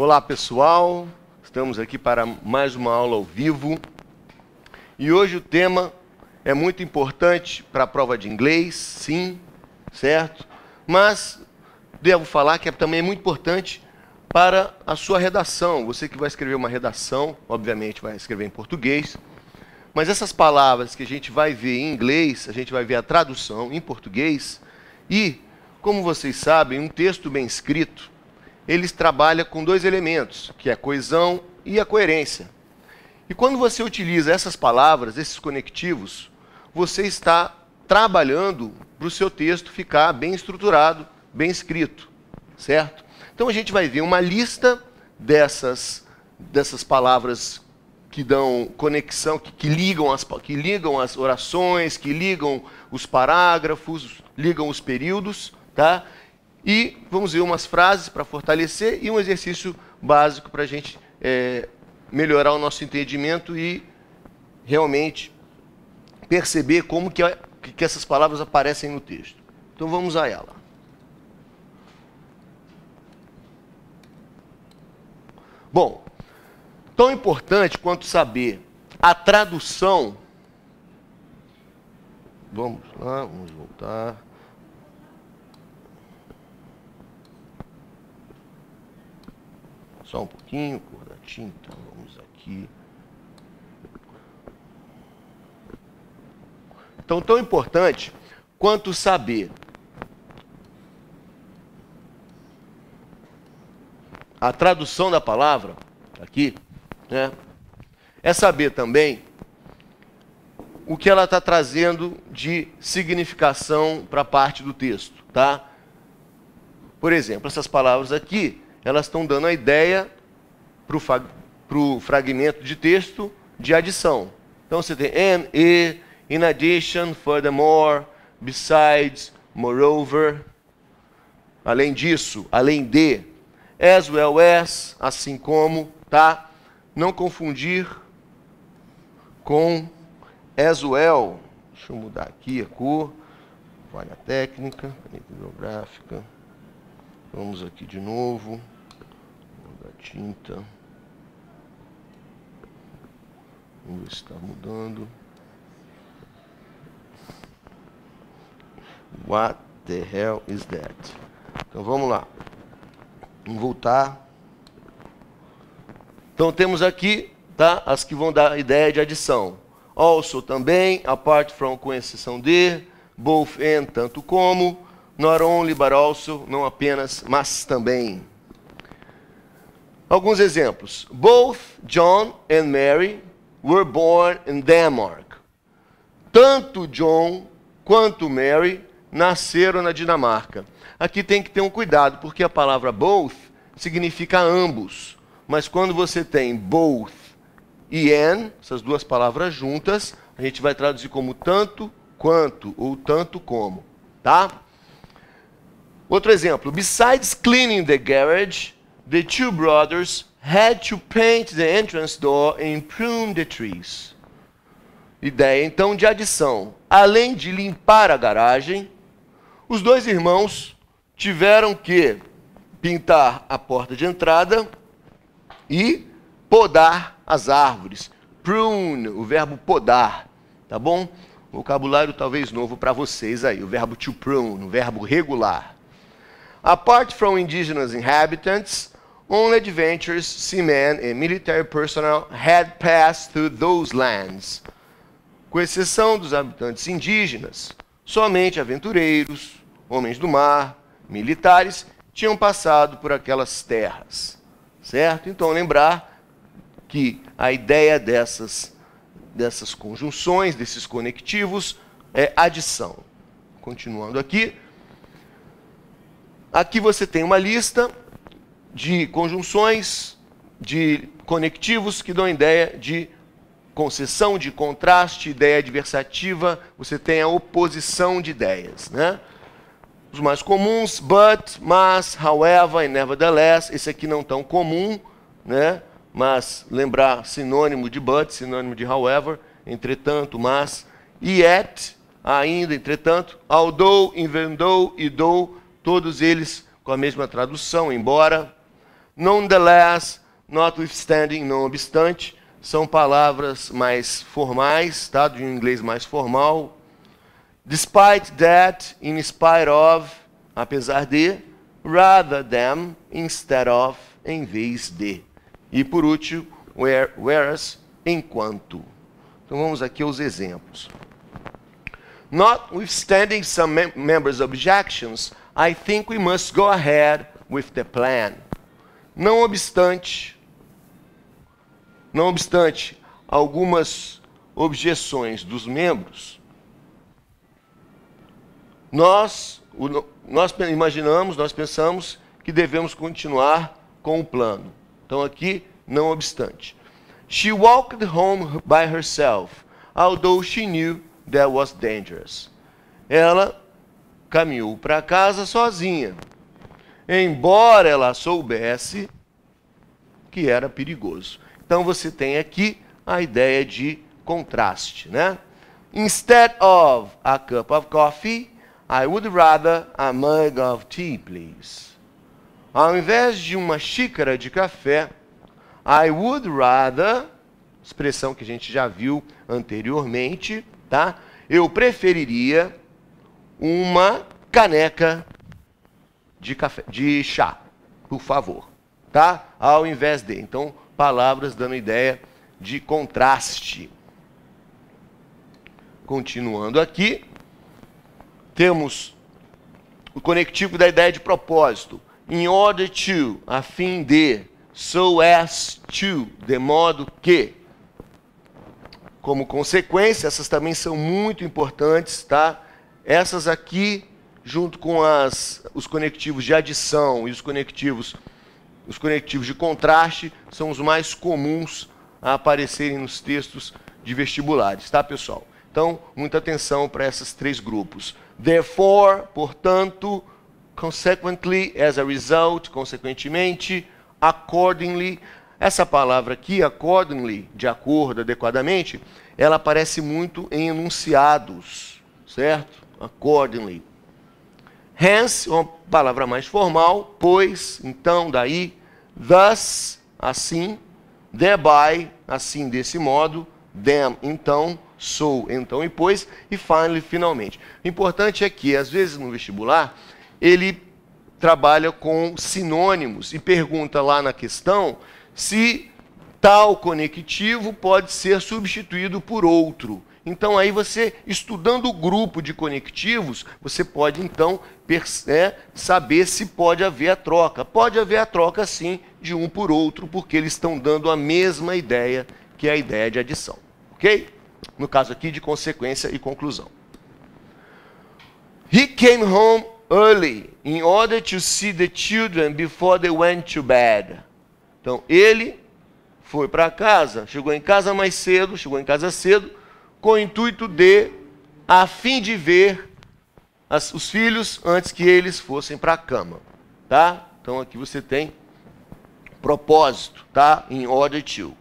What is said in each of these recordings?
Olá pessoal, estamos aqui para mais uma aula ao vivo e hoje o tema é muito importante para a prova de inglês, sim, certo? Mas devo falar que é, também é muito importante para a sua redação. Você que vai escrever uma redação, obviamente vai escrever em português, mas essas palavras que a gente vai ver em inglês, a gente vai ver a tradução em português e, como vocês sabem, um texto bem escrito eles trabalham com dois elementos, que é a coesão e a coerência. E quando você utiliza essas palavras, esses conectivos, você está trabalhando para o seu texto ficar bem estruturado, bem escrito, certo? Então a gente vai ver uma lista dessas, dessas palavras que dão conexão, que, que, ligam as, que ligam as orações, que ligam os parágrafos, ligam os períodos, tá? E vamos ver umas frases para fortalecer e um exercício básico para a gente é, melhorar o nosso entendimento e realmente perceber como que, que essas palavras aparecem no texto. Então vamos a ela. Bom, tão importante quanto saber a tradução. Vamos lá, vamos voltar. Só um pouquinho, cor da tinta, vamos aqui. Então, tão importante quanto saber a tradução da palavra, aqui, né, é saber também o que ela está trazendo de significação para a parte do texto, tá? Por exemplo, essas palavras aqui, elas estão dando a ideia para o fragmento de texto de adição. Então você tem and, e, in addition, furthermore, besides, moreover, além disso, além de, as well as, assim como, tá? Não confundir com as well. Deixa eu mudar aqui a cor, falha técnica, hidrográfica. Vamos aqui de novo tinta. Então. Vamos ver se está mudando. What the hell is that? Então vamos lá. Vamos voltar. Então temos aqui, tá? As que vão dar ideia de adição. Also também, apart from, com exceção de, both and, tanto como, not only, but also, não apenas, mas também. Alguns exemplos. Both John and Mary were born in Denmark. Tanto John quanto Mary nasceram na Dinamarca. Aqui tem que ter um cuidado, porque a palavra both significa ambos. Mas quando você tem both e and, essas duas palavras juntas, a gente vai traduzir como tanto quanto ou tanto como, tá? Outro exemplo. Besides cleaning the garage, the two brothers had to paint the entrance door and prune the trees. Ideia então de adição. Além de limpar a garagem, os dois irmãos tiveram que pintar a porta de entrada e podar as árvores. Prune, o verbo podar, tá bom? Vocabulário talvez novo para vocês aí, o verbo to prune, o verbo regular. Apart from indigenous inhabitants, Only adventurers, seamen and military personnel had passed through those lands. Com exceção dos habitantes indígenas, somente aventureiros, homens do mar, militares tinham passado por aquelas terras. Certo? Então, lembrar que a ideia dessas, dessas conjunções, desses conectivos, é adição. Continuando aqui. Aqui você tem uma lista de conjunções, de conectivos que dão ideia de concessão, de contraste, ideia adversativa, você tem a oposição de ideias. Né? Os mais comuns, but, mas, however e nevertheless, esse aqui não tão comum, né? mas lembrar sinônimo de but, sinônimo de however, entretanto, mas, e yet, ainda, entretanto, although, even though e though, todos eles com a mesma tradução, embora, Nonetheless, notwithstanding, não obstante, são palavras mais formais, tá? De um inglês mais formal. Despite that, in spite of, apesar de, rather than, instead of, em vez de. E por último, where, whereas, enquanto. Então vamos aqui aos exemplos. Notwithstanding some mem members' objections, I think we must go ahead with the plan. Não obstante, não obstante algumas objeções dos membros, nós, o, nós imaginamos, nós pensamos que devemos continuar com o plano. Então aqui, não obstante. She walked home by herself, although she knew that was dangerous. Ela caminhou para casa sozinha, embora ela soubesse que era perigoso. Então você tem aqui a ideia de contraste, né? Instead of a cup of coffee, I would rather a mug of tea, please. Ao invés de uma xícara de café, I would rather, expressão que a gente já viu anteriormente, tá? Eu preferiria uma caneca de, café, de chá, por favor. Tá? Ao invés de. Então, palavras dando ideia de contraste. Continuando aqui, temos o conectivo da ideia de propósito. In order to, a fim de, so as to, de modo que. Como consequência, essas também são muito importantes, tá? Essas aqui junto com as, os conectivos de adição e os conectivos, os conectivos de contraste, são os mais comuns a aparecerem nos textos de vestibulares, tá, pessoal? Então, muita atenção para esses três grupos. Therefore, portanto, consequently, as a result, consequentemente, accordingly. Essa palavra aqui, accordingly, de acordo, adequadamente, ela aparece muito em enunciados, certo? Accordingly. Hence, uma palavra mais formal, pois, então, daí, thus, assim, thereby, assim, desse modo, them, então, sou, então e pois, e finally, finalmente. O importante é que, às vezes, no vestibular, ele trabalha com sinônimos e pergunta lá na questão se tal conectivo pode ser substituído por outro. Então aí você, estudando o grupo de conectivos, você pode então é, saber se pode haver a troca. Pode haver a troca, sim, de um por outro, porque eles estão dando a mesma ideia, que a ideia de adição. Ok? No caso aqui, de consequência e conclusão. He came home early in order to see the children before they went to bed. Então, ele foi para casa, chegou em casa mais cedo, chegou em casa cedo, com o intuito de, a fim de ver as, os filhos antes que eles fossem para a cama, tá? Então aqui você tem propósito, tá? In order to.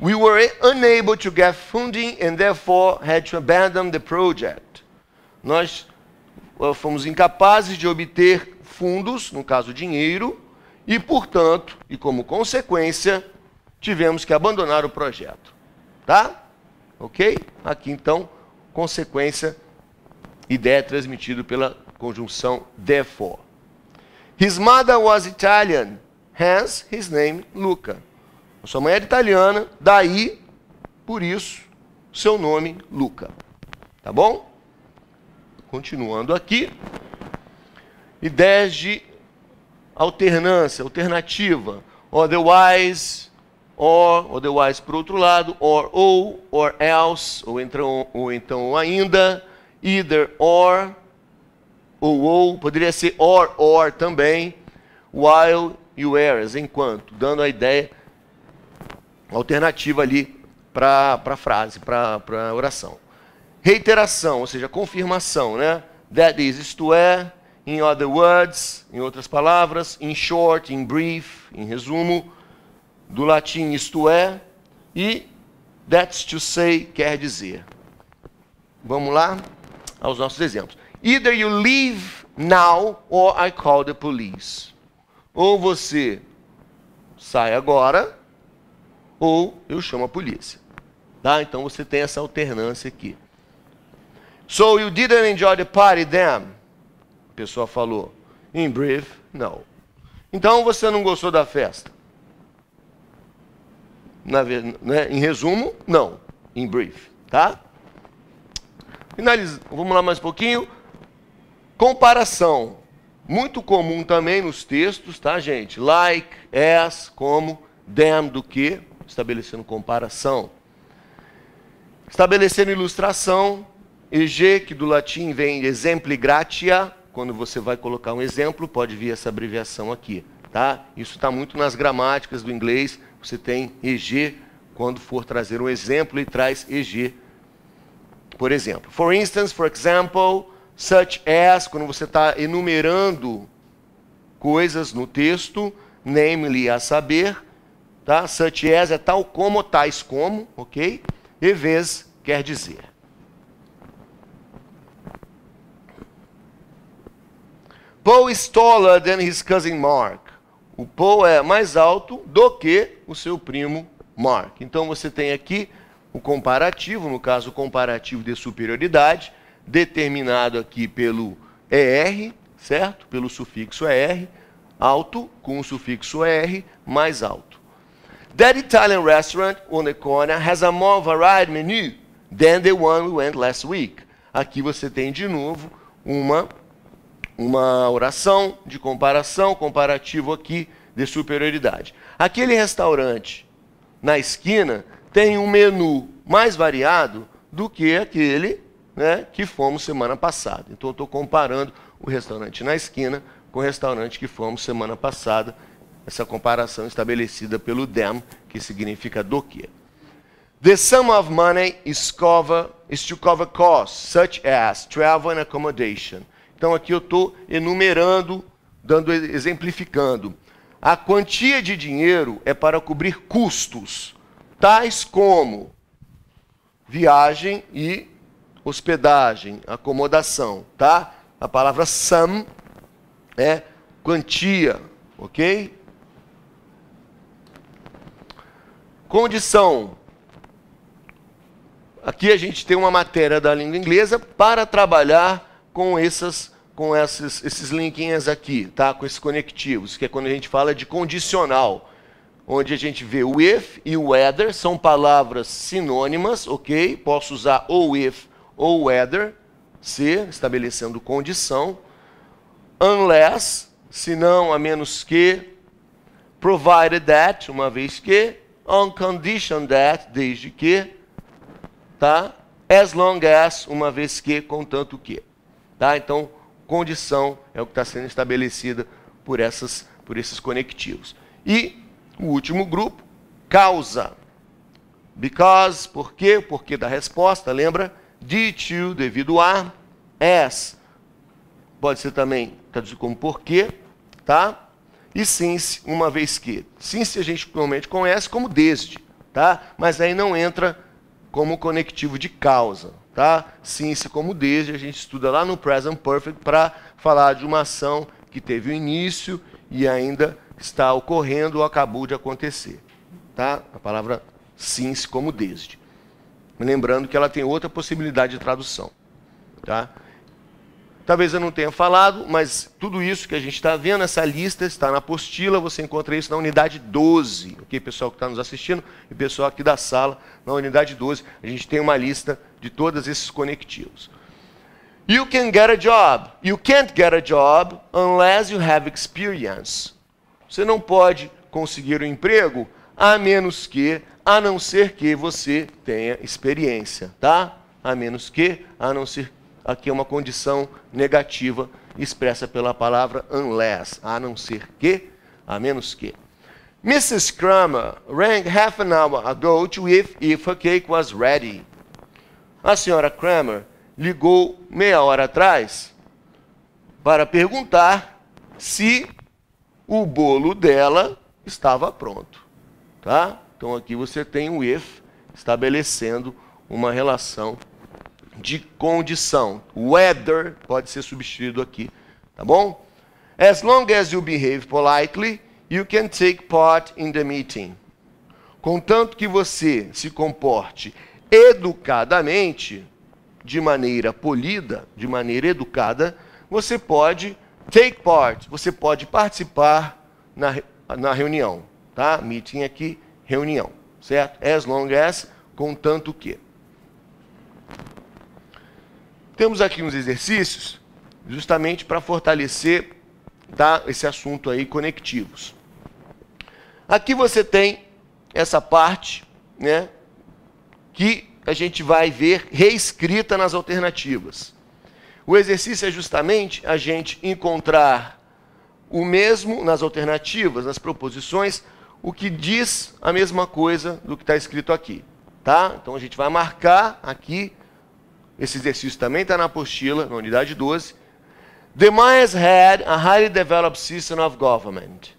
We were unable to get funding and therefore had to abandon the project. Nós eh, fomos incapazes de obter fundos, no caso dinheiro, e portanto, e como consequência, tivemos que abandonar o projeto, tá? OK? Aqui então, consequência ideia é transmitida pela conjunção therefore. His mother was Italian, hence his name Luca. Sua mãe era italiana, daí, por isso, seu nome Luca. Tá bom? Continuando aqui. Ideias de alternância, alternativa. Otherwise, or, otherwise por outro lado, or ou, or else, ou então, ou então ainda, either or, ou ou, poderia ser or or também, while you whereas enquanto, dando a ideia alternativa ali para a frase, para a oração. Reiteração, ou seja, confirmação, né? That is, isto é, in other words, em outras palavras, in short, in brief, em resumo, do latim isto é, e that's to say quer dizer. Vamos lá? aos nossos exemplos. Either you leave now or I call the police. Ou você sai agora ou eu chamo a polícia. Tá? Então você tem essa alternância aqui. So you didn't enjoy the party then? A pessoa falou. In brief, no. Então você não gostou da festa? Na, né? Em resumo, não. In brief, tá? Finalizando, vamos lá mais um pouquinho. Comparação. Muito comum também nos textos, tá, gente? Like, as, como, them, do que, estabelecendo comparação. Estabelecendo ilustração, EG, que do latim vem exemplo gratia, quando você vai colocar um exemplo, pode vir essa abreviação aqui, tá? Isso está muito nas gramáticas do inglês, você tem EG, quando for trazer um exemplo, e traz EG por exemplo. For instance, for example, such as, quando você está enumerando coisas no texto, namely a saber, tá? Such as é tal como, tais como, ok? E vez quer dizer. Paul is taller than his cousin Mark. O Paul é mais alto do que o seu primo Mark. Então você tem aqui o comparativo, no caso, o comparativo de superioridade, determinado aqui pelo ER, certo? Pelo sufixo ER, alto com o sufixo ER, mais alto. That Italian restaurant on the corner has a more varied menu than the one we went last week. Aqui você tem de novo uma, uma oração de comparação, comparativo aqui de superioridade. Aquele restaurante na esquina tem um menu mais variado do que aquele né, que fomos semana passada. Então, eu estou comparando o restaurante na esquina com o restaurante que fomos semana passada. Essa comparação estabelecida pelo DEM, que significa do que. The sum of money is, cover, is to cover costs, such as travel and accommodation. Então, aqui eu estou enumerando, dando, exemplificando. A quantia de dinheiro é para cobrir custos, tais como viagem e hospedagem, acomodação, tá? A palavra sum é quantia, ok? Condição. Aqui a gente tem uma matéria da língua inglesa para trabalhar com essas com esses, esses linkinhas aqui, tá? Com esses conectivos, que é quando a gente fala de condicional onde a gente vê o if e o whether, são palavras sinônimas, ok? Posso usar ou if ou whether, se, estabelecendo condição. Unless, se não, a menos que. Provided that, uma vez que. On condition that, desde que. Tá? As long as, uma vez que, contanto que. Tá? Então, condição é o que está sendo estabelecida por, essas, por esses conectivos. E o último grupo, causa. Because, por quê? Porque da resposta, lembra? Due to, devido a. As, pode ser também traduzido como porquê, tá? E since, uma vez que. Since a gente normalmente conhece como desde, tá? Mas aí não entra como conectivo de causa, tá? Since como desde, a gente estuda lá no present perfect para falar de uma ação que teve o início e ainda está ocorrendo ou acabou de acontecer. Tá? A palavra since como desde. Lembrando que ela tem outra possibilidade de tradução. Tá? Talvez eu não tenha falado, mas tudo isso que a gente está vendo, essa lista está na apostila, você encontra isso na unidade 12. Ok, pessoal que está nos assistindo e pessoal aqui da sala, na unidade 12, a gente tem uma lista de todos esses conectivos. You can get a job. You can't get a job unless you have experience. Você não pode conseguir um emprego a menos que, a não ser que você tenha experiência, tá? A menos que, a não ser aqui é uma condição negativa expressa pela palavra unless, a não ser que, a menos que. Mrs. Kramer rang half an hour ago to if if her cake was ready. A senhora Kramer ligou meia hora atrás para perguntar se o bolo dela estava pronto. Tá? Então aqui você tem o if estabelecendo uma relação de condição. Whether pode ser substituído aqui, tá bom? As long as you behave politely, you can take part in the meeting. Contanto que você se comporte educadamente, de maneira polida, de maneira educada, você pode Take part. Você pode participar na, na reunião. Tá? Meeting aqui, reunião. Certo? As long as, contanto que. Temos aqui uns exercícios justamente para fortalecer tá, esse assunto aí, conectivos. Aqui você tem essa parte né, que a gente vai ver reescrita nas alternativas. O exercício é justamente a gente encontrar o mesmo nas alternativas, nas proposições, o que diz a mesma coisa do que está escrito aqui. Tá? Então a gente vai marcar aqui, esse exercício também está na apostila, na unidade 12. The Mayas had a highly developed system of government,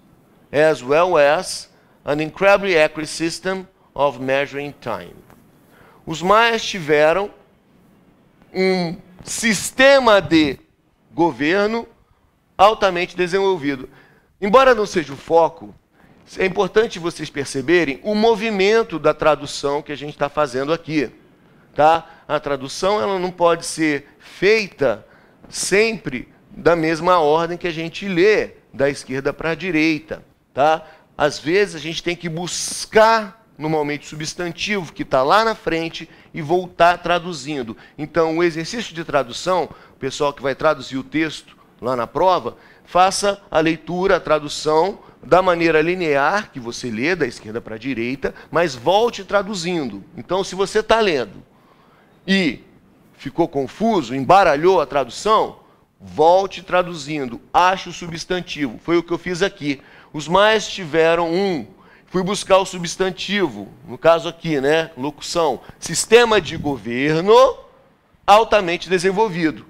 as well as an incredibly accurate system of measuring time. Os maias tiveram um sistema de governo altamente desenvolvido. Embora não seja o foco, é importante vocês perceberem o movimento da tradução que a gente está fazendo aqui. Tá? A tradução ela não pode ser feita sempre da mesma ordem que a gente lê, da esquerda para a direita. Tá? Às vezes a gente tem que buscar no momento substantivo que está lá na frente e voltar traduzindo. Então, o exercício de tradução, o pessoal que vai traduzir o texto lá na prova, faça a leitura, a tradução da maneira linear, que você lê da esquerda para a direita, mas volte traduzindo. Então, se você está lendo e ficou confuso, embaralhou a tradução, volte traduzindo, ache o substantivo. Foi o que eu fiz aqui. Os mais tiveram um Fui buscar o substantivo, no caso aqui, né? Locução: sistema de governo altamente desenvolvido.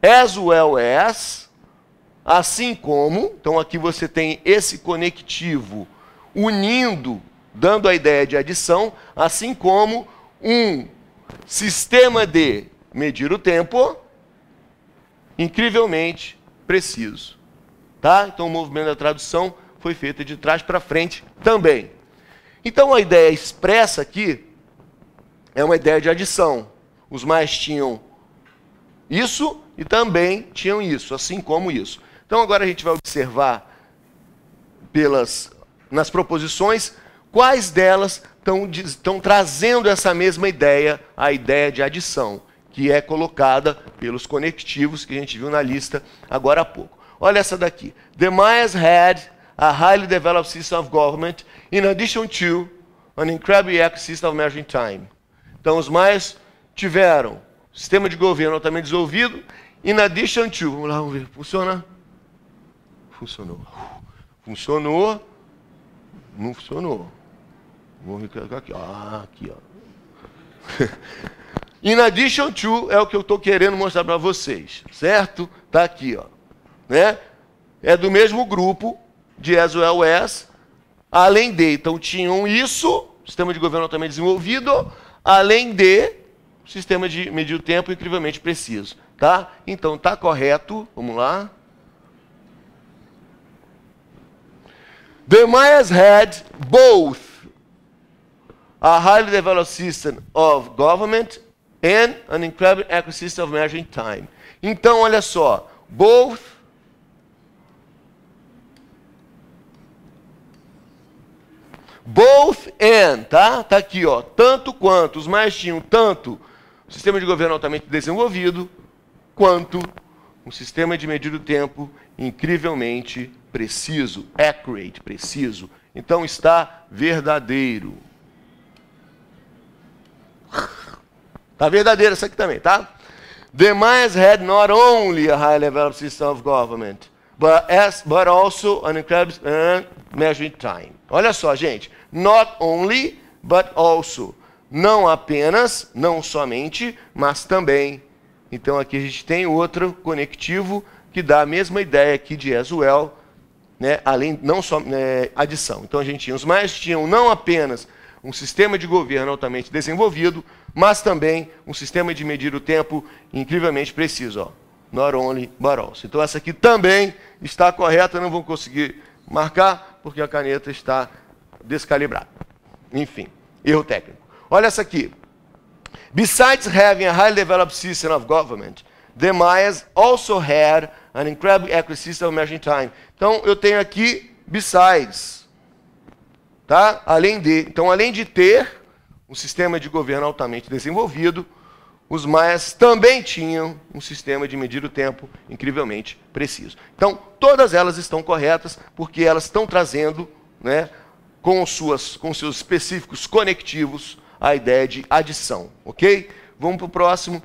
As well as, assim como, então aqui você tem esse conectivo unindo, dando a ideia de adição, assim como um sistema de medir o tempo incrivelmente preciso. Tá? Então o movimento da tradução foi feita de trás para frente também. Então a ideia expressa aqui é uma ideia de adição. Os mais tinham isso e também tinham isso, assim como isso. Então agora a gente vai observar pelas nas proposições quais delas estão, estão trazendo essa mesma ideia, a ideia de adição, que é colocada pelos conectivos que a gente viu na lista agora há pouco. Olha essa daqui. The Myers had a highly developed system of government, in addition to an incredible ecosystem of measuring time. Então, os mais tiveram sistema de governo altamente desenvolvido, in addition to. Vamos lá, vamos ver. Funciona? Funcionou. Funcionou. Não funcionou. Vou recarregar aqui. Ah, aqui, ó. in addition to é o que eu estou querendo mostrar para vocês, certo? Está aqui, ó. Né? É do mesmo grupo de as well as, além de. Então tinham isso, sistema de governo altamente desenvolvido, além de sistema de medir o tempo incrivelmente preciso. Tá? Então tá correto, vamos lá. The Mayas had both a highly developed system of government and an incredible ecosystem of measuring time. Então, olha só, both Both and, tá? Tá aqui, ó. Tanto quanto. Os mais tinham tanto o sistema de governo altamente desenvolvido, quanto um sistema de medir o tempo incrivelmente preciso, accurate, preciso. Então está verdadeiro. Está verdadeiro isso aqui também, tá? The Demais had not only a high level system of government, but, as, but also an incredible and measuring time. Olha só, gente. Not only, but also. Não apenas, não somente, mas também. Então aqui a gente tem outro conectivo que dá a mesma ideia aqui de as well, né? além não só né, adição. Então a gente tinha os mais tinham não apenas um sistema de governo altamente desenvolvido, mas também um sistema de medir o tempo incrivelmente preciso. Ó. Not only, but also. Então essa aqui também está correta, não vão conseguir marcar, porque a caneta está descalibrada. Enfim, erro técnico. Olha essa aqui. Besides having a highly developed system of government, the Mayas also had an incredible accurate system of measuring time. Então, eu tenho aqui besides. Tá? Além de. Então, além de ter um sistema de governo altamente desenvolvido, os maias também tinham um sistema de medir o tempo incrivelmente preciso. Então, todas elas estão corretas porque elas estão trazendo, né, com, suas, com seus específicos conectivos, a ideia de adição, ok? Vamos para o próximo.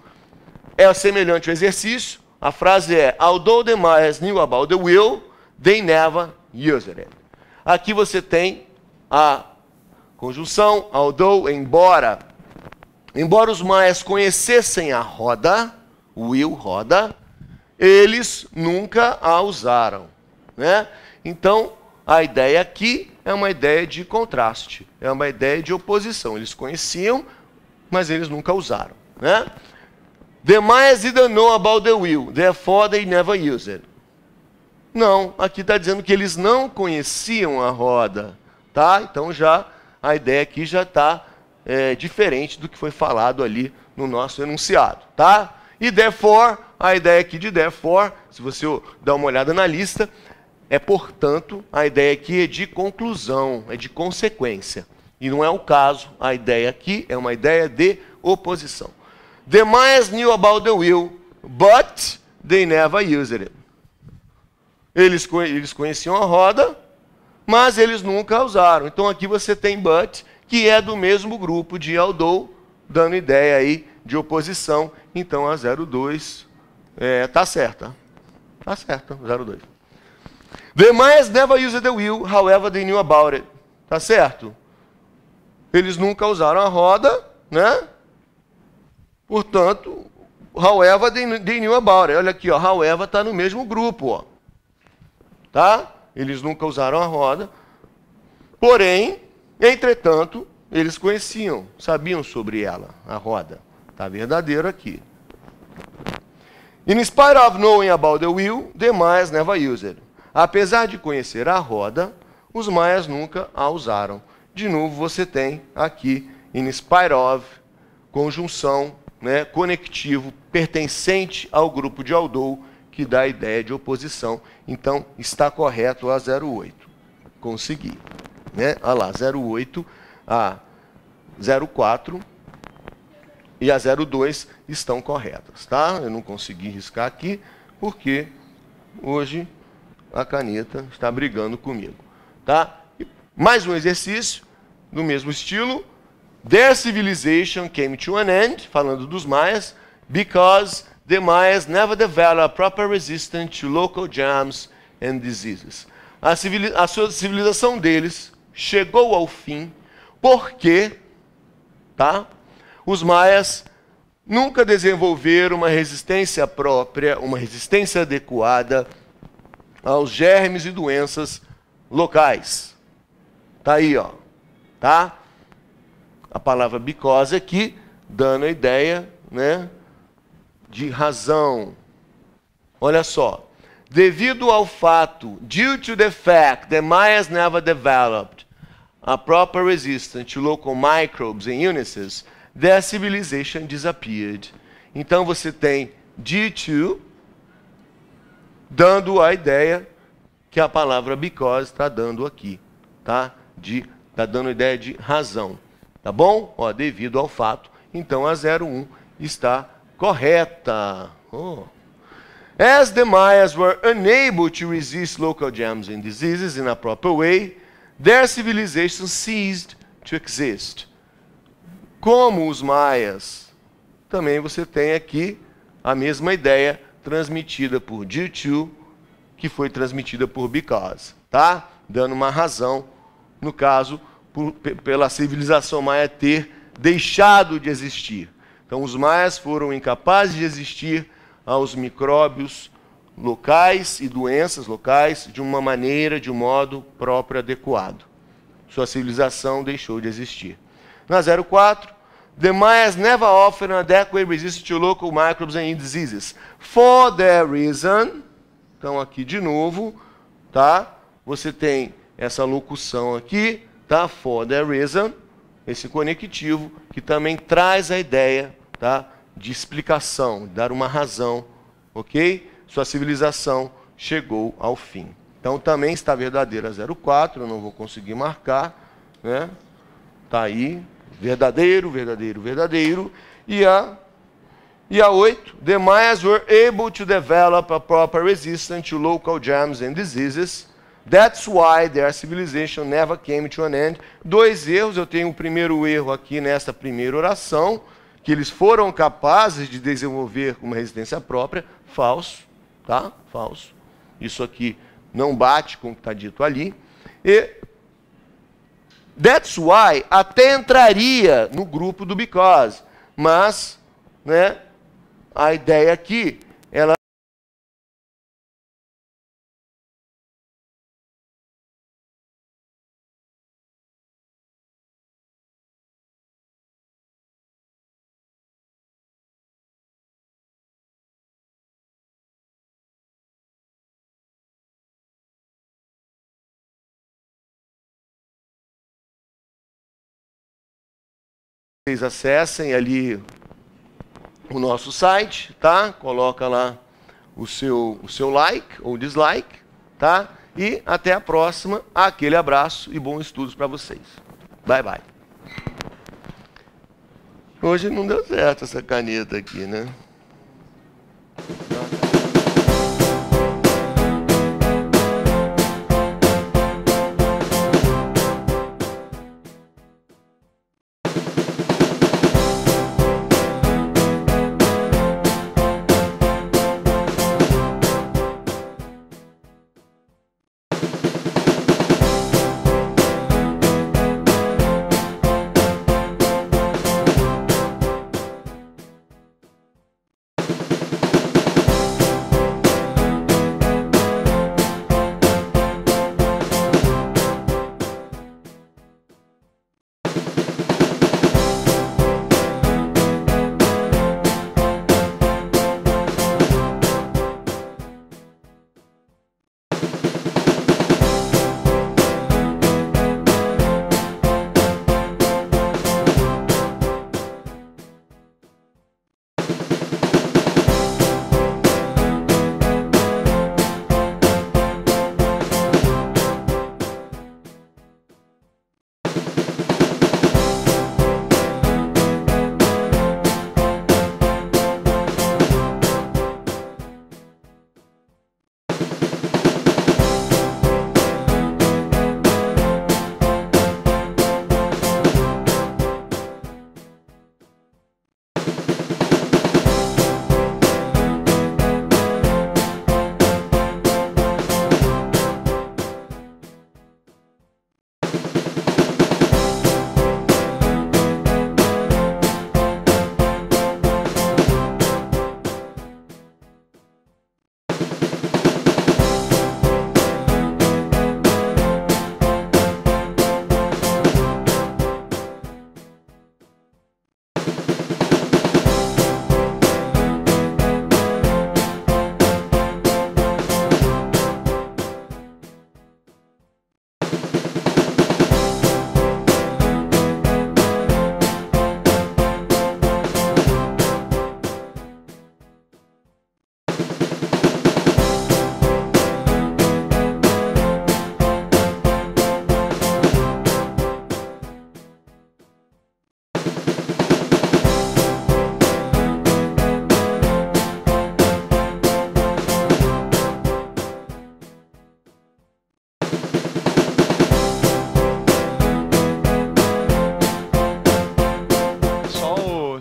É semelhante ao exercício. A frase é: Although the Mayas knew about the will, they never used it. Aqui você tem a conjunção although, embora Embora os maias conhecessem a roda, o roda, eles nunca a usaram. Né? Então, a ideia aqui é uma ideia de contraste, é uma ideia de oposição. Eles conheciam, mas eles nunca usaram. Né? The Mayas didn't know about the wheel, therefore they never used it. Não, aqui está dizendo que eles não conheciam a roda. Tá? Então já a ideia aqui já está é, diferente do que foi falado ali no nosso enunciado, tá? E therefore, a ideia aqui de therefore, se você dá uma olhada na lista, é portanto, a ideia aqui é de conclusão, é de consequência. E não é o caso, a ideia aqui é uma ideia de oposição. The Mayans knew about the will, but they never used it. Eles, eles conheciam a roda, mas eles nunca usaram. Então aqui você tem but, que é do mesmo grupo de Aldou, dando ideia aí de oposição. Então a 02 está é, tá certa. Está certa, 02. The Mayans never used the wheel, however they knew about it. Tá certo? Eles nunca usaram a roda, né? Portanto, however they, they knew about it. Olha aqui, ó, however está no mesmo grupo, ó. Tá? Eles nunca usaram a roda. Porém, Entretanto, eles conheciam, sabiam sobre ela, a roda. Está verdadeiro aqui. In spite of knowing about the wheel, the Mayas never used it. Apesar de conhecer a roda, os Maias nunca a usaram. De novo, você tem aqui, in spite of, conjunção, né, conectivo, pertencente ao grupo de Aldou, que dá a ideia de oposição. Então, está correto a 08. Consegui. Né? Olha lá, 08, a 04 e a 02 estão corretas. Tá? Eu não consegui riscar aqui, porque hoje a caneta está brigando comigo. Tá? Mais um exercício, do mesmo estilo. Their civilization came to an end, falando dos maias, because the Mayas never developed proper resistance to local germs and diseases. A, civilização deles chegou ao fim, porque tá? os maias nunca desenvolveram uma resistência própria, uma resistência adequada aos germes e doenças locais. Tá aí, ó. Tá? A palavra bicose aqui dando a ideia, né, de razão. Olha só. Devido ao fato, due to the fact that Mayas never developed a proper resistance to local microbes and illnesses, their civilization disappeared. Então você tem D2 dando a ideia que a palavra because está dando aqui, tá? De está dando a ideia de razão, tá bom? Ó, devido ao fato, então a 01 está correta. Oh. As the Mayas were unable to resist local germs and diseases in a proper way, their civilization ceased to exist. Como os maias, também você tem aqui a mesma ideia transmitida por due to, que foi transmitida por because, tá? Dando uma razão, no caso, por, pela civilização maia ter deixado de existir. Então, os maias foram incapazes de existir aos micróbios, locais e doenças locais de uma maneira, de um modo próprio adequado. Sua civilização deixou de existir. Na 04, the Mayas never offered an adequate resistance to local microbes and diseases. For that reason, então aqui de novo, tá? Você tem essa locução aqui, tá? For that reason, esse conectivo que também traz a ideia, tá? De explicação, dar uma razão, ok? sua civilização chegou ao fim. Então também está verdadeira 04, não vou conseguir marcar, né? Tá aí, verdadeiro, verdadeiro, verdadeiro. E a e a 8, the Mayas were able to develop a proper resistance to local germs and diseases. That's why their civilization never came to an end. Dois erros, eu tenho o primeiro erro aqui nesta primeira oração, que eles foram capazes de desenvolver uma resistência própria, falso tá? Falso. Isso aqui não bate com o que está dito ali. E that's why até entraria no grupo do because, mas, né? A ideia aqui vocês acessem ali o nosso site, tá? Coloca lá o seu, o seu like ou dislike, tá? E até a próxima. Aquele abraço e bons estudos para vocês. Bye, bye. Hoje não deu certo essa caneta aqui, né?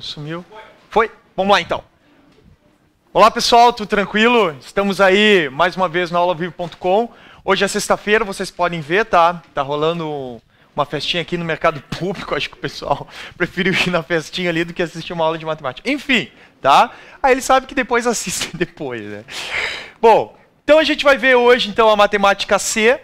Sumiu. Foi? Vamos lá então. Olá pessoal, tudo tranquilo? Estamos aí mais uma vez na aulavivo.com. Hoje é sexta-feira, vocês podem ver, tá? Tá rolando uma festinha aqui no mercado público, acho que o pessoal prefere ir na festinha ali do que assistir uma aula de matemática. Enfim, tá? Aí ele sabe que depois assiste depois, né? Bom, então a gente vai ver hoje então a matemática C,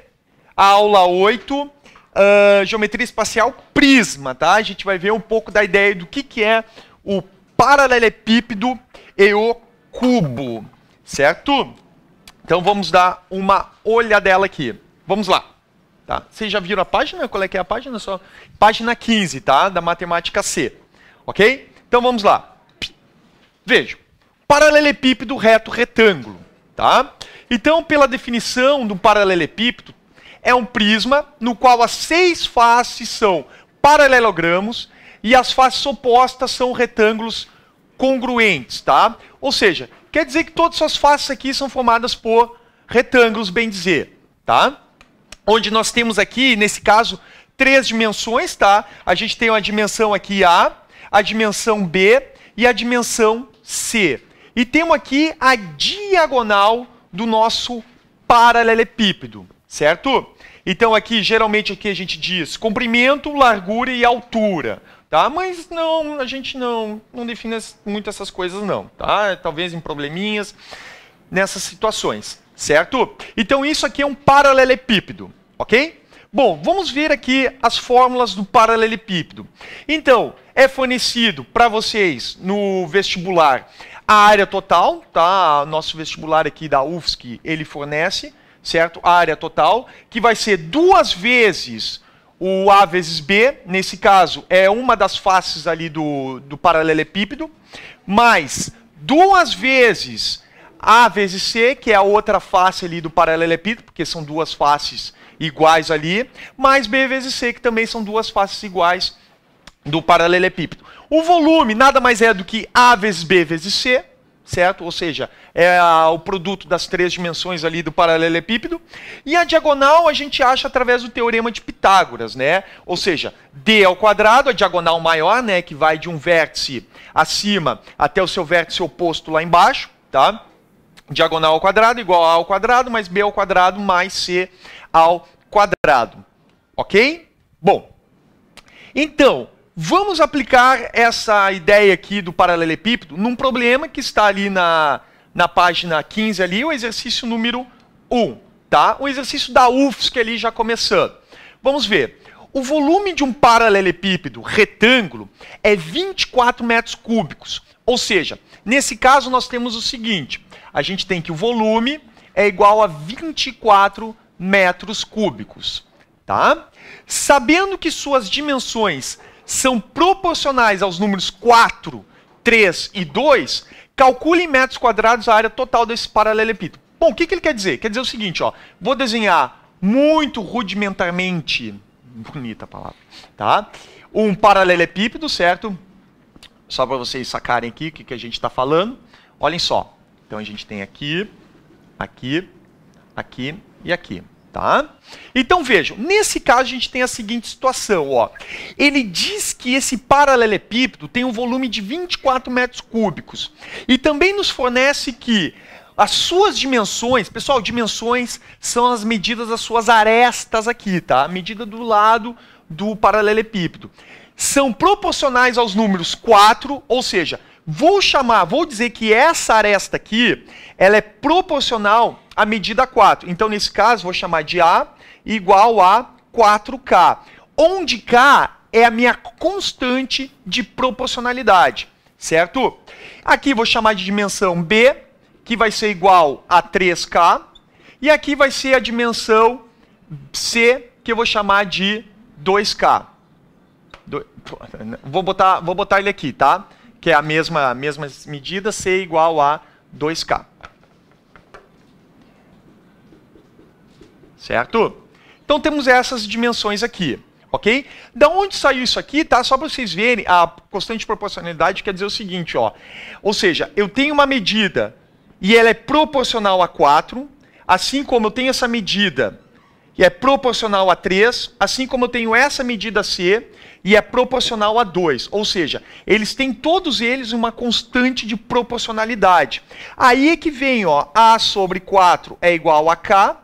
a aula 8, uh, ah, geometria espacial prisma, tá? A gente vai ver um pouco da ideia do que, que é o paralelepípedo e o cubo, certo? Então vamos dar uma olhadela aqui. Vamos lá. Tá? Vocês já viram a página? Qual é que é a página? Só página 15, tá? Da matemática C. OK? Então vamos lá. Veja, Paralelepípedo reto retângulo, tá? Então, pela definição do paralelepípedo, é um prisma no qual as seis faces são paralelogramos e as faces opostas são retângulos congruentes, tá? Ou seja, quer dizer que todas as faces aqui são formadas por retângulos, bem dizer, tá? Onde nós temos aqui, nesse caso, três dimensões, tá? A gente tem a dimensão aqui A, a dimensão B e a dimensão C. E temos aqui a diagonal do nosso paralelepípedo, certo? Então aqui, geralmente aqui a gente diz comprimento, largura e altura tá? Mas não, a gente não, não define muito essas coisas não, tá? Talvez em probleminhas nessas situações, certo? Então isso aqui é um paralelepípedo, ok? Bom, vamos ver aqui as fórmulas do paralelepípedo. Então, é fornecido para vocês no vestibular a área total, tá? Nosso vestibular aqui da UFSC, ele fornece, certo? A área total, que vai ser duas vezes o A vezes B, nesse caso, é uma das faces ali do, do paralelepípedo, mais duas vezes A vezes C, que é a outra face ali do paralelepípedo, porque são duas faces iguais ali, mais B vezes C, que também são duas faces iguais do paralelepípedo. O volume nada mais é do que A vezes B vezes C, certo? Ou seja, é a, o produto das três dimensões ali do paralelepípedo. E a diagonal a gente acha através do teorema de Pitágoras, né? Ou seja, d ao quadrado, a diagonal maior, né, que vai de um vértice acima até o seu vértice oposto lá embaixo, tá? Diagonal ao quadrado igual a ao quadrado mais b ao quadrado mais c ao quadrado. OK? Bom, então, Vamos aplicar essa ideia aqui do paralelepípedo num problema que está ali na, na página 15, ali, o exercício número 1. Tá? O exercício da UFSC ali já começando. Vamos ver. O volume de um paralelepípedo retângulo é 24 metros cúbicos. Ou seja, nesse caso nós temos o seguinte, a gente tem que o volume é igual a 24 metros cúbicos. Tá? Sabendo que suas dimensões são proporcionais aos números 4, 3 e 2, calcule em metros quadrados a área total desse paralelepípedo. Bom, o que, que ele quer dizer? Quer dizer o seguinte, ó, vou desenhar muito rudimentarmente, bonita a palavra, tá? Um paralelepípedo, certo? Só para vocês sacarem aqui o que, que a gente está falando. Olhem só. Então a gente tem aqui, aqui, aqui e aqui. Tá? Então vejam, nesse caso a gente tem a seguinte situação. Ó. Ele diz que esse paralelepípedo tem um volume de 24 metros cúbicos e também nos fornece que as suas dimensões, pessoal, dimensões são as medidas das suas arestas aqui, tá? A medida do lado do paralelepípedo. São proporcionais aos números 4, ou seja, Vou chamar, vou dizer que essa aresta aqui, ela é proporcional à medida 4. Então, nesse caso, vou chamar de A igual a 4K, onde K é a minha constante de proporcionalidade, certo? Aqui vou chamar de dimensão B, que vai ser igual a 3K, e aqui vai ser a dimensão C, que eu vou chamar de 2K. Do... Vou botar, vou botar ele aqui, tá? que é a mesma, a mesma medida, c igual a 2K. Certo? Então temos essas dimensões aqui. Ok? Da onde saiu isso aqui, tá? Só para vocês verem, a constante de proporcionalidade quer dizer o seguinte, ó. Ou seja, eu tenho uma medida e ela é proporcional a 4, assim como eu tenho essa medida e é proporcional a 3, assim como eu tenho essa medida C e é proporcional a 2. Ou seja, eles têm todos eles uma constante de proporcionalidade. Aí é que vem, ó, A sobre 4 é igual a K,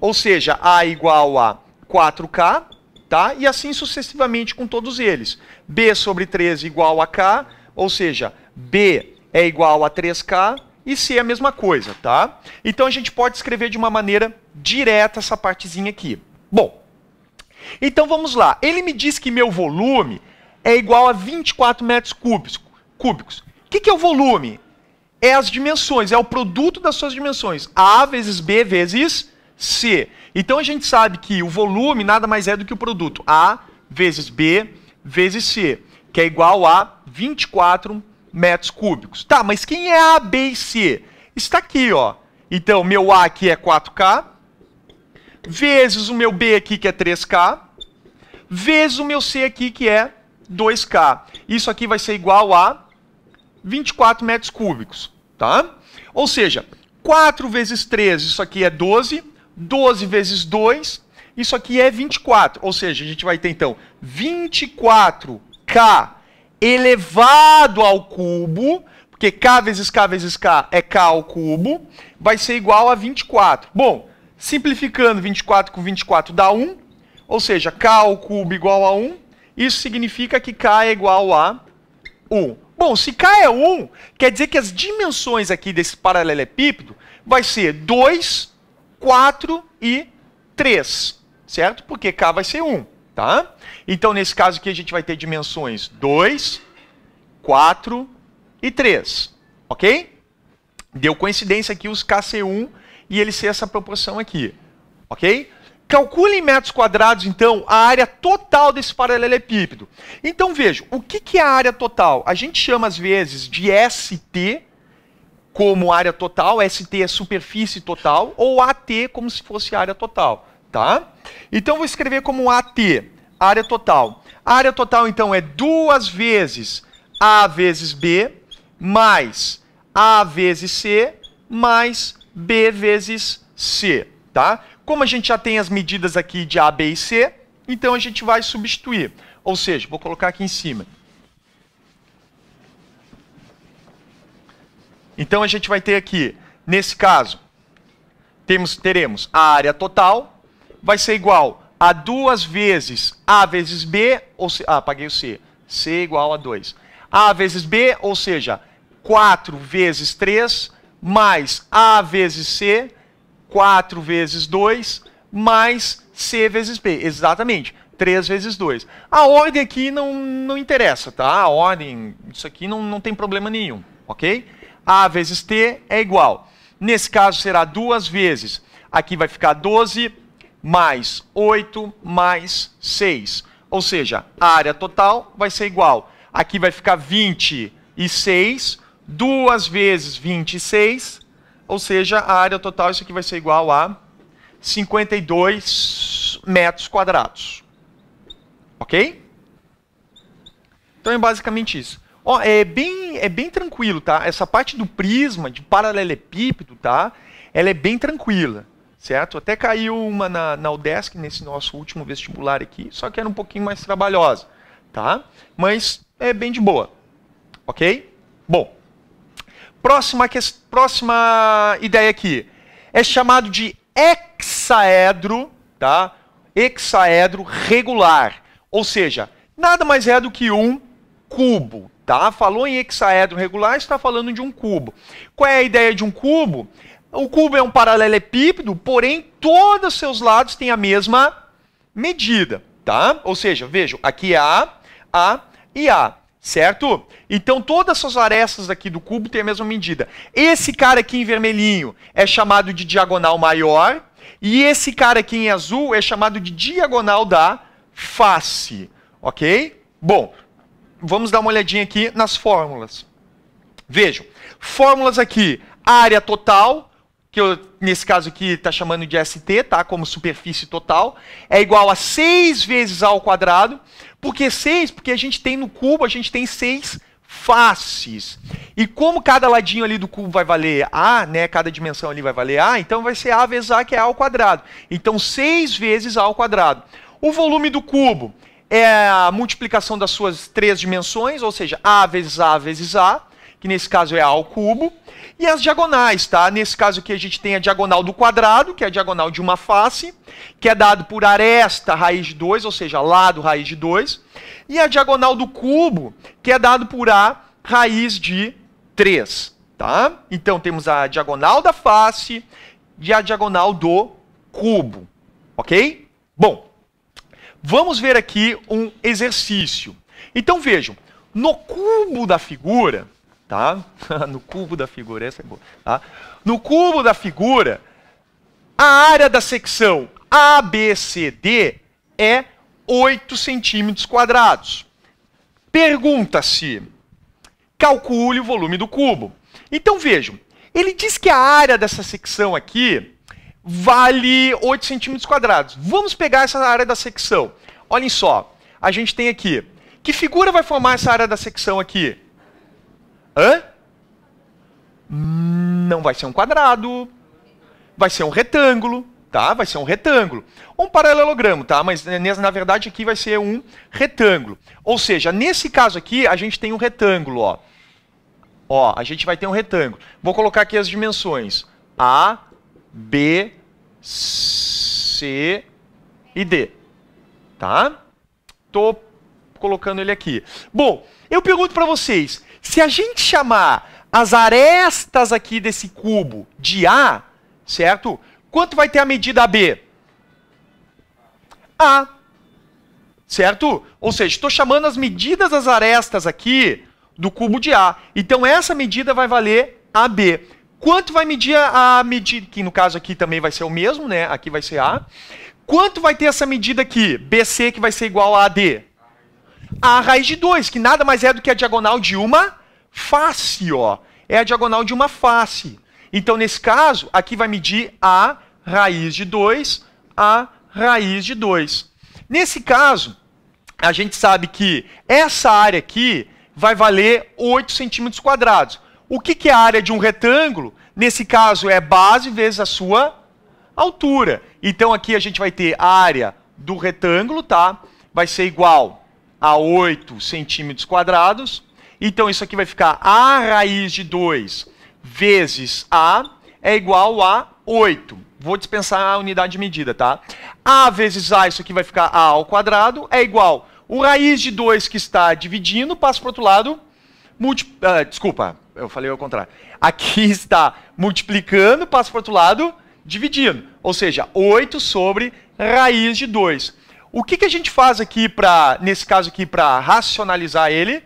ou seja, A igual a 4K, tá? E assim sucessivamente com todos eles. B sobre 13 igual a K, ou seja, B é igual a 3K, e C é a mesma coisa, tá? Então a gente pode escrever de uma maneira direta essa partezinha aqui. Bom, então vamos lá. Ele me diz que meu volume é igual a 24 metros cúbicos. O que, que é o volume? É as dimensões, é o produto das suas dimensões. A vezes B vezes C. Então a gente sabe que o volume nada mais é do que o produto A vezes B vezes C, que é igual a 24 metros cúbicos. Tá, mas quem é A, B e C? Está aqui, ó. Então, meu A aqui é 4K, vezes o meu B aqui, que é 3K, vezes o meu C aqui, que é 2K. Isso aqui vai ser igual a 24 metros cúbicos, tá? Ou seja, 4 vezes 3, isso aqui é 12, 12 vezes 2, isso aqui é 24. Ou seja, a gente vai ter, então, 24K elevado ao cubo, porque K vezes K vezes K é K ao cubo, vai ser igual a 24. Bom, Simplificando 24 com 24 dá 1, ou seja, k ao cubo igual a 1. Isso significa que k é igual a 1. Bom, se k é 1, quer dizer que as dimensões aqui desse paralelepípedo vai ser 2, 4 e 3, certo? Porque k vai ser 1, tá? Então, nesse caso aqui, a gente vai ter dimensões 2, 4 e 3, ok? Deu coincidência aqui os KC1 e ele ser essa proporção aqui. Ok? Calcule em metros quadrados, então, a área total desse paralelepípedo. Então, vejam, o que, é a área total? A gente chama, às vezes, de ST como área total, ST é superfície total, ou AT como se fosse área total. Tá? Então, vou escrever como AT, área total. A área total, então, é duas vezes A vezes B, mais A vezes C, mais B vezes C, tá? Como a gente já tem as medidas aqui de A, B e C, então a gente vai substituir. Ou seja, vou colocar aqui em cima. Então a gente vai ter aqui, nesse caso, temos, teremos a área total, vai ser igual a duas vezes A vezes B, ou se, ah, apaguei o C, C igual a 2. A vezes B, ou seja, 4 vezes 3 mais A vezes C, 4 vezes 2, mais C vezes B. Exatamente, 3 vezes 2. A ordem aqui não, não interessa, tá? A ordem, isso aqui não, não tem problema nenhum, ok? A vezes T é igual. Nesse caso será duas vezes. Aqui vai ficar 12 mais 8 mais 6. Ou seja, a área total vai ser igual. Aqui vai ficar 26 2 vezes 26, ou seja, a área total, isso aqui vai ser igual a 52 metros quadrados. Ok? Então é basicamente isso. Ó, é, bem, é bem tranquilo, tá? Essa parte do prisma, de paralelepípedo, tá? Ela é bem tranquila, certo? Até caiu uma na, na UDESC, nesse nosso último vestibular aqui, só que era um pouquinho mais trabalhosa, tá? Mas é bem de boa, ok? Bom, Próxima, próxima ideia aqui. É chamado de hexaedro, tá? Hexaedro regular. Ou seja, nada mais é do que um cubo, tá? Falou em hexaedro regular, está falando de um cubo. Qual é a ideia de um cubo? O cubo é um paralelepípedo, porém todos seus lados têm a mesma medida, tá? Ou seja, vejo, aqui é A, A e A certo? Então todas essas arestas aqui do cubo têm a mesma medida. Esse cara aqui em vermelhinho é chamado de diagonal maior e esse cara aqui em azul é chamado de diagonal da face, ok? Bom, vamos dar uma olhadinha aqui nas fórmulas. Vejam, fórmulas aqui, área total, que eu, nesse caso aqui está chamando de ST, tá? Como superfície total, é igual a 6 vezes ao quadrado por que seis? Porque a gente tem no cubo, a gente tem seis faces. E como cada ladinho ali do cubo vai valer A, né? Cada dimensão ali vai valer A, então vai ser A vezes A, que é A ao quadrado. Então, 6 vezes A ao quadrado. O volume do cubo é a multiplicação das suas três dimensões, ou seja, A vezes A vezes A, que nesse caso é A ao cubo e as diagonais, tá? Nesse caso aqui a gente tem a diagonal do quadrado, que é a diagonal de uma face, que é dado por aresta raiz de 2, ou seja, lado raiz de 2, e a diagonal do cubo, que é dado por a raiz de 3, tá? Então temos a diagonal da face e a diagonal do cubo, ok? Bom, vamos ver aqui um exercício. Então vejam, no cubo da figura, tá? no cubo da figura, essa é boa, tá? No cubo da figura, a área da secção ABCD é 8 centímetros quadrados. Pergunta-se, calcule o volume do cubo. Então vejam, ele diz que a área dessa secção aqui vale 8 centímetros quadrados. Vamos pegar essa área da secção. Olhem só, a gente tem aqui. Que figura vai formar essa área da secção aqui? Hã? Não vai ser um quadrado. Vai ser um retângulo, tá? Vai ser um retângulo. Ou um paralelogramo, tá? Mas eh, na verdade aqui vai ser um retângulo. Ou seja, nesse caso aqui, a gente tem um retângulo, ó. Ó, a gente vai ter um retângulo. Vou colocar aqui as dimensões. A, B, C e D. Tá? Tô colocando ele aqui. Bom, eu pergunto para vocês, se a gente chamar as arestas aqui desse cubo de A, certo? Quanto vai ter a medida B? A. Certo? Ou seja, estou chamando as medidas das arestas aqui do cubo de A. Então, essa medida vai valer AB. Quanto vai medir a medida, que no caso aqui também vai ser o mesmo, né? Aqui vai ser A. Quanto vai ter essa medida aqui, BC, que vai ser igual a AD? a raiz de 2, que nada mais é do que a diagonal de uma face, ó. É a diagonal de uma face. Então, nesse caso, aqui vai medir a raiz de 2, a raiz de 2. Nesse caso, a gente sabe que essa área aqui vai valer 8 centímetros quadrados. O que, que é a área de um retângulo? Nesse caso, é base vezes a sua altura. Então, aqui a gente vai ter a área do retângulo, tá? Vai ser igual a 8 centímetros quadrados. Então, isso aqui vai ficar a raiz de 2 vezes a é igual a 8. Vou dispensar a unidade de medida, tá? a vezes a, isso aqui vai ficar a ao quadrado, é igual o raiz de 2 que está dividindo, passa para o outro lado, multi... Ah, desculpa, eu falei ao contrário. Aqui está multiplicando, passa para o outro lado, dividindo. Ou seja, 8 sobre raiz de 2. O que, que a gente faz aqui para, nesse caso aqui, para racionalizar ele?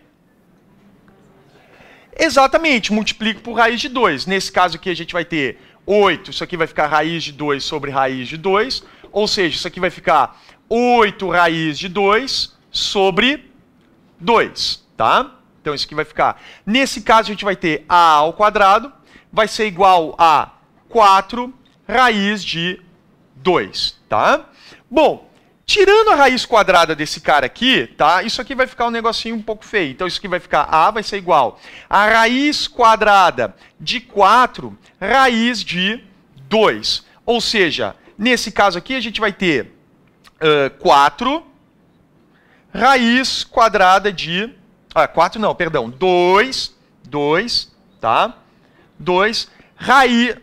Exatamente, multiplico por raiz de 2. Nesse caso aqui a gente vai ter 8, isso aqui vai ficar raiz de 2 sobre raiz de 2, ou seja, isso aqui vai ficar 8 raiz de 2 sobre 2, tá? Então isso aqui vai ficar. Nesse caso a gente vai ter a ao quadrado vai ser igual a 4 raiz de 2, tá? Bom, Tirando a raiz quadrada desse cara aqui, tá? Isso aqui vai ficar um negocinho um pouco feio. Então, isso aqui vai ficar A vai ser igual a raiz quadrada de 4, raiz de 2. Ou seja, nesse caso aqui, a gente vai ter uh, 4 raiz quadrada de... Ah, 4 não, perdão. 2, 2, tá? 2 raiz...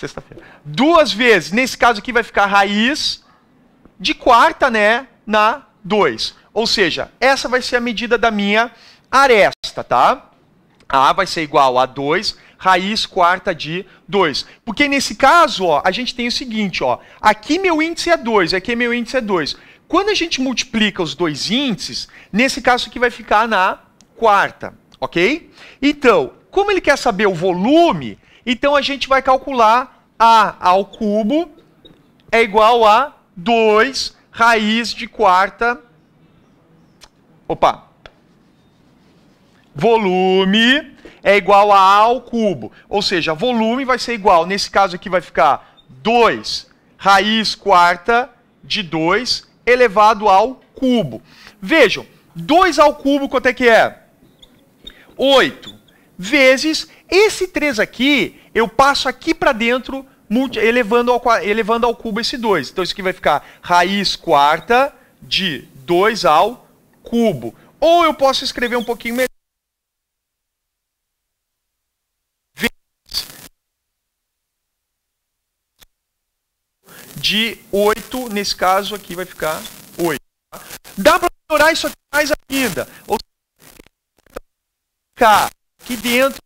Sexta-feira. Duas vezes. Nesse caso aqui vai ficar raiz de quarta, né? Na 2. Ou seja, essa vai ser a medida da minha aresta, tá? A vai ser igual a 2, raiz quarta de 2. Porque nesse caso, ó, a gente tem o seguinte, ó. Aqui meu índice é 2, aqui meu índice é 2. Quando a gente multiplica os dois índices, nesse caso aqui vai ficar na quarta, ok? Então, como ele quer saber o volume, então a gente vai calcular a ao cubo é igual a 2 raiz de quarta. Opa. Volume é igual a A ao cubo. Ou seja, volume vai ser igual, nesse caso aqui vai ficar 2 raiz quarta de 2 elevado ao cubo. Vejam, 2 ao cubo quanto é que é? 8 vezes esse 3 aqui, eu passo aqui para dentro, elevando ao, elevando ao cubo esse 2. Então isso aqui vai ficar raiz quarta de 2 ao cubo. Ou eu posso escrever um pouquinho melhor. de 8, nesse caso aqui vai ficar 8. Tá? Dá para melhorar isso aqui mais ainda. Ou seja, tá aqui dentro.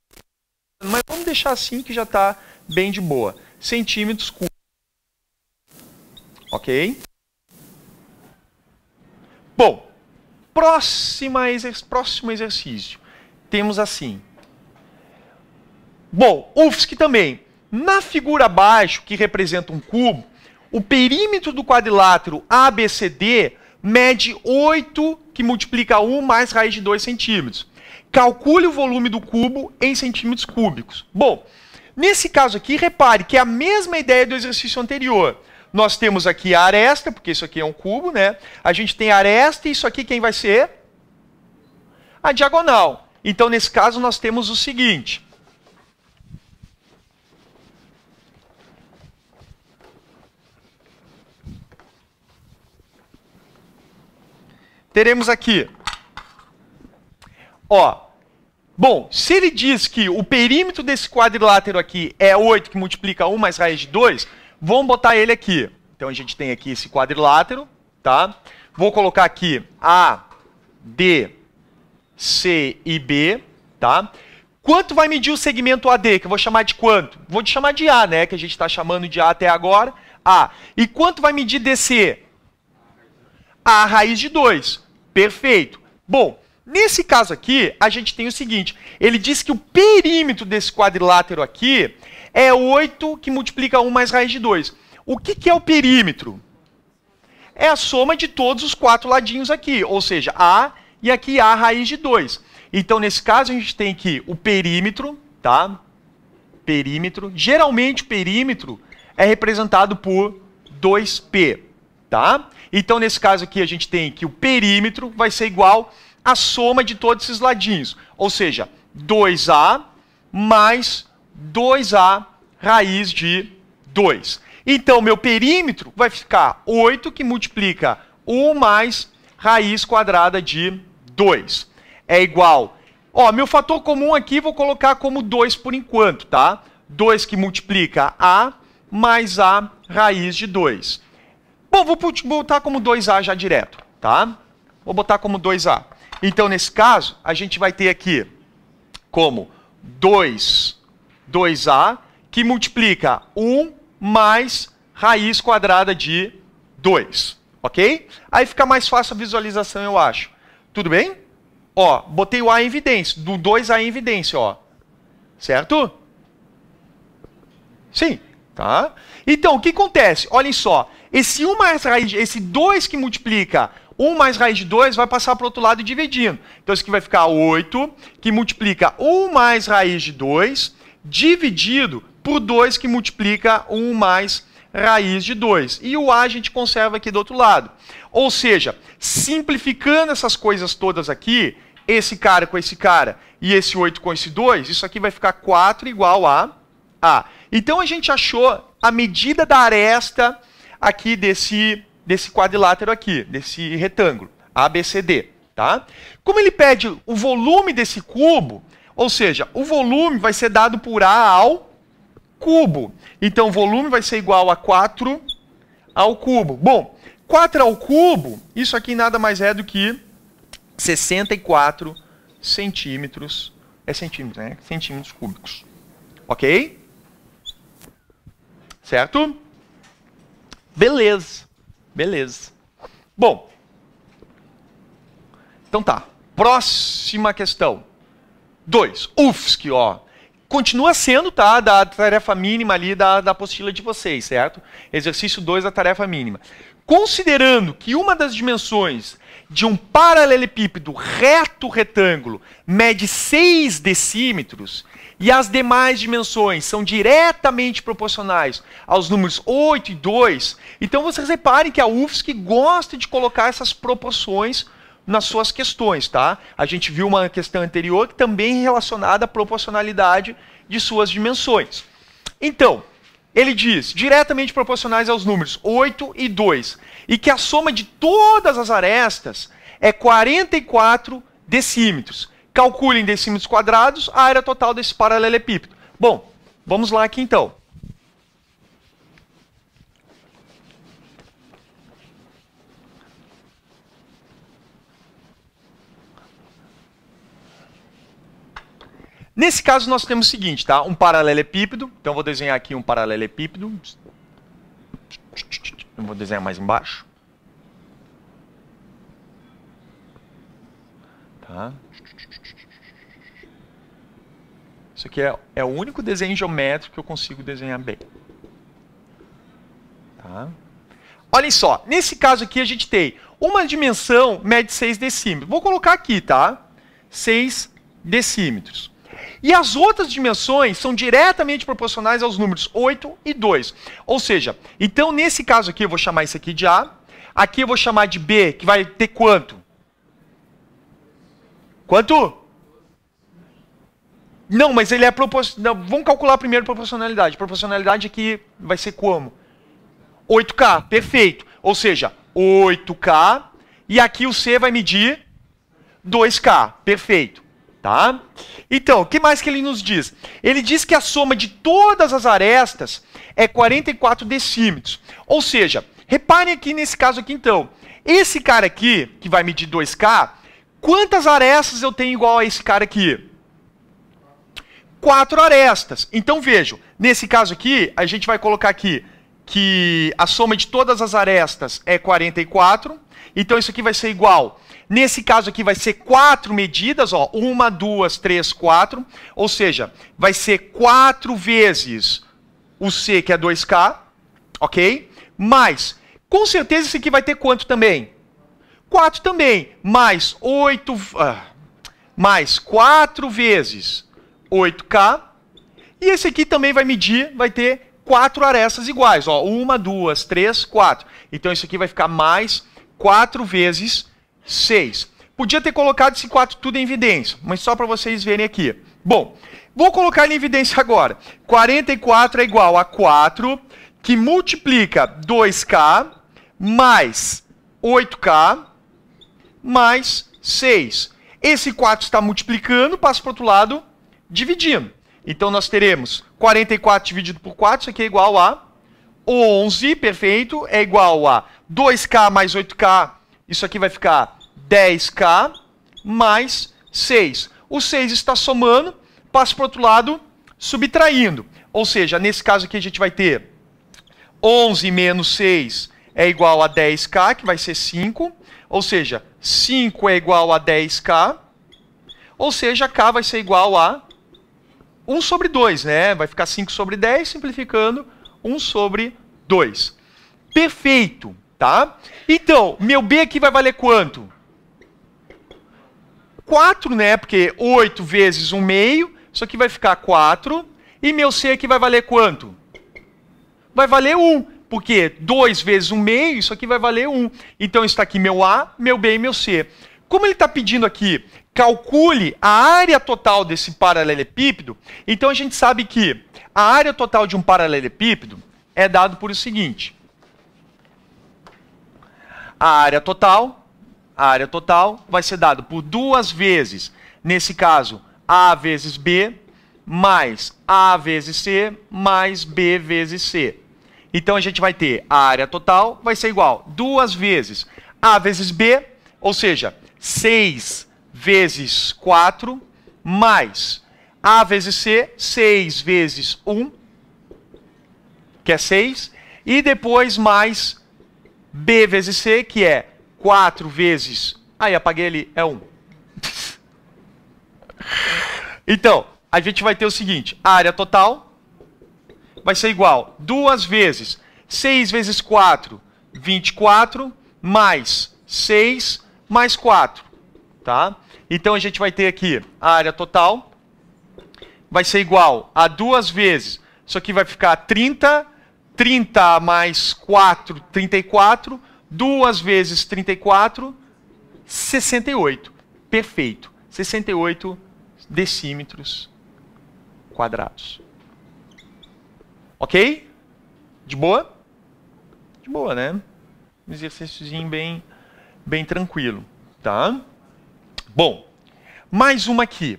Mas vamos deixar assim que já está bem de boa. Centímetros cúbicos. Ok? Bom, próxima exer próximo exercício. Temos assim. Bom, UFSC também. Na figura abaixo, que representa um cubo, o perímetro do quadrilátero ABCD mede 8, que multiplica 1, mais raiz de 2 centímetros. Calcule o volume do cubo em centímetros cúbicos. Bom, nesse caso aqui, repare que é a mesma ideia do exercício anterior. Nós temos aqui a aresta, porque isso aqui é um cubo, né? A gente tem a aresta e isso aqui quem vai ser? A diagonal. Então, nesse caso, nós temos o seguinte. Teremos aqui Ó, bom, se ele diz que o perímetro desse quadrilátero aqui é 8, que multiplica 1 mais raiz de 2, vamos botar ele aqui. Então a gente tem aqui esse quadrilátero, tá? Vou colocar aqui A, D, C e B, tá? Quanto vai medir o segmento AD, que eu vou chamar de quanto? Vou te chamar de A, né, que a gente está chamando de A até agora. A. E quanto vai medir DC? A raiz de 2. Perfeito. Bom, Nesse caso aqui, a gente tem o seguinte: ele diz que o perímetro desse quadrilátero aqui é 8 que multiplica 1 mais raiz de 2. O que, que é o perímetro? É a soma de todos os quatro ladinhos aqui, ou seja, A e aqui A raiz de 2. Então, nesse caso, a gente tem aqui o perímetro, tá? Perímetro. Geralmente, o perímetro é representado por 2P, tá? Então, nesse caso aqui, a gente tem que o perímetro vai ser igual a soma de todos esses ladinhos. Ou seja, 2A mais 2A raiz de 2. Então, meu perímetro vai ficar 8, que multiplica 1 mais raiz quadrada de 2. É igual... Ó, meu fator comum aqui vou colocar como 2 por enquanto, tá? 2 que multiplica A mais A raiz de 2. Bom, vou botar como 2A já direto, tá? Vou botar como 2A. Então, nesse caso, a gente vai ter aqui como 2, 2a, que multiplica 1 mais raiz quadrada de 2, ok? Aí fica mais fácil a visualização, eu acho. Tudo bem? Ó, botei o a em evidência, do 2a em evidência, ó. Certo? Sim, tá? Então, o que acontece? Olhem só, esse 1 mais raiz, esse 2 que multiplica 1 mais raiz de 2 vai passar para o outro lado e dividindo. Então, isso aqui vai ficar 8, que multiplica 1 mais raiz de 2, dividido por 2, que multiplica 1 mais raiz de 2. E o a a gente conserva aqui do outro lado. Ou seja, simplificando essas coisas todas aqui, esse cara com esse cara e esse 8 com esse 2, isso aqui vai ficar 4 igual a a. Então, a gente achou a medida da aresta aqui desse desse quadrilátero aqui, desse retângulo, ABCD. Tá? Como ele pede o volume desse cubo, ou seja, o volume vai ser dado por A ao cubo. Então, o volume vai ser igual a 4 ao cubo. Bom, 4 ao cubo, isso aqui nada mais é do que 64 centímetros. É centímetros, né? Centímetros cúbicos. Ok? Certo? Beleza. Beleza. Bom. Então tá. Próxima questão. 2. UFSC, ó. Continua sendo, tá? Da tarefa mínima ali da, da apostila de vocês, certo? Exercício 2 da tarefa mínima. Considerando que uma das dimensões de um paralelepípedo reto retângulo mede 6 decímetros e as demais dimensões são diretamente proporcionais aos números 8 e 2, então vocês reparem que a UFSC gosta de colocar essas proporções nas suas questões, tá? A gente viu uma questão anterior que também é relacionada à proporcionalidade de suas dimensões. Então, ele diz, diretamente proporcionais aos números 8 e 2, e que a soma de todas as arestas é 44 decímetros. Calculem decímetros quadrados a área total desse paralelepípedo. Bom, vamos lá aqui então. Nesse caso, nós temos o seguinte, tá? Um paralelepípedo. Então, vou desenhar aqui um paralelepípedo. Eu vou desenhar mais embaixo. Tá? Isso aqui é, é o único desenho geométrico que eu consigo desenhar bem. Tá? Olhem só, nesse caso aqui a gente tem uma dimensão mede 6 decímetros. Vou colocar aqui, tá? 6 decímetros. E as outras dimensões são diretamente proporcionais aos números 8 e 2. Ou seja, então nesse caso aqui eu vou chamar isso aqui de A, aqui eu vou chamar de B, que vai ter quanto? Quanto? Não, mas ele é proporcional. Vamos calcular primeiro a proporcionalidade. Proporcionalidade aqui vai ser como? 8K, perfeito. Ou seja, 8K e aqui o C vai medir 2K, perfeito. Tá? Então, o que mais que ele nos diz? Ele diz que a soma de todas as arestas é 44 decímetros. Ou seja, reparem aqui nesse caso aqui então. Esse cara aqui, que vai medir 2K, quantas arestas eu tenho igual a esse cara aqui? quatro arestas. Então vejam, nesse caso aqui, a gente vai colocar aqui que a soma de todas as arestas é 44. Então isso aqui vai ser igual. Nesse caso aqui vai ser quatro medidas, ó, uma, duas, três, quatro. Ou seja, vai ser quatro vezes o C, que é 2K, ok? Mais, com certeza isso aqui vai ter quanto também? 4 também, mais 8, uh, ah, mais 4 vezes 8K. E esse aqui também vai medir, vai ter quatro arestas iguais. Ó, uma, duas, três, quatro. Então isso aqui vai ficar mais 4 vezes 6. Podia ter colocado esse 4 tudo em evidência, mas só para vocês verem aqui. Bom, vou colocar em evidência agora. 44 é igual a 4, que multiplica 2K mais 8K mais 6. Esse 4 está multiplicando, passa para o outro lado, dividindo. Então nós teremos 44 dividido por 4, isso aqui é igual a 11, perfeito, é igual a 2K mais 8K, isso aqui vai ficar 10K mais 6. O 6 está somando, passa para o outro lado, subtraindo. Ou seja, nesse caso aqui a gente vai ter 11 menos 6 é igual a 10K, que vai ser 5. Ou seja, 5 é igual a 10K. Ou seja, K vai ser igual a 1 sobre 2, né? Vai ficar 5 sobre 10, simplificando 1 sobre 2. Perfeito, tá? Então, meu B aqui vai valer quanto? 4, né? Porque 8 vezes 1 meio, isso aqui vai ficar 4. E meu C aqui vai valer quanto? Vai valer 1, porque 2 vezes 1 meio, isso aqui vai valer 1. Então está aqui meu A, meu B e meu C. Como ele está pedindo aqui calcule a área total desse paralelepípedo, então a gente sabe que a área total de um paralelepípedo é dado por o seguinte: a área total, a área total vai ser dado por duas vezes, nesse caso, a vezes b mais a vezes c mais b vezes c. Então a gente vai ter a área total vai ser igual duas vezes a vezes b, ou seja, 6 vezes 4 mais A vezes C, 6 vezes 1, que é 6, e depois mais B vezes C, que é 4 vezes. Aí apaguei ali, é 1. Então, a gente vai ter o seguinte: a área total vai ser igual a 2 vezes 6 vezes 4, 24, mais 6 mais 4, tá? Então a gente vai ter aqui a área total, vai ser igual a duas vezes. Isso aqui vai ficar 30, 30 mais 4, 34, duas vezes 34, 68. Perfeito. 68 decímetros quadrados. Ok? De boa? De boa, né? Um exercíciozinho bem, bem tranquilo, tá? Bom, mais uma aqui.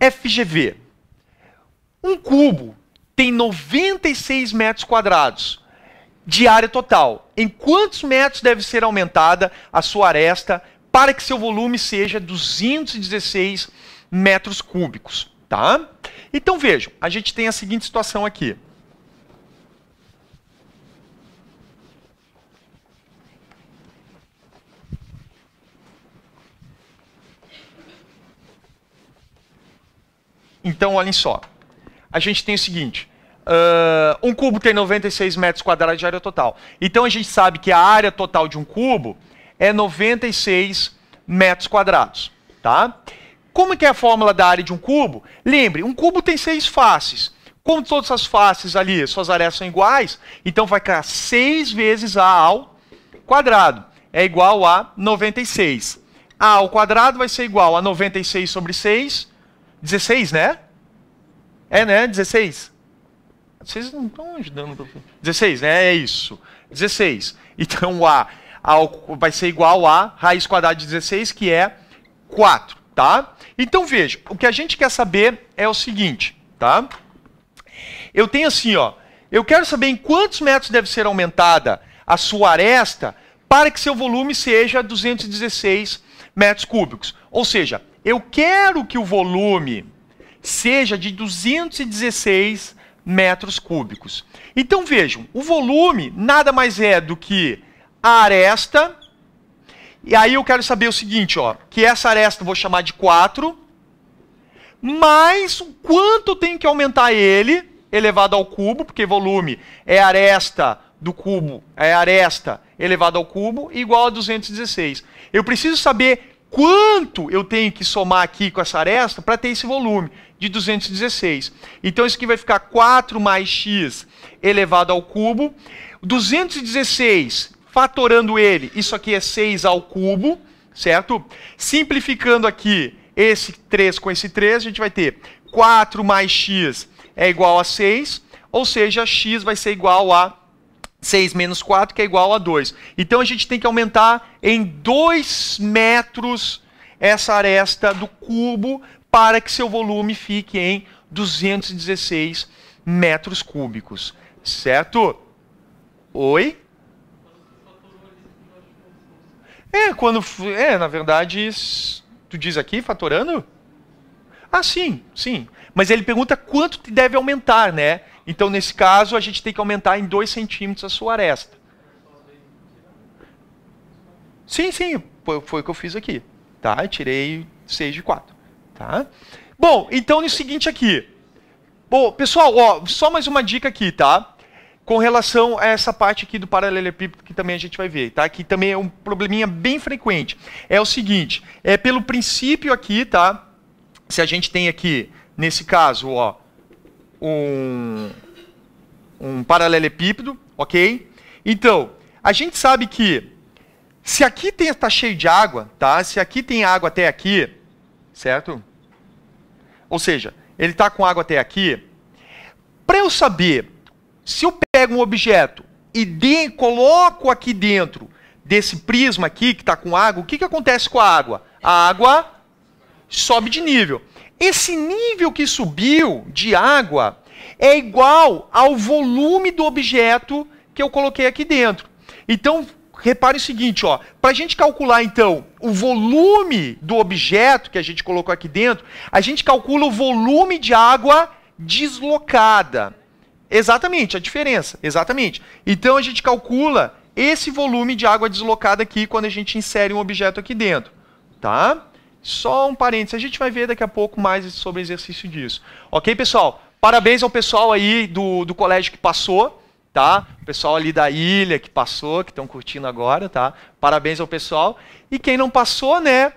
FGV. Um cubo tem 96 metros quadrados de área total. Em quantos metros deve ser aumentada a sua aresta para que seu volume seja 216 metros cúbicos, tá? Então vejam, a gente tem a seguinte situação aqui. Então, olhem só. A gente tem o seguinte. Uh, um cubo tem 96 metros quadrados de área total. Então, a gente sabe que a área total de um cubo é 96 metros quadrados. Tá? Como que é a fórmula da área de um cubo? Lembre, um cubo tem seis faces. Como todas as faces ali, suas áreas são iguais, então vai ficar 6 vezes A ao quadrado. É igual a 96. A ao quadrado vai ser igual a 96 sobre 6 16, né? É, né? 16. Vocês não estão ajudando. 16, né? É isso. 16. Então, A ao, vai ser igual a raiz quadrada de 16, que é 4, tá? Então, veja, o que a gente quer saber é o seguinte, tá? Eu tenho assim, ó. Eu quero saber em quantos metros deve ser aumentada a sua aresta para que seu volume seja 216 metros cúbicos. Ou seja, eu quero que o volume seja de 216 metros cúbicos. Então vejam, o volume nada mais é do que a aresta. E aí eu quero saber o seguinte, ó, que essa aresta eu vou chamar de 4, mais o quanto eu tenho que aumentar ele elevado ao cubo, porque volume é aresta do cubo, é aresta elevado ao cubo, igual a 216. Eu preciso saber quanto eu tenho que somar aqui com essa aresta para ter esse volume de 216. Então isso aqui vai ficar 4 mais x elevado ao cubo. 216, fatorando ele, isso aqui é 6 ao cubo, certo? Simplificando aqui esse 3 com esse 3, a gente vai ter 4 mais x é igual a 6, ou seja, x vai ser igual a 6 menos 4, que é igual a 2. Então a gente tem que aumentar em 2 metros essa aresta do cubo para que seu volume fique em 216 metros cúbicos. Certo? Oi? É, quando. É, na verdade, tu diz aqui, fatorando? Ah, sim, sim. Mas ele pergunta quanto deve aumentar, né? Então, nesse caso, a gente tem que aumentar em 2 centímetros a sua aresta. Sim, sim, foi o que eu fiz aqui. Tá? Eu tirei 6 de 4. Tá? Bom, então no seguinte aqui. Bom, pessoal, ó, só mais uma dica aqui, tá? Com relação a essa parte aqui do paralelepípedo que também a gente vai ver, tá? Que também é um probleminha bem frequente. É o seguinte, é pelo princípio aqui, tá? Se a gente tem aqui, nesse caso, ó, um, um paralelepípedo, ok? Então, a gente sabe que se aqui está cheio de água, tá? Se aqui tem água até aqui, certo? Ou seja, ele está com água até aqui. Para eu saber, se eu pego um objeto e de, coloco aqui dentro desse prisma aqui que está com água, o que, que acontece com a água? A água sobe de nível. Esse nível que subiu de água é igual ao volume do objeto que eu coloquei aqui dentro. Então, repare o seguinte, ó, para a gente calcular então o volume do objeto que a gente colocou aqui dentro, a gente calcula o volume de água deslocada. Exatamente, a diferença, exatamente. Então a gente calcula esse volume de água deslocada aqui quando a gente insere um objeto aqui dentro, tá? Só um parênteses, a gente vai ver daqui a pouco mais sobre o exercício disso. Ok, pessoal? Parabéns ao pessoal aí do, do colégio que passou, tá? O pessoal ali da ilha que passou, que estão curtindo agora, tá? Parabéns ao pessoal. E quem não passou, né?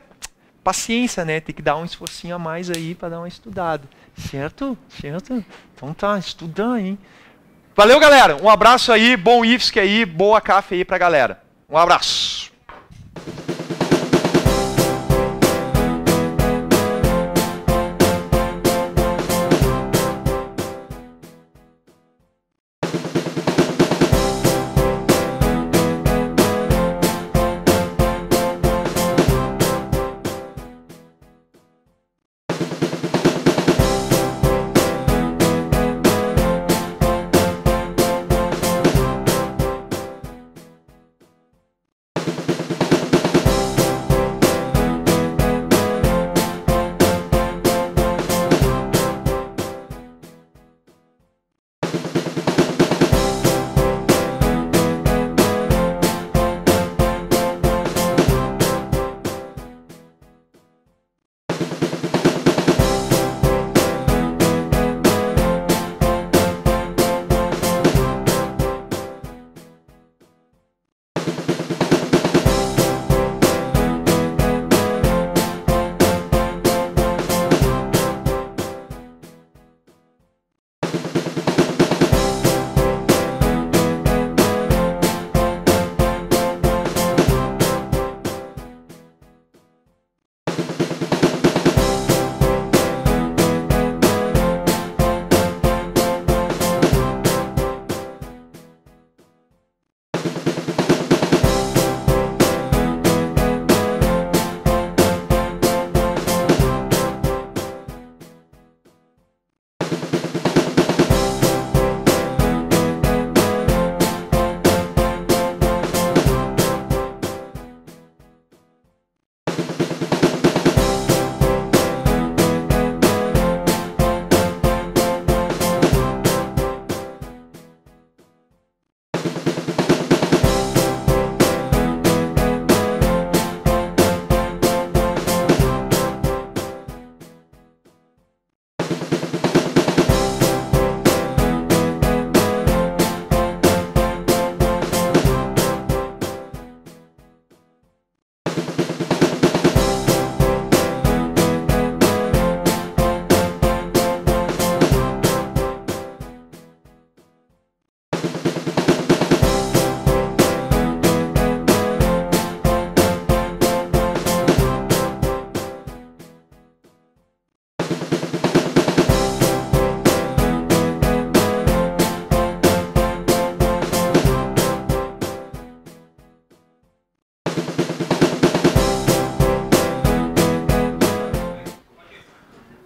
Paciência, né? Tem que dar um esforcinho a mais aí para dar uma estudada. Certo? Certo? Então tá, estudando, aí. Valeu, galera. Um abraço aí, bom IFSC aí, boa CAF aí pra galera. Um abraço.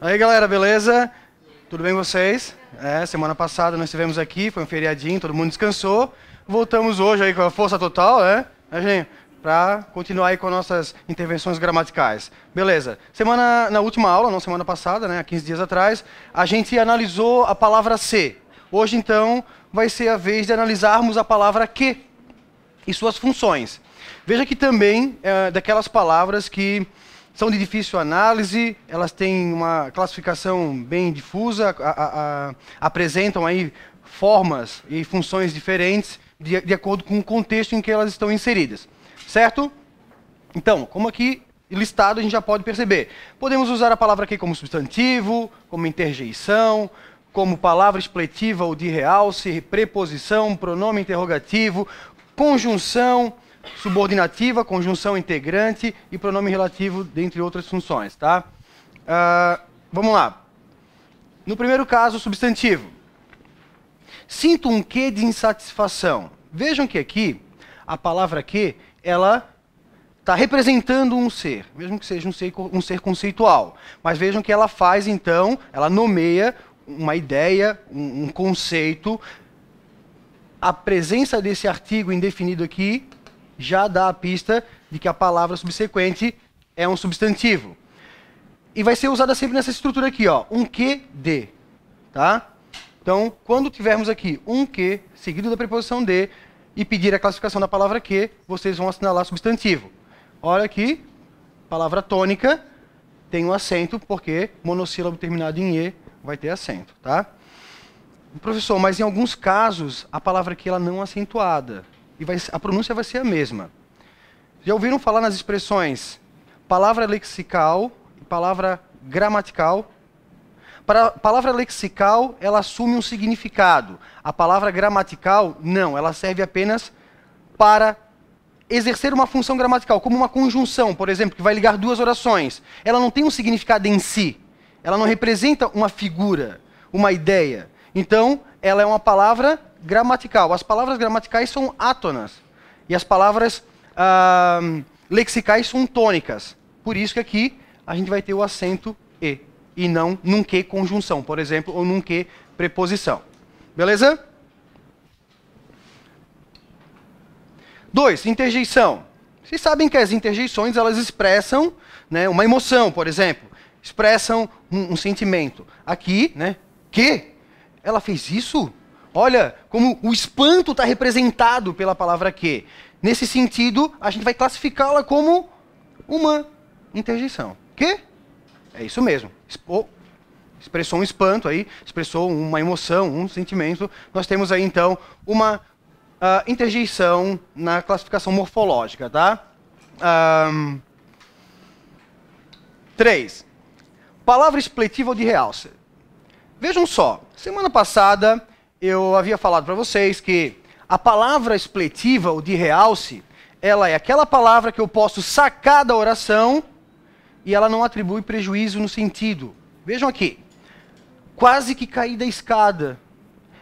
Aí galera, beleza? Tudo bem com vocês? É, semana passada nós estivemos aqui, foi um feriadinho, todo mundo descansou. Voltamos hoje aí com a força total, né, né gente? Para continuar aí com nossas intervenções gramaticais. Beleza. Semana, na última aula, não semana passada, né, há 15 dias atrás, a gente analisou a palavra ser. Hoje, então, vai ser a vez de analisarmos a palavra que e suas funções. Veja que também é daquelas palavras que são de difícil análise, elas têm uma classificação bem difusa, a, a, a, apresentam aí formas e funções diferentes de, de acordo com o contexto em que elas estão inseridas. Certo? Então, como aqui listado, a gente já pode perceber. Podemos usar a palavra aqui como substantivo, como interjeição, como palavra expletiva ou de realce, preposição, pronome interrogativo, conjunção, subordinativa, conjunção integrante e pronome relativo, dentre outras funções. Tá? Uh, vamos lá. No primeiro caso, substantivo. Sinto um quê de insatisfação. Vejam que aqui, a palavra que, ela está representando um ser, mesmo que seja um ser, um ser conceitual. Mas vejam que ela faz, então, ela nomeia uma ideia, um, um conceito. A presença desse artigo indefinido aqui já dá a pista de que a palavra subsequente é um substantivo. E vai ser usada sempre nessa estrutura aqui, ó, um que de, tá? Então, quando tivermos aqui um que seguido da preposição de e pedir a classificação da palavra que, vocês vão assinalar substantivo. Olha aqui, palavra tônica tem um acento porque monossílabo terminado em e vai ter acento, tá? Professor, mas em alguns casos a palavra que ela não é acentuada e vai, a pronúncia vai ser a mesma. Já ouviram falar nas expressões palavra lexical e palavra gramatical? Para, a palavra lexical, ela assume um significado. A palavra gramatical, não. Ela serve apenas para exercer uma função gramatical, como uma conjunção, por exemplo, que vai ligar duas orações. Ela não tem um significado em si. Ela não representa uma figura, uma ideia. Então, ela é uma palavra gramatical. As palavras gramaticais são átonas. E as palavras lexicais são tônicas. Por isso que aqui a gente vai ter o acento E. E não num que conjunção, por exemplo, ou num que preposição. Beleza? 2. Interjeição. Vocês sabem que as interjeições elas expressam né, uma emoção, por exemplo. Expressam um, um sentimento. Aqui, né? Que? Ela fez isso? Olha como o espanto está representado pela palavra que. Nesse sentido, a gente vai classificá-la como uma interjeição. Que? É isso mesmo. Expo... Expressou um espanto aí, expressou uma emoção, um sentimento. Nós temos aí então uma uh, interjeição na classificação morfológica, tá? Um... Três. Palavra expletiva ou de realce. Vejam só, semana passada eu havia falado para vocês que a palavra expletiva, ou de realce, ela é aquela palavra que eu posso sacar da oração e ela não atribui prejuízo no sentido. Vejam aqui. Quase que caí da escada.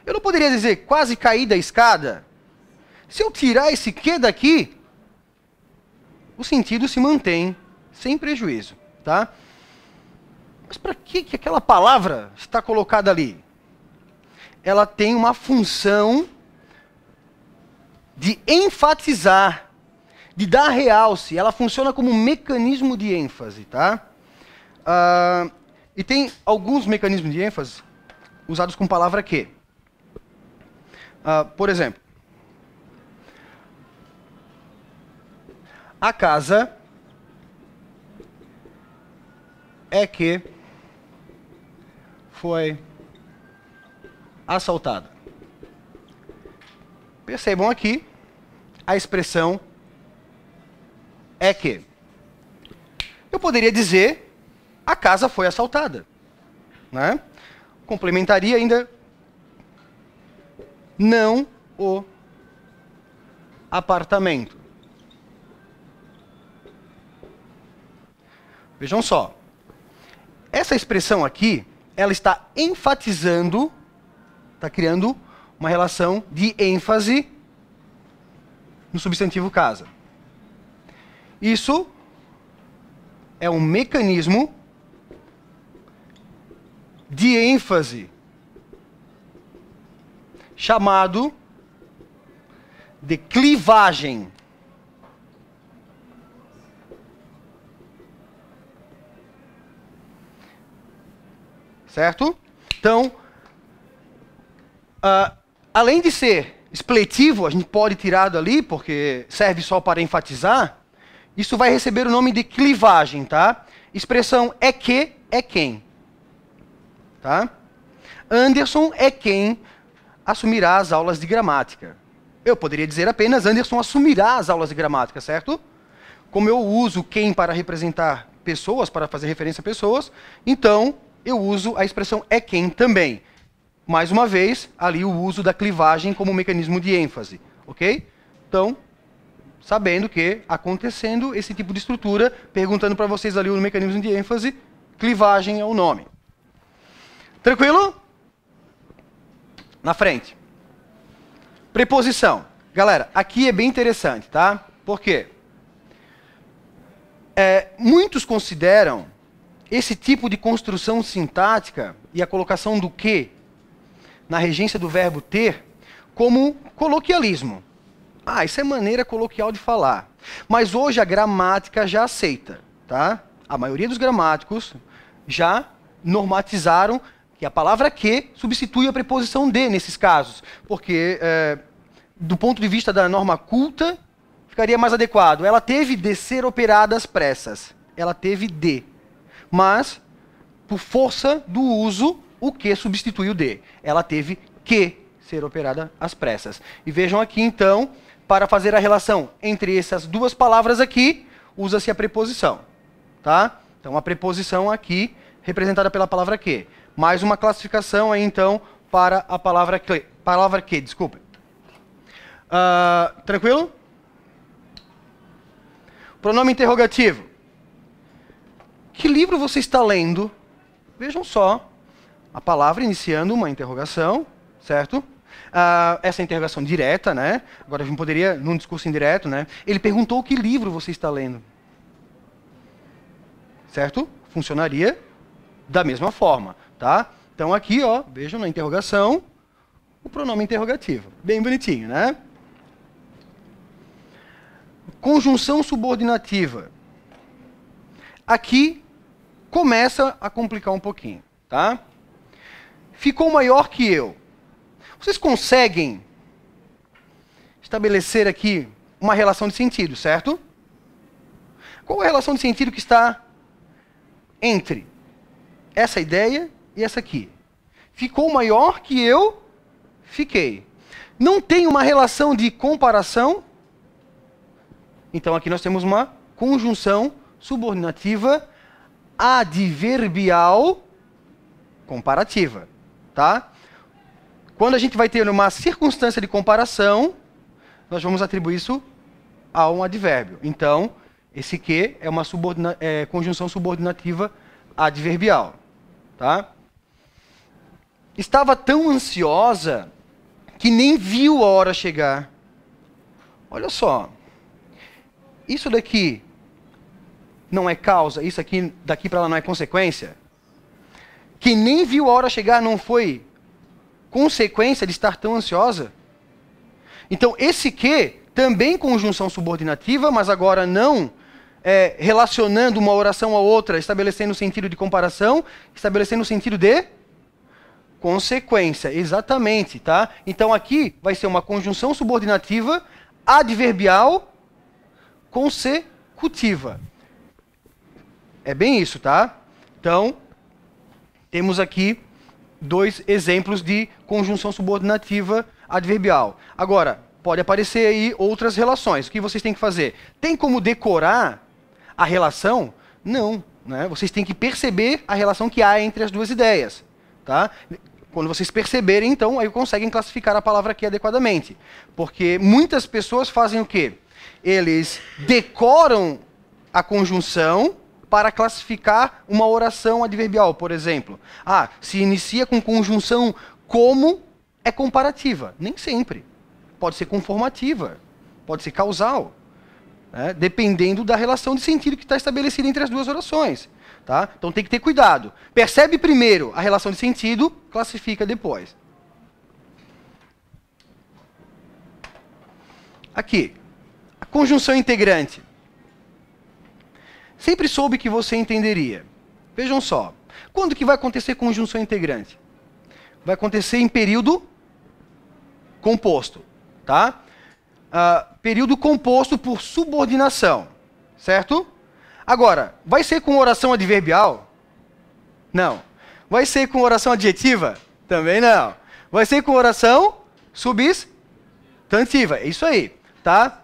Eu não poderia dizer quase caí da escada. Se eu tirar esse que daqui, o sentido se mantém sem prejuízo, tá? Mas para que, que aquela palavra está colocada ali? ela tem uma função de enfatizar, de dar realce. Ela funciona como um mecanismo de ênfase, tá? Ah, e tem alguns mecanismos de ênfase usados com palavra que. Ah, por exemplo, a casa é que foi assaltado. Percebam aqui a expressão é que. Eu poderia dizer a casa foi assaltada. Né? Complementaria ainda não o apartamento. Vejam só. Essa expressão aqui, ela está enfatizando Está criando uma relação de ênfase no substantivo casa. Isso é um mecanismo de ênfase chamado de clivagem. Certo? Então, Uh, além de ser expletivo, a gente pode tirar dali, porque serve só para enfatizar, isso vai receber o nome de clivagem, tá? Expressão é que, é quem. Tá? Anderson é quem assumirá as aulas de gramática. Eu poderia dizer apenas Anderson assumirá as aulas de gramática, certo? Como eu uso quem para representar pessoas, para fazer referência a pessoas, então eu uso a expressão é quem também mais uma vez, ali o uso da clivagem como mecanismo de ênfase. Ok? Então, sabendo que, acontecendo esse tipo de estrutura, perguntando para vocês ali o mecanismo de ênfase, clivagem é o nome. Tranquilo? Na frente. Preposição. Galera, aqui é bem interessante, tá? Por quê? É, muitos consideram esse tipo de construção sintática e a colocação do que na regência do verbo ter como coloquialismo. Ah, isso é maneira coloquial de falar. Mas hoje a gramática já aceita, tá? A maioria dos gramáticos já normatizaram que a palavra que substitui a preposição de nesses casos, porque é, do ponto de vista da norma culta ficaria mais adequado. Ela teve de ser operada às pressas. Ela teve de, mas por força do uso o que substituiu o de. Ela teve que ser operada às pressas. E vejam aqui então, para fazer a relação entre essas duas palavras aqui, usa-se a preposição, tá? Então a preposição aqui representada pela palavra que. Mais uma classificação aí então para a palavra que, palavra que, desculpe. Uh, tranquilo? Pronome interrogativo. Que livro você está lendo? Vejam só, a palavra iniciando uma interrogação, certo? Uh, essa é interrogação direta, né? Agora a gente poderia, num discurso indireto, né? Ele perguntou que livro você está lendo. Certo? Funcionaria da mesma forma, tá? Então aqui, ó, vejam na interrogação o pronome interrogativo. Bem bonitinho, né? Conjunção subordinativa. Aqui começa a complicar um pouquinho, tá? ficou maior que eu. Vocês conseguem estabelecer aqui uma relação de sentido, certo? Qual é a relação de sentido que está entre essa ideia e essa aqui? Ficou maior que eu fiquei. Não tem uma relação de comparação. Então aqui nós temos uma conjunção subordinativa adverbial comparativa. Tá? Quando a gente vai ter uma circunstância de comparação, nós vamos atribuir isso a um advérbio. Então, esse que é uma subordina é, conjunção subordinativa adverbial. Tá? Estava tão ansiosa que nem viu a hora chegar. Olha só. Isso daqui não é causa, isso aqui daqui para lá não é consequência que nem viu a hora chegar não foi consequência de estar tão ansiosa? Então, esse que, também conjunção subordinativa, mas agora não é, relacionando uma oração a outra, estabelecendo o sentido de comparação, estabelecendo o sentido de consequência, exatamente, tá? Então aqui vai ser uma conjunção subordinativa adverbial consecutiva. É bem isso, tá? Então, temos aqui dois exemplos de conjunção subordinativa adverbial. Agora, pode aparecer aí outras relações. O que vocês têm que fazer? Tem como decorar a relação? Não. Né? Vocês têm que perceber a relação que há entre as duas ideias. Tá? Quando vocês perceberem, então, aí conseguem classificar a palavra aqui adequadamente. Porque muitas pessoas fazem o quê? Eles decoram a conjunção para classificar uma oração adverbial, por exemplo. Ah, se inicia com conjunção como é comparativa. Nem sempre. Pode ser conformativa, pode ser causal, né? dependendo da relação de sentido que está estabelecida entre as duas orações. Tá? Então tem que ter cuidado. Percebe primeiro a relação de sentido, classifica depois. Aqui, a conjunção integrante. Sempre soube que você entenderia. Vejam só. Quando que vai acontecer conjunção integrante? Vai acontecer em período composto, tá? Uh, período composto por subordinação, certo? Agora, vai ser com oração adverbial? Não. Vai ser com oração adjetiva? Também não. Vai ser com oração substantiva. É isso aí, tá?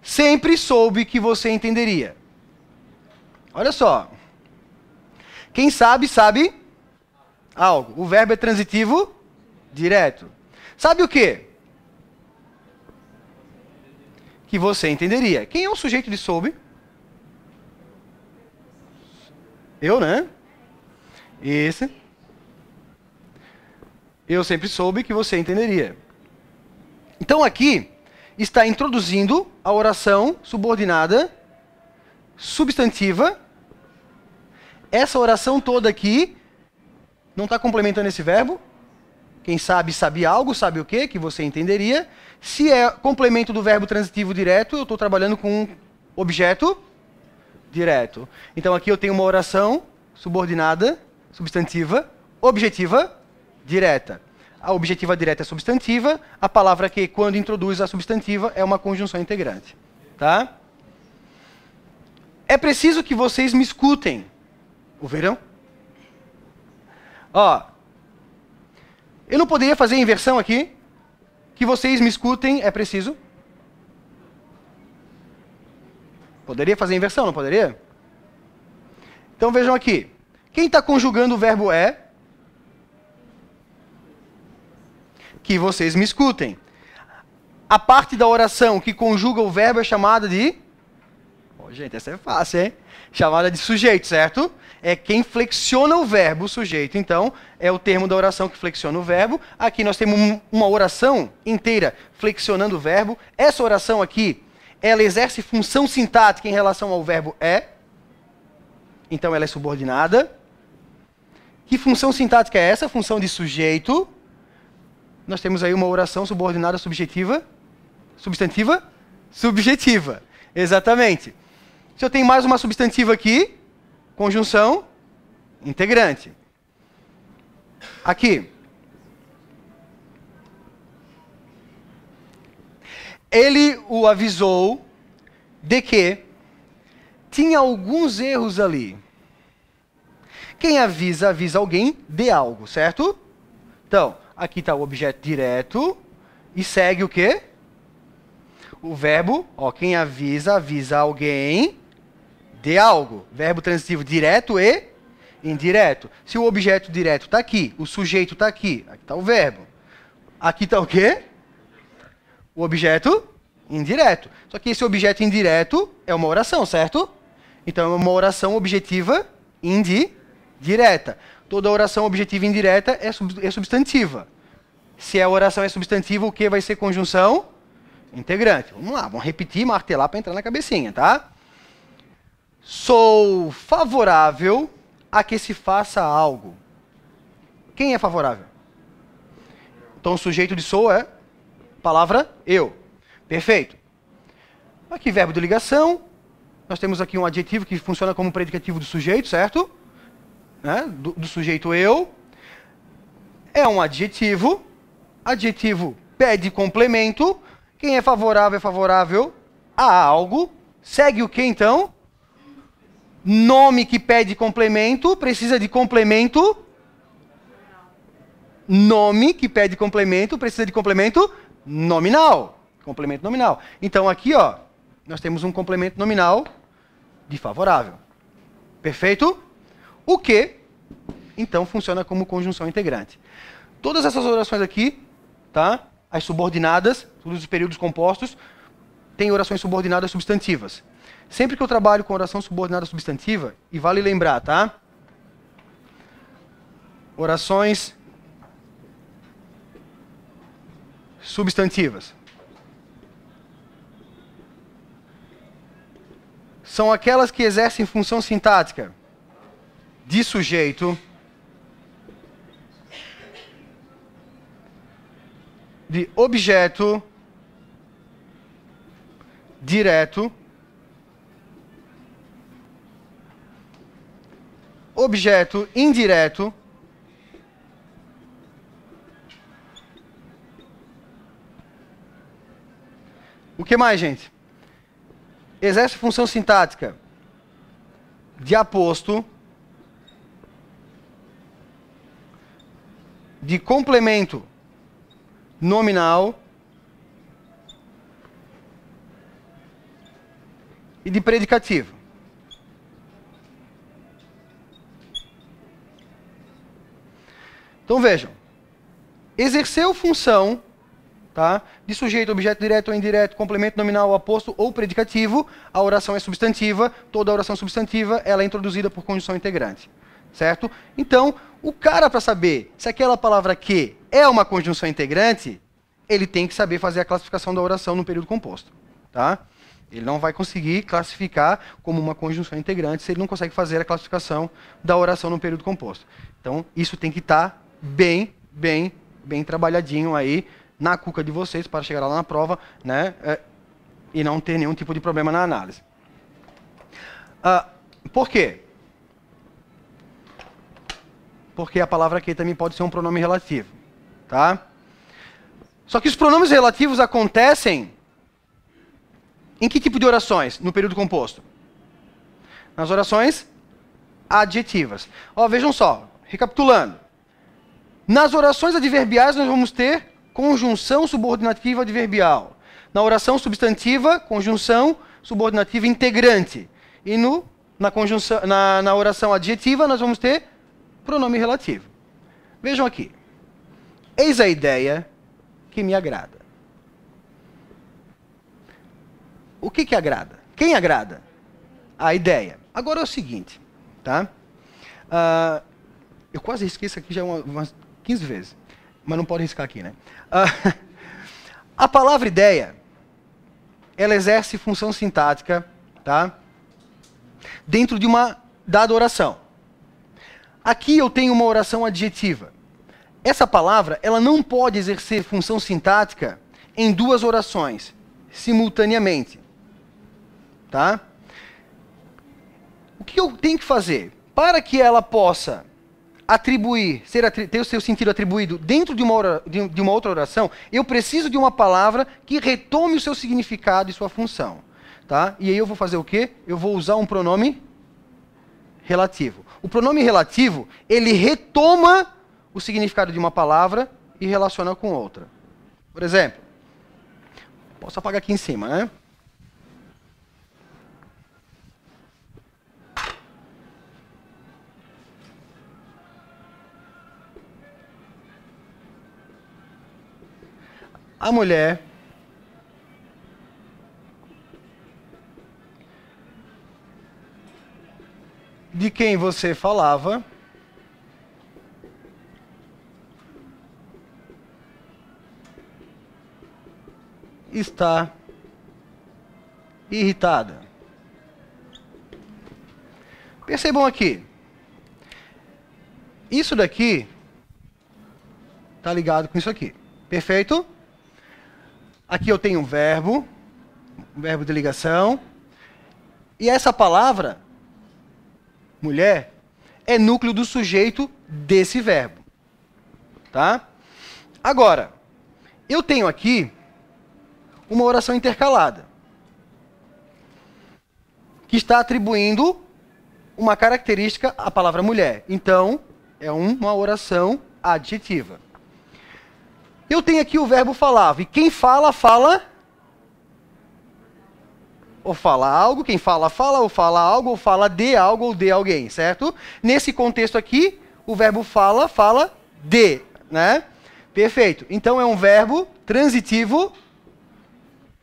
Sempre soube que você entenderia. Olha só. Quem sabe, sabe algo. O verbo é transitivo direto. Sabe o quê? Que você entenderia. Quem é o sujeito de soube? Eu, né? Esse. Eu sempre soube que você entenderia. Então aqui está introduzindo a oração subordinada substantiva essa oração toda aqui não está complementando esse verbo? Quem sabe, sabe algo, sabe o quê? que você entenderia. Se é complemento do verbo transitivo direto, eu estou trabalhando com um objeto direto. Então aqui eu tenho uma oração subordinada, substantiva, objetiva, direta. A objetiva direta é substantiva, a palavra que, quando introduz a substantiva, é uma conjunção integrante. Tá? É preciso que vocês me escutem. O verão? Ó, eu não poderia fazer inversão aqui? Que vocês me escutem, é preciso? Poderia fazer inversão, não poderia? Então vejam aqui. Quem está conjugando o verbo é? Que vocês me escutem. A parte da oração que conjuga o verbo é chamada de? Oh, gente, essa é fácil, hein? chamada de sujeito, certo? É quem flexiona o verbo, o sujeito. Então, é o termo da oração que flexiona o verbo. Aqui nós temos uma oração inteira flexionando o verbo. Essa oração aqui, ela exerce função sintática em relação ao verbo é. Então, ela é subordinada. Que função sintática é essa? Função de sujeito. Nós temos aí uma oração subordinada subjetiva. Substantiva? Subjetiva. Exatamente. Se eu tenho mais uma substantiva aqui, conjunção integrante. Aqui. Ele o avisou de que tinha alguns erros ali. Quem avisa, avisa alguém de algo, certo? Então, aqui está o objeto direto e segue o quê? O verbo, ó, quem avisa, avisa alguém de algo. Verbo transitivo direto e indireto. Se o objeto direto está aqui, o sujeito está aqui, aqui está o verbo. Aqui está o quê? O objeto indireto. Só que esse objeto indireto é uma oração, certo? Então é uma oração objetiva indireta. Toda oração objetiva indireta é, sub é substantiva. Se a oração é substantiva, o que vai ser conjunção? Integrante. Vamos lá, vamos repetir, martelar para entrar na cabecinha, tá? Sou favorável a que se faça algo. Quem é favorável? Então o sujeito de sou é palavra eu. Perfeito. Aqui, verbo de ligação. Nós temos aqui um adjetivo que funciona como predicativo do sujeito, certo? Né? Do, do sujeito eu. É um adjetivo. Adjetivo pede complemento. Quem é favorável é favorável a algo. Segue o que então? Nome que pede complemento precisa de complemento. Nome que pede complemento precisa de complemento nominal. Complemento nominal. Então aqui, ó, nós temos um complemento nominal de favorável. Perfeito? O que então funciona como conjunção integrante. Todas essas orações aqui, tá? As subordinadas, todos os períodos compostos, têm orações subordinadas substantivas. Sempre que eu trabalho com oração subordinada substantiva, e vale lembrar, tá? Orações substantivas. São aquelas que exercem função sintática de sujeito, de objeto direto objeto indireto O que mais, gente? Exerce função sintática de aposto, de complemento nominal e de predicativo. Então vejam, exerceu função tá, de sujeito, objeto direto ou indireto, complemento nominal, aposto ou predicativo, a oração é substantiva, toda oração substantiva ela é introduzida por conjunção integrante. Certo? Então, o cara para saber se aquela palavra que é uma conjunção integrante, ele tem que saber fazer a classificação da oração no período composto. Tá? Ele não vai conseguir classificar como uma conjunção integrante se ele não consegue fazer a classificação da oração no período composto. Então, isso tem que estar tá bem, bem, bem trabalhadinho aí na cuca de vocês para chegar lá na prova, né? É, e não ter nenhum tipo de problema na análise. Uh, por quê? Porque a palavra que também pode ser um pronome relativo, tá? Só que os pronomes relativos acontecem em que tipo de orações no período composto? Nas orações adjetivas. Ó, vejam só, recapitulando. Nas orações adverbiais, nós vamos ter conjunção subordinativa adverbial. Na oração substantiva, conjunção subordinativa integrante. E no, na, conjunção, na, na oração adjetiva, nós vamos ter pronome relativo. Vejam aqui. Eis a ideia que me agrada. O que, que agrada? Quem agrada? A ideia. Agora é o seguinte, tá? Uh, eu quase esqueço aqui já é uma, umas 15 vezes. Mas não pode riscar aqui, né? Ah, a palavra ideia, ela exerce função sintática, tá? Dentro de uma dada oração. Aqui eu tenho uma oração adjetiva. Essa palavra, ela não pode exercer função sintática em duas orações simultaneamente. Tá? O que eu tenho que fazer para que ela possa atribuir, ser atri ter o seu sentido atribuído dentro de uma, de uma outra oração, eu preciso de uma palavra que retome o seu significado e sua função. Tá? E aí eu vou fazer o quê? Eu vou usar um pronome relativo. O pronome relativo, ele retoma o significado de uma palavra e relaciona com outra. Por exemplo, posso apagar aqui em cima, né? A mulher de quem você falava está irritada. Percebam aqui. Isso daqui está ligado com isso aqui. Perfeito? Aqui eu tenho um verbo, um verbo de ligação. E essa palavra, mulher, é núcleo do sujeito desse verbo. Tá? Agora, eu tenho aqui uma oração intercalada que está atribuindo uma característica à palavra mulher. Então, é uma oração adjetiva. Eu tenho aqui o verbo falava. E quem fala, fala. Ou fala algo, quem fala, fala, ou fala algo, ou fala de algo, ou de alguém, certo? Nesse contexto aqui, o verbo fala, fala de, né? Perfeito. Então é um verbo transitivo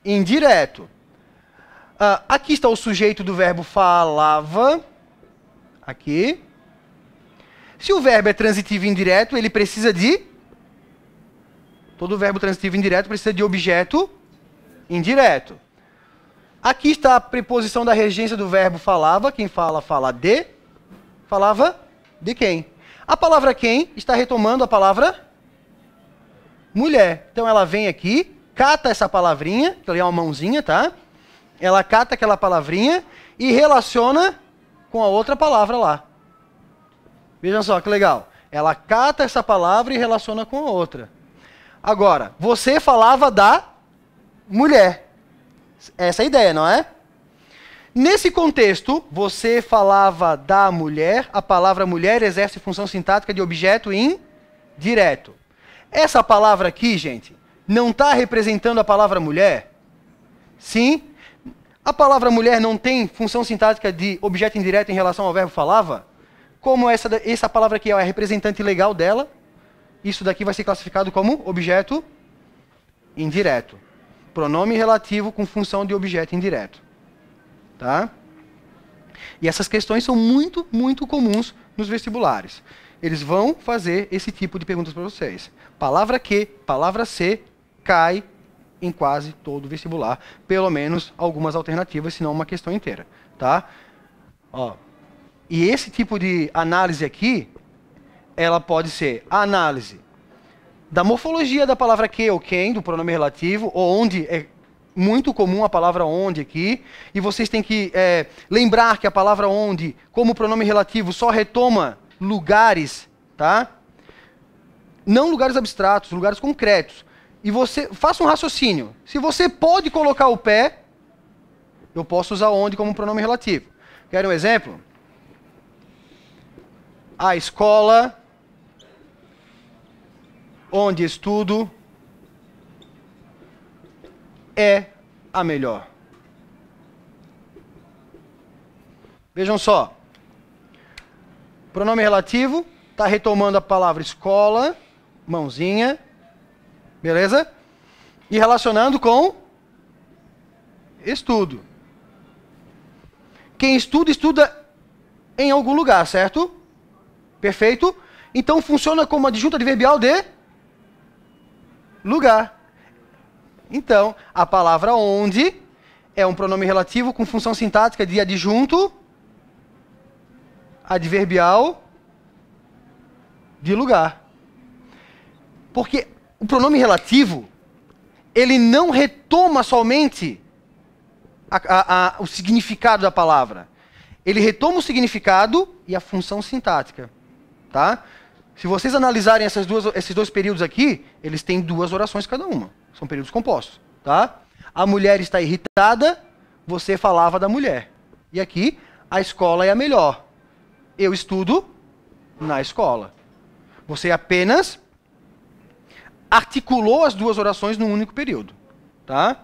indireto. Uh, aqui está o sujeito do verbo falava. Aqui. Se o verbo é transitivo indireto, ele precisa de Todo verbo transitivo indireto precisa de objeto indireto. Aqui está a preposição da regência do verbo falava. Quem fala, fala de. Falava de quem? A palavra quem está retomando a palavra mulher. Então ela vem aqui, cata essa palavrinha, que ali é uma mãozinha, tá? Ela cata aquela palavrinha e relaciona com a outra palavra lá. Vejam só que legal. Ela cata essa palavra e relaciona com a outra. Agora, você falava da mulher. Essa é a ideia, não é? Nesse contexto, você falava da mulher, a palavra mulher exerce função sintática de objeto indireto. Essa palavra aqui, gente, não está representando a palavra mulher? Sim. A palavra mulher não tem função sintática de objeto indireto em relação ao verbo falava? Como essa, essa palavra aqui é a representante legal dela, isso daqui vai ser classificado como objeto indireto. Pronome relativo com função de objeto indireto. Tá? E essas questões são muito, muito comuns nos vestibulares. Eles vão fazer esse tipo de perguntas para vocês. Palavra que, palavra se, cai em quase todo vestibular, pelo menos algumas alternativas, se não uma questão inteira, tá? Ó. E esse tipo de análise aqui ela pode ser a análise da morfologia da palavra que ou quem, do pronome relativo, ou onde é muito comum a palavra onde aqui, e vocês têm que é, lembrar que a palavra onde, como pronome relativo, só retoma lugares, tá? Não lugares abstratos, lugares concretos. E você faça um raciocínio. Se você pode colocar o pé, eu posso usar onde como pronome relativo. Quer um exemplo? A escola onde estudo é a melhor. Vejam só. Pronome relativo, está retomando a palavra escola, mãozinha, beleza? E relacionando com estudo. Quem estuda, estuda em algum lugar, certo? Perfeito? Então funciona como adjunto adverbial de lugar. Então, a palavra onde é um pronome relativo com função sintática de adjunto, adverbial, de lugar. Porque o pronome relativo, ele não retoma somente a, a, a, o significado da palavra. Ele retoma o significado e a função sintática. Tá? Se vocês analisarem essas duas, esses dois períodos aqui, eles têm duas orações cada uma. São períodos compostos, tá? A mulher está irritada, você falava da mulher. E aqui, a escola é a melhor. Eu estudo na escola. Você apenas articulou as duas orações num único período, tá?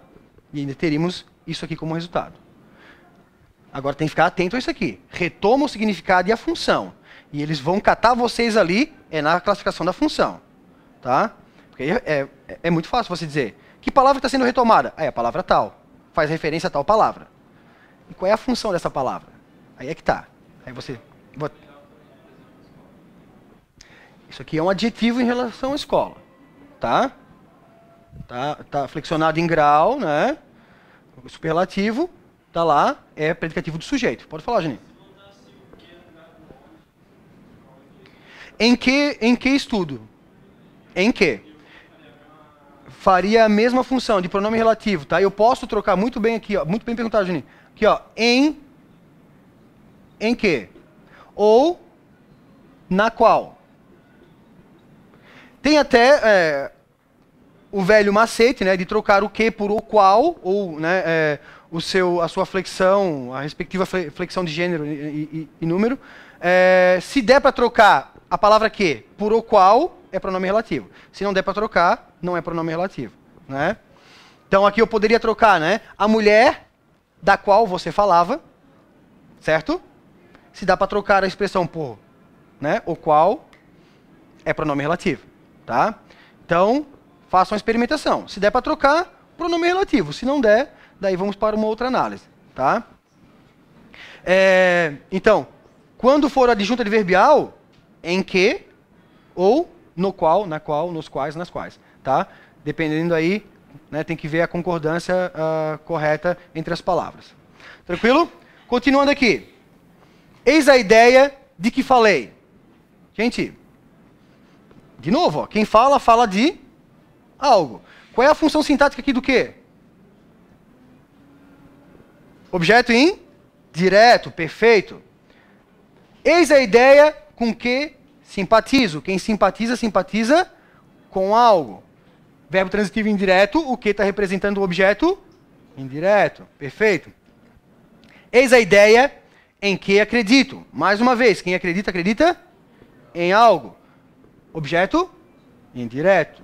E ainda teríamos isso aqui como resultado. Agora tem que ficar atento a isso aqui. Retoma o significado e a função. E eles vão catar vocês ali é na classificação da função. Tá? Porque é, é, é muito fácil você dizer. Que palavra está sendo retomada? Ah, é a palavra tal. Faz referência a tal palavra. E qual é a função dessa palavra? Aí é que tá. Aí você. Isso aqui é um adjetivo em relação à escola. Tá? Tá, tá flexionado em grau, né? O superlativo, tá lá, é predicativo do sujeito. Pode falar, Janine. Em que, em que estudo? Em que? Faria a mesma função de pronome relativo, tá? Eu posso trocar muito bem aqui, ó, muito bem perguntado, Juninho. Aqui, ó, em em que? Ou na qual? Tem até é, o velho macete, né, de trocar o que por o qual, ou, né, é, o seu, a sua flexão, a respectiva flexão de gênero e, e, e número. É, se der para trocar a palavra que, por o qual, é pronome relativo. Se não der para trocar, não é pronome relativo. Né? Então aqui eu poderia trocar, né? A mulher da qual você falava, certo? Se dá para trocar a expressão por, né? O qual é pronome relativo, tá? Então, faça uma experimentação. Se der para trocar, pronome relativo. Se não der, daí vamos para uma outra análise, tá? É, então, quando for adjunto adverbial, em que ou no qual, na qual, nos quais, nas quais, tá? Dependendo aí, né, tem que ver a concordância uh, correta entre as palavras. Tranquilo? Continuando aqui. Eis a ideia de que falei. Gente, de novo, ó, quem fala, fala de algo. Qual é a função sintática aqui do quê? Objeto indireto, perfeito. Eis a ideia com que Simpatizo. Quem simpatiza, simpatiza com algo. Verbo transitivo indireto, o que está representando o objeto? Indireto. Perfeito. Eis a ideia em que acredito. Mais uma vez, quem acredita, acredita em algo. Objeto indireto.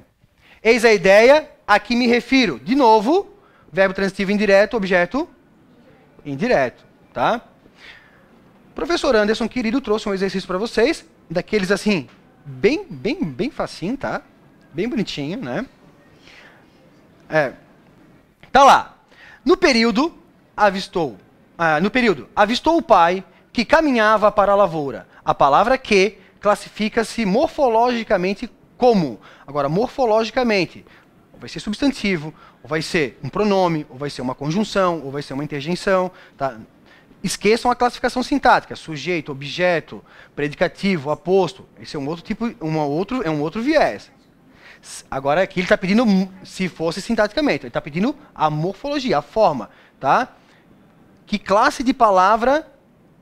Eis a ideia a que me refiro. De novo, verbo transitivo indireto, objeto indireto. Tá? Professor Anderson, querido, trouxe um exercício para vocês daqueles assim, bem, bem, bem facinho, tá? Bem bonitinho, né? É. Tá lá. No período, avistou. Ah, no período, avistou o pai que caminhava para a lavoura. A palavra que classifica-se morfologicamente como. Agora, morfologicamente, ou vai ser substantivo, ou vai ser um pronome, ou vai ser uma conjunção, ou vai ser uma interjeição. Tá? Esqueçam a classificação sintática, sujeito, objeto, predicativo, aposto. Esse é um outro tipo, uma outro, é um outro viés. Agora aqui ele está pedindo, se fosse sintaticamente, ele está pedindo a morfologia, a forma, tá? Que classe de palavra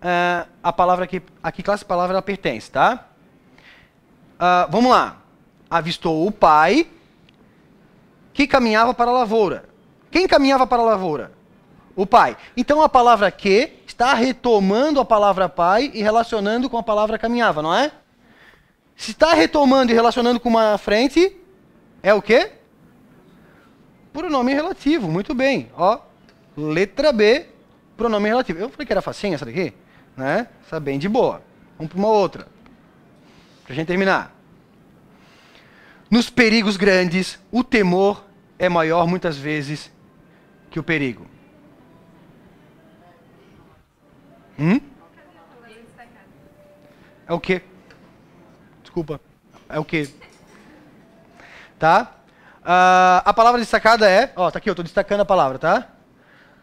uh, a palavra que a que classe de palavra ela pertence, tá? Uh, vamos lá. Avistou o pai que caminhava para a lavoura. Quem caminhava para a lavoura? O pai. Então a palavra que está retomando a palavra pai e relacionando com a palavra caminhava, não é? Se está retomando e relacionando com uma frente, é o quê? Pronome relativo, muito bem. Ó, letra B, pronome relativo. Eu falei que era facinha essa daqui, né? Essa bem de boa. Vamos para uma outra. Pra gente terminar. Nos perigos grandes, o temor é maior muitas vezes que o perigo. Hum? É o quê? Desculpa. É o quê? Tá? Uh, a palavra destacada é. Ó, tá aqui, eu tô destacando a palavra, tá?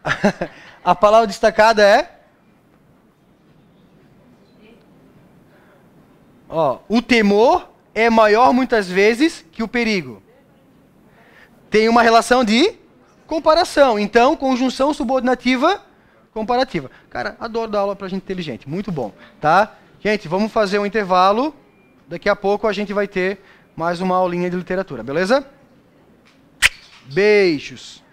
a palavra destacada é. Ó, o temor é maior muitas vezes que o perigo. Tem uma relação de comparação. Então, conjunção subordinativa comparativa. Cara, adoro dar aula para gente inteligente, muito bom, tá? Gente, vamos fazer um intervalo. Daqui a pouco a gente vai ter mais uma aulinha de literatura, beleza? Beijos.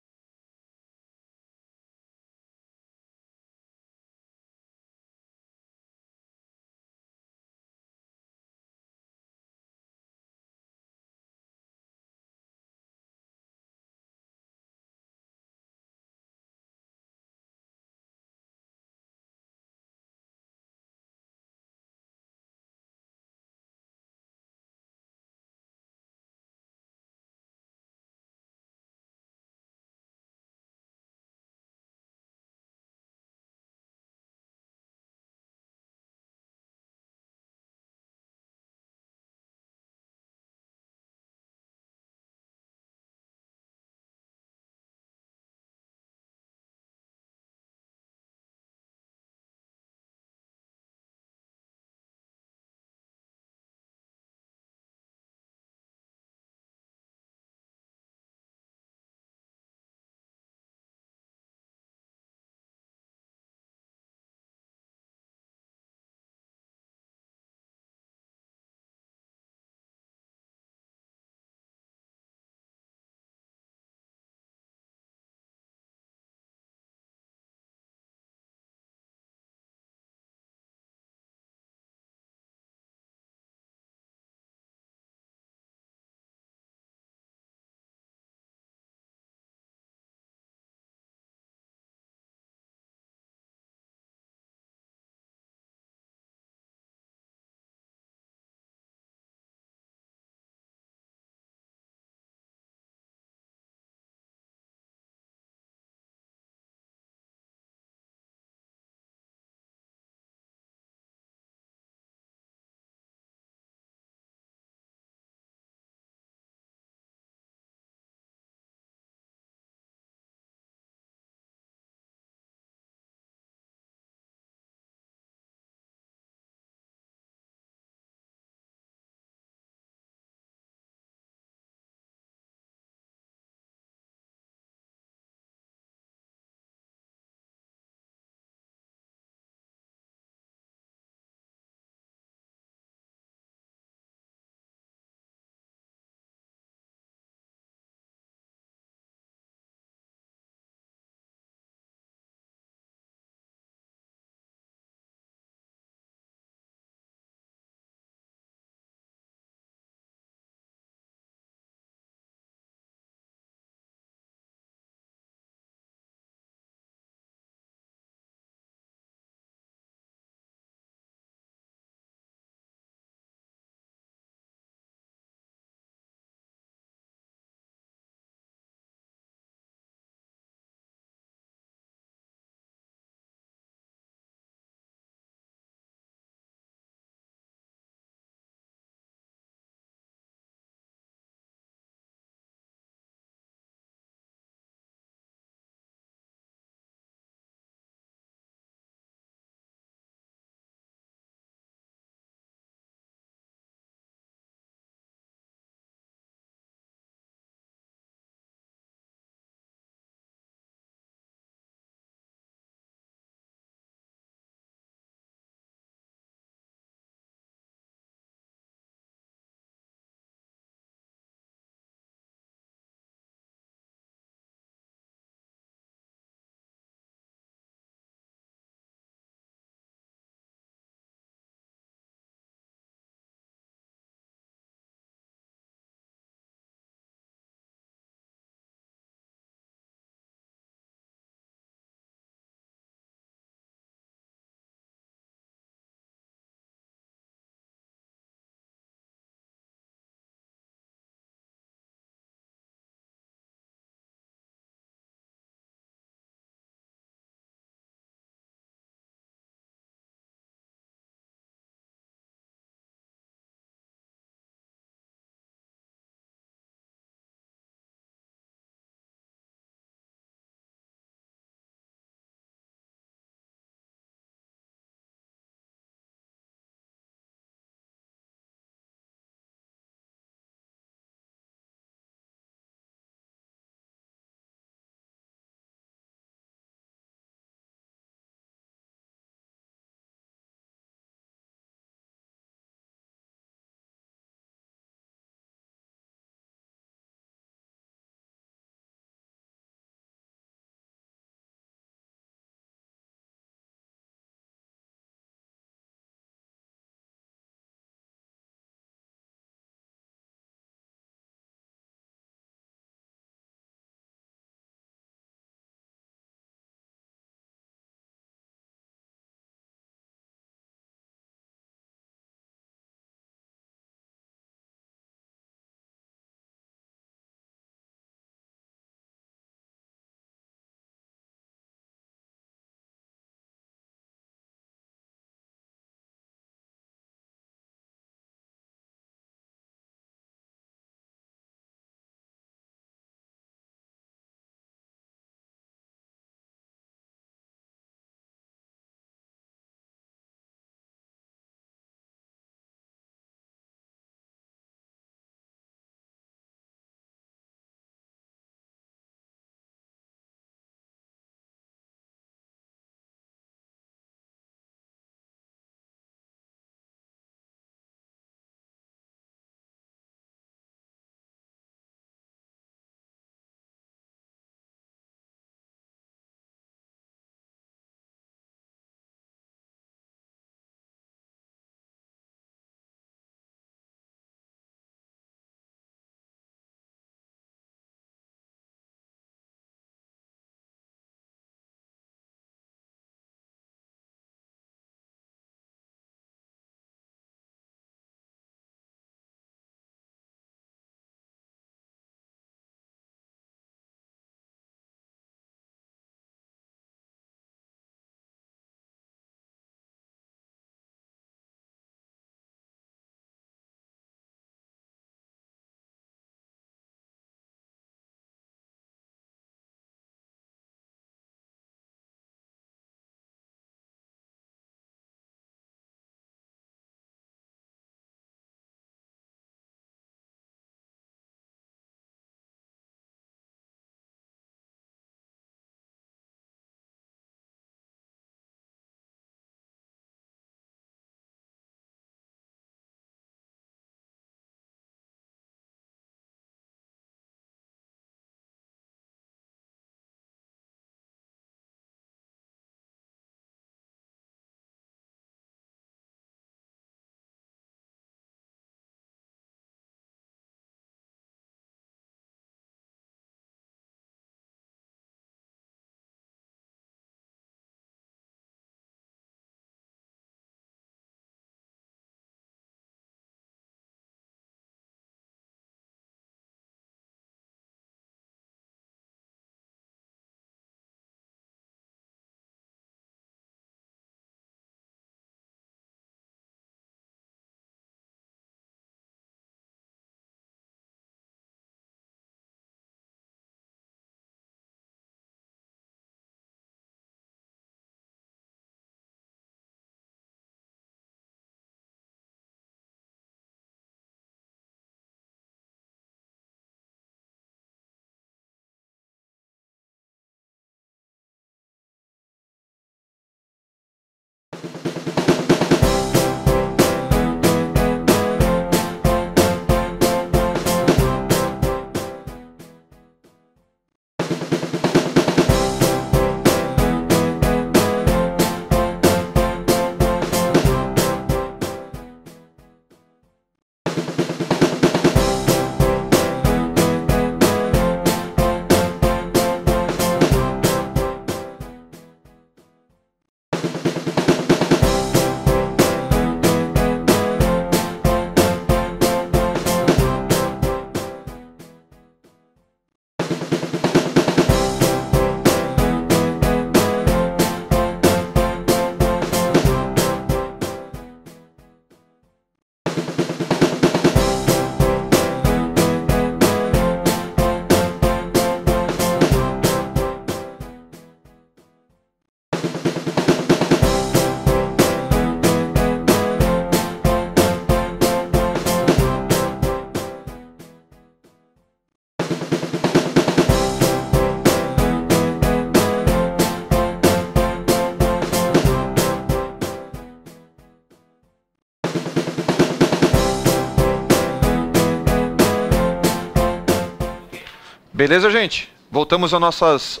Beleza, gente? Voltamos às nossas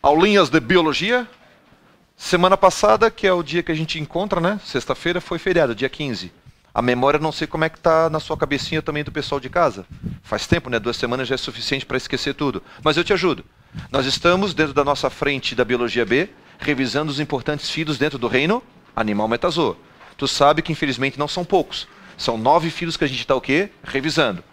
aulinhas de biologia. Semana passada, que é o dia que a gente encontra, né? Sexta-feira foi feriado, dia 15. A memória não sei como é que tá na sua cabecinha também do pessoal de casa. Faz tempo, né? Duas semanas já é suficiente para esquecer tudo. Mas eu te ajudo. Nós estamos dentro da nossa frente da biologia B, revisando os importantes filhos dentro do reino animal metazoa. Tu sabe que infelizmente não são poucos. São nove filhos que a gente está o quê? Revisando.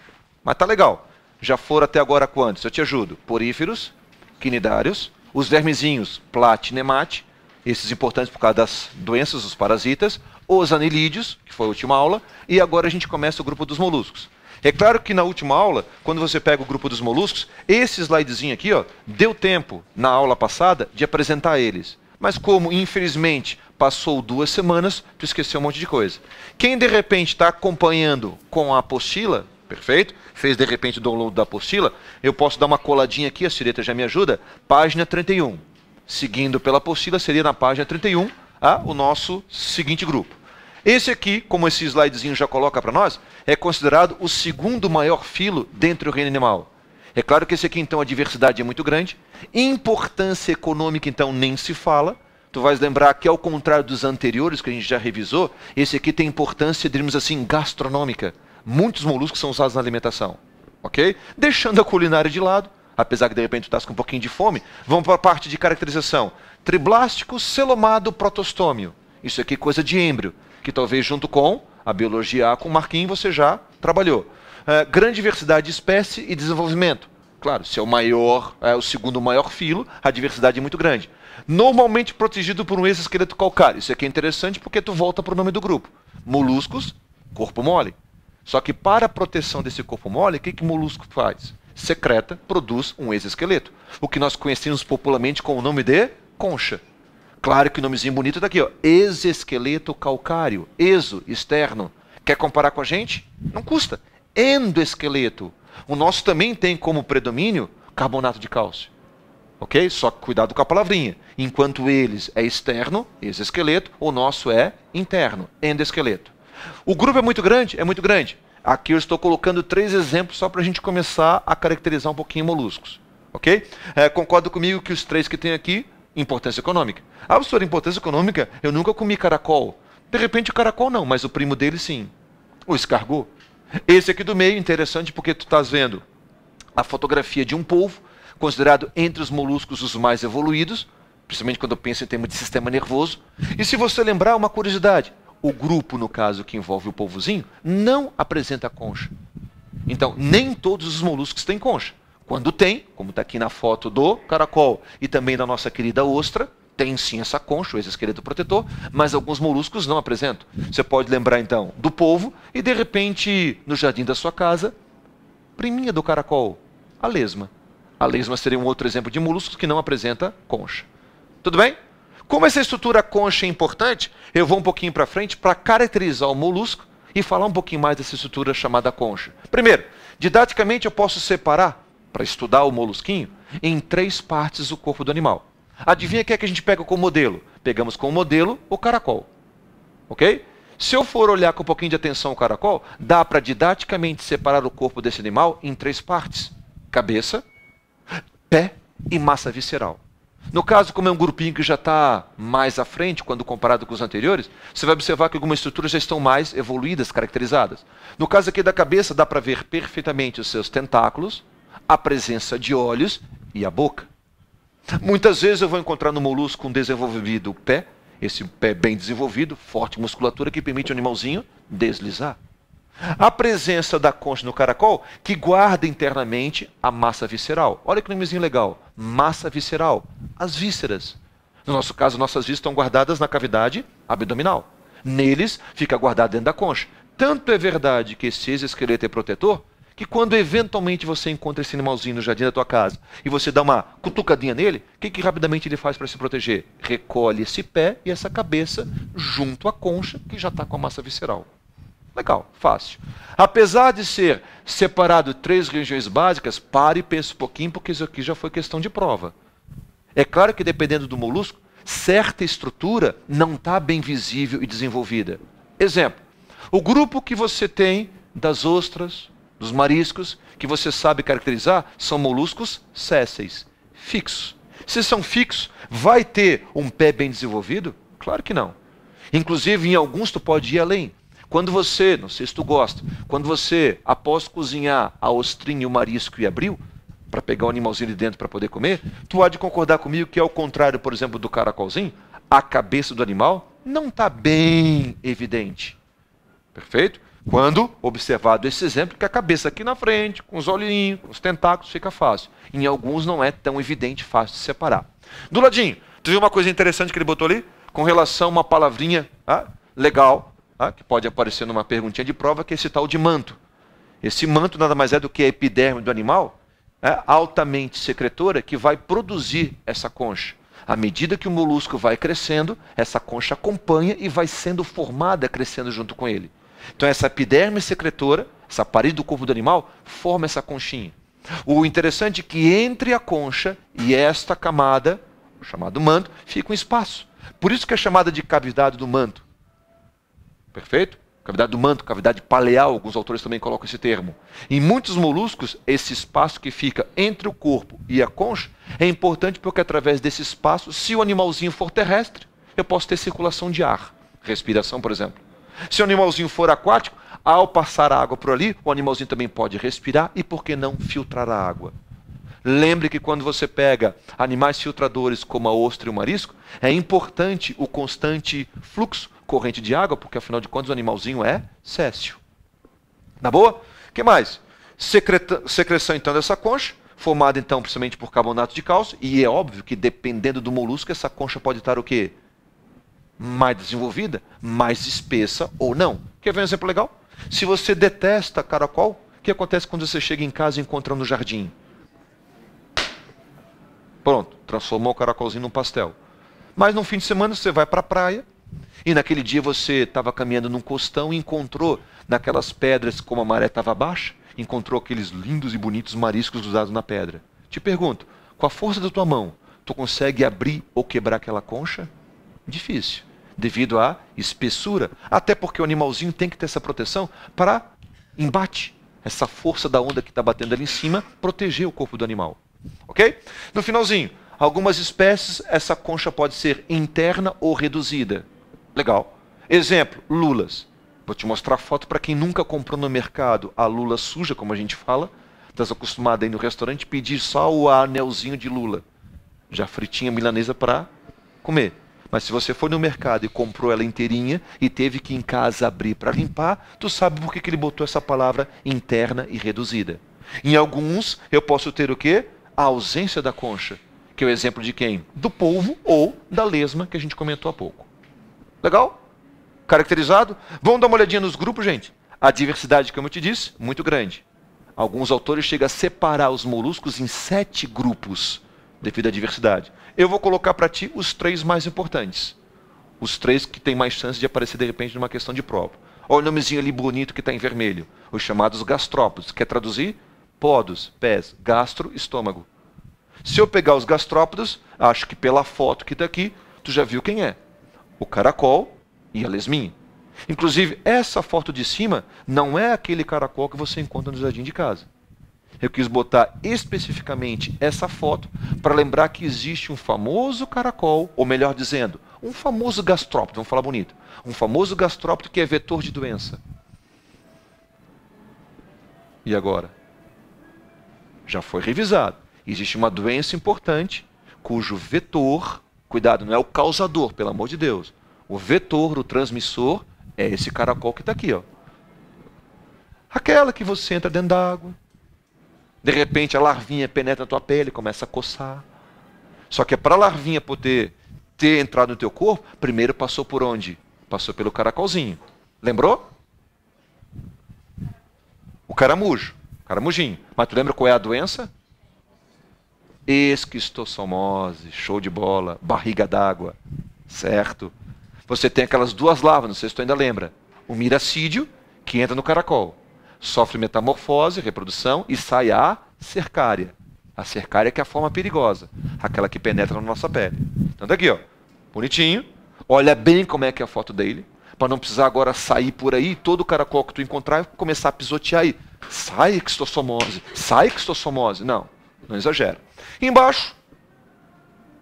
Mas tá legal já foram até agora quantos? Eu te ajudo. Poríferos, quinidários, os vermezinhos, platinemate, esses importantes por causa das doenças, os parasitas, os anilídeos, que foi a última aula, e agora a gente começa o grupo dos moluscos. É claro que na última aula, quando você pega o grupo dos moluscos, esse slidezinho aqui, ó, deu tempo na aula passada de apresentar eles. Mas como, infelizmente, passou duas semanas, tu esqueceu um monte de coisa. Quem de repente está acompanhando com a apostila, Perfeito? Fez de repente o download da apostila? Eu posso dar uma coladinha aqui, a sireta já me ajuda. Página 31. Seguindo pela apostila, seria na página 31 ah, o nosso seguinte grupo. Esse aqui, como esse slidezinho já coloca para nós, é considerado o segundo maior filo dentro do reino animal. É claro que esse aqui, então, a diversidade é muito grande. Importância econômica, então, nem se fala. Tu vais lembrar que, ao contrário dos anteriores que a gente já revisou, esse aqui tem importância, diríamos assim, gastronômica. Muitos moluscos são usados na alimentação, ok? Deixando a culinária de lado, apesar que de repente tu estás com um pouquinho de fome, vamos para a parte de caracterização. Triblástico selomado protostômio. Isso aqui é coisa de embrio, que talvez junto com a biologia A com o Marquinhos você já trabalhou. É, grande diversidade de espécie e desenvolvimento. Claro, se é o maior, é o segundo maior filo, a diversidade é muito grande. Normalmente protegido por um exoesqueleto calcário. Isso aqui é interessante porque tu volta para o nome do grupo. Moluscos, corpo mole. Só que para a proteção desse corpo mole, o que, que o molusco faz? Secreta, produz um exoesqueleto. O que nós conhecemos popularmente com o nome de concha. Claro que o nomezinho bonito daqui, tá ó. Exoesqueleto calcário. Exo, externo. Quer comparar com a gente? Não custa. Endoesqueleto. O nosso também tem como predomínio carbonato de cálcio. Ok? Só cuidado com a palavrinha. Enquanto eles é externo, exoesqueleto, o nosso é interno, endoesqueleto. O grupo é muito grande? É muito grande. Aqui eu estou colocando três exemplos só para a gente começar a caracterizar um pouquinho moluscos. Ok? É, concordo comigo que os três que tem aqui, importância econômica. Ah, professor, importância econômica, eu nunca comi caracol. De repente o caracol não, mas o primo dele sim. O escargot. Esse aqui do meio, interessante porque tu estás vendo a fotografia de um polvo, considerado entre os moluscos os mais evoluídos, principalmente quando eu penso em termos de sistema nervoso. E se você lembrar, uma curiosidade, o grupo, no caso, que envolve o polvozinho, não apresenta concha. Então, nem todos os moluscos têm concha. Quando tem, como está aqui na foto do caracol e também da nossa querida ostra, tem sim essa concha, o esqueleto protetor, mas alguns moluscos não apresentam. Você pode lembrar então do polvo e de repente no jardim da sua casa, priminha do caracol, a lesma. A lesma seria um outro exemplo de molusco que não apresenta concha. Tudo bem? Como essa estrutura concha é importante, eu vou um pouquinho para frente para caracterizar o molusco e falar um pouquinho mais dessa estrutura chamada concha. Primeiro, didaticamente eu posso separar, para estudar o molusquinho, em três partes o corpo do animal. Adivinha o que é que a gente pega como modelo? Pegamos como modelo o caracol. Ok? Se eu for olhar com um pouquinho de atenção o caracol, dá para didaticamente separar o corpo desse animal em três partes: cabeça, pé e massa visceral. No caso, como é um grupinho que já está mais à frente, quando comparado com os anteriores, você vai observar que algumas estruturas já estão mais evoluídas, caracterizadas. No caso aqui da cabeça, dá para ver perfeitamente os seus tentáculos, a presença de olhos e a boca. Muitas vezes eu vou encontrar no molusco um desenvolvido pé, esse pé bem desenvolvido, forte musculatura que permite ao animalzinho deslizar. A presença da concha no caracol, que guarda internamente a massa visceral. Olha que nomezinho legal. Massa visceral. As vísceras. No nosso caso, nossas vísceras estão guardadas na cavidade abdominal. Neles, fica guardado dentro da concha. Tanto é verdade que esse esqueleto é protetor, que quando eventualmente você encontra esse animalzinho no jardim da tua casa e você dá uma cutucadinha nele, o que, que rapidamente ele faz para se proteger? Recolhe esse pé e essa cabeça junto à concha que já está com a massa visceral. Legal, fácil. Apesar de ser separado três regiões básicas, pare e pense um pouquinho, porque isso aqui já foi questão de prova. É claro que dependendo do molusco, certa estrutura não está bem visível e desenvolvida. Exemplo, o grupo que você tem das ostras, dos mariscos, que você sabe caracterizar, são moluscos césseis, fixos. Se são fixos, vai ter um pé bem desenvolvido? Claro que não. Inclusive, em alguns tu pode ir além. Quando você, não sei se tu gosta, quando você, após cozinhar a ostrinha, o marisco e abriu, para pegar o animalzinho de dentro para poder comer, tu há de concordar comigo que é o contrário, por exemplo, do caracolzinho, a cabeça do animal não está bem evidente. Perfeito? Quando observado esse exemplo, que a cabeça aqui na frente, com os olhinhos, com os tentáculos, fica fácil. Em alguns não é tão evidente, fácil de separar. Do ladinho, tu viu uma coisa interessante que ele botou ali? Com relação a uma palavrinha ah, legal, tá? que pode aparecer numa perguntinha de prova, que é esse tal de manto. Esse manto nada mais é do que a epiderme do animal, é, altamente secretora, que vai produzir essa concha. À medida que o molusco vai crescendo, essa concha acompanha e vai sendo formada crescendo junto com ele. Então, essa epiderme secretora, essa parede do corpo do animal, forma essa conchinha. O interessante é que entre a concha e esta camada, chamado manto, fica um espaço. Por isso que é chamada de cavidade do manto. Perfeito? Cavidade do manto, cavidade paleal, alguns autores também colocam esse termo. Em muitos moluscos, esse espaço que fica entre o corpo e a concha é importante porque através desse espaço, se o animalzinho for terrestre, eu posso ter circulação de ar, respiração, por exemplo. Se o animalzinho for aquático, ao passar a água por ali, o animalzinho também pode respirar e, por que não, filtrar a água. Lembre que quando você pega animais filtradores como a ostra e o marisco, é importante o constante fluxo corrente de água, porque afinal de contas o animalzinho é céssio. Na boa? que mais? Secreta, secreção então dessa concha, formada então principalmente por carbonato de cálcio, e é óbvio que dependendo do molusco, essa concha pode estar o quê? Mais desenvolvida, mais espessa ou não. Quer ver um exemplo legal? Se você detesta caracol, o que acontece quando você chega em casa e encontra no jardim? Pronto, transformou o caracolzinho num pastel. Mas no fim de semana você vai para a praia, e naquele dia você estava caminhando num costão e encontrou naquelas pedras, como a maré estava baixa, encontrou aqueles lindos e bonitos mariscos usados na pedra. Te pergunto, com a força da tua mão, tu consegue abrir ou quebrar aquela concha? Difícil, devido à espessura, até porque o animalzinho tem que ter essa proteção para embate, essa força da onda que está batendo ali em cima, proteger o corpo do animal. Ok? No finalzinho, algumas espécies, essa concha pode ser interna ou reduzida. Legal. Exemplo, lulas. Vou te mostrar a foto para quem nunca comprou no mercado a lula suja, como a gente fala. Estás acostumado a ir no restaurante pedir só o anelzinho de lula. Já fritinha milanesa para comer. Mas se você foi no mercado e comprou ela inteirinha e teve que em casa abrir para limpar, tu sabe por que, que ele botou essa palavra interna e reduzida. Em alguns, eu posso ter o quê? A ausência da concha, que é o exemplo de quem? Do polvo ou da lesma que a gente comentou há pouco. Legal? Caracterizado? Vamos dar uma olhadinha nos grupos, gente. A diversidade, como eu te disse, muito grande. Alguns autores chegam a separar os moluscos em sete grupos devido à diversidade. Eu vou colocar para ti os três mais importantes. Os três que têm mais chance de aparecer de repente numa questão de prova. Olha o nomezinho ali bonito que está em vermelho. Os chamados gastrópodes. Quer traduzir? Podos, pés, gastro, estômago. Se eu pegar os gastrópodes, acho que pela foto que está aqui, tu já viu quem é o caracol e a lesminha. Inclusive, essa foto de cima não é aquele caracol que você encontra no jardim de casa. Eu quis botar especificamente essa foto para lembrar que existe um famoso caracol, ou melhor dizendo, um famoso gastrópode, vamos falar bonito, um famoso gastrópode que é vetor de doença. E agora? Já foi revisado. Existe uma doença importante cujo vetor Cuidado, não é o causador, pelo amor de Deus. O vetor o transmissor é esse caracol que está aqui. Ó. Aquela que você entra dentro d'água. De repente a larvinha penetra na tua pele, começa a coçar. Só que é para a larvinha poder ter entrado no teu corpo, primeiro passou por onde? Passou pelo caracolzinho. Lembrou? O caramujo, caramujinho. Mas tu lembra qual é a doença? esquistossomose, show de bola, barriga d'água, certo? Você tem aquelas duas larvas, não sei se tu ainda lembra. O miracídio, que entra no caracol, sofre metamorfose, reprodução e sai a cercária. A cercária que é a forma perigosa, aquela que penetra na nossa pele. Então daqui, tá ó, bonitinho. Olha bem como é que é a foto dele, para não precisar agora sair por aí, todo caracol que tu encontrar começar a pisotear aí. Sai extossomose, sai extossomose. Não, não exagera. Embaixo,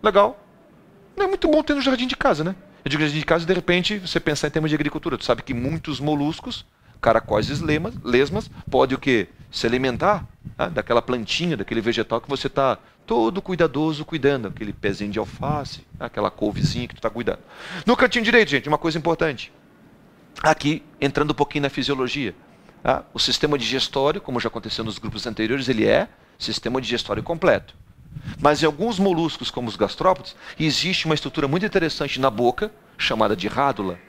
legal. Não é muito bom ter no jardim de casa, né? Eu digo jardim de casa, de repente, você pensar em termos de agricultura. Tu sabe que muitos moluscos, caracóis e lesmas, podem o quê? Se alimentar né? daquela plantinha, daquele vegetal que você está todo cuidadoso cuidando. Aquele pezinho de alface, né? aquela couvezinha que tu está cuidando. No cantinho direito, gente, uma coisa importante. Aqui, entrando um pouquinho na fisiologia. Tá? O sistema digestório, como já aconteceu nos grupos anteriores, ele é sistema digestório completo. Mas em alguns moluscos, como os gastrópodes, existe uma estrutura muito interessante na boca, chamada de rádula.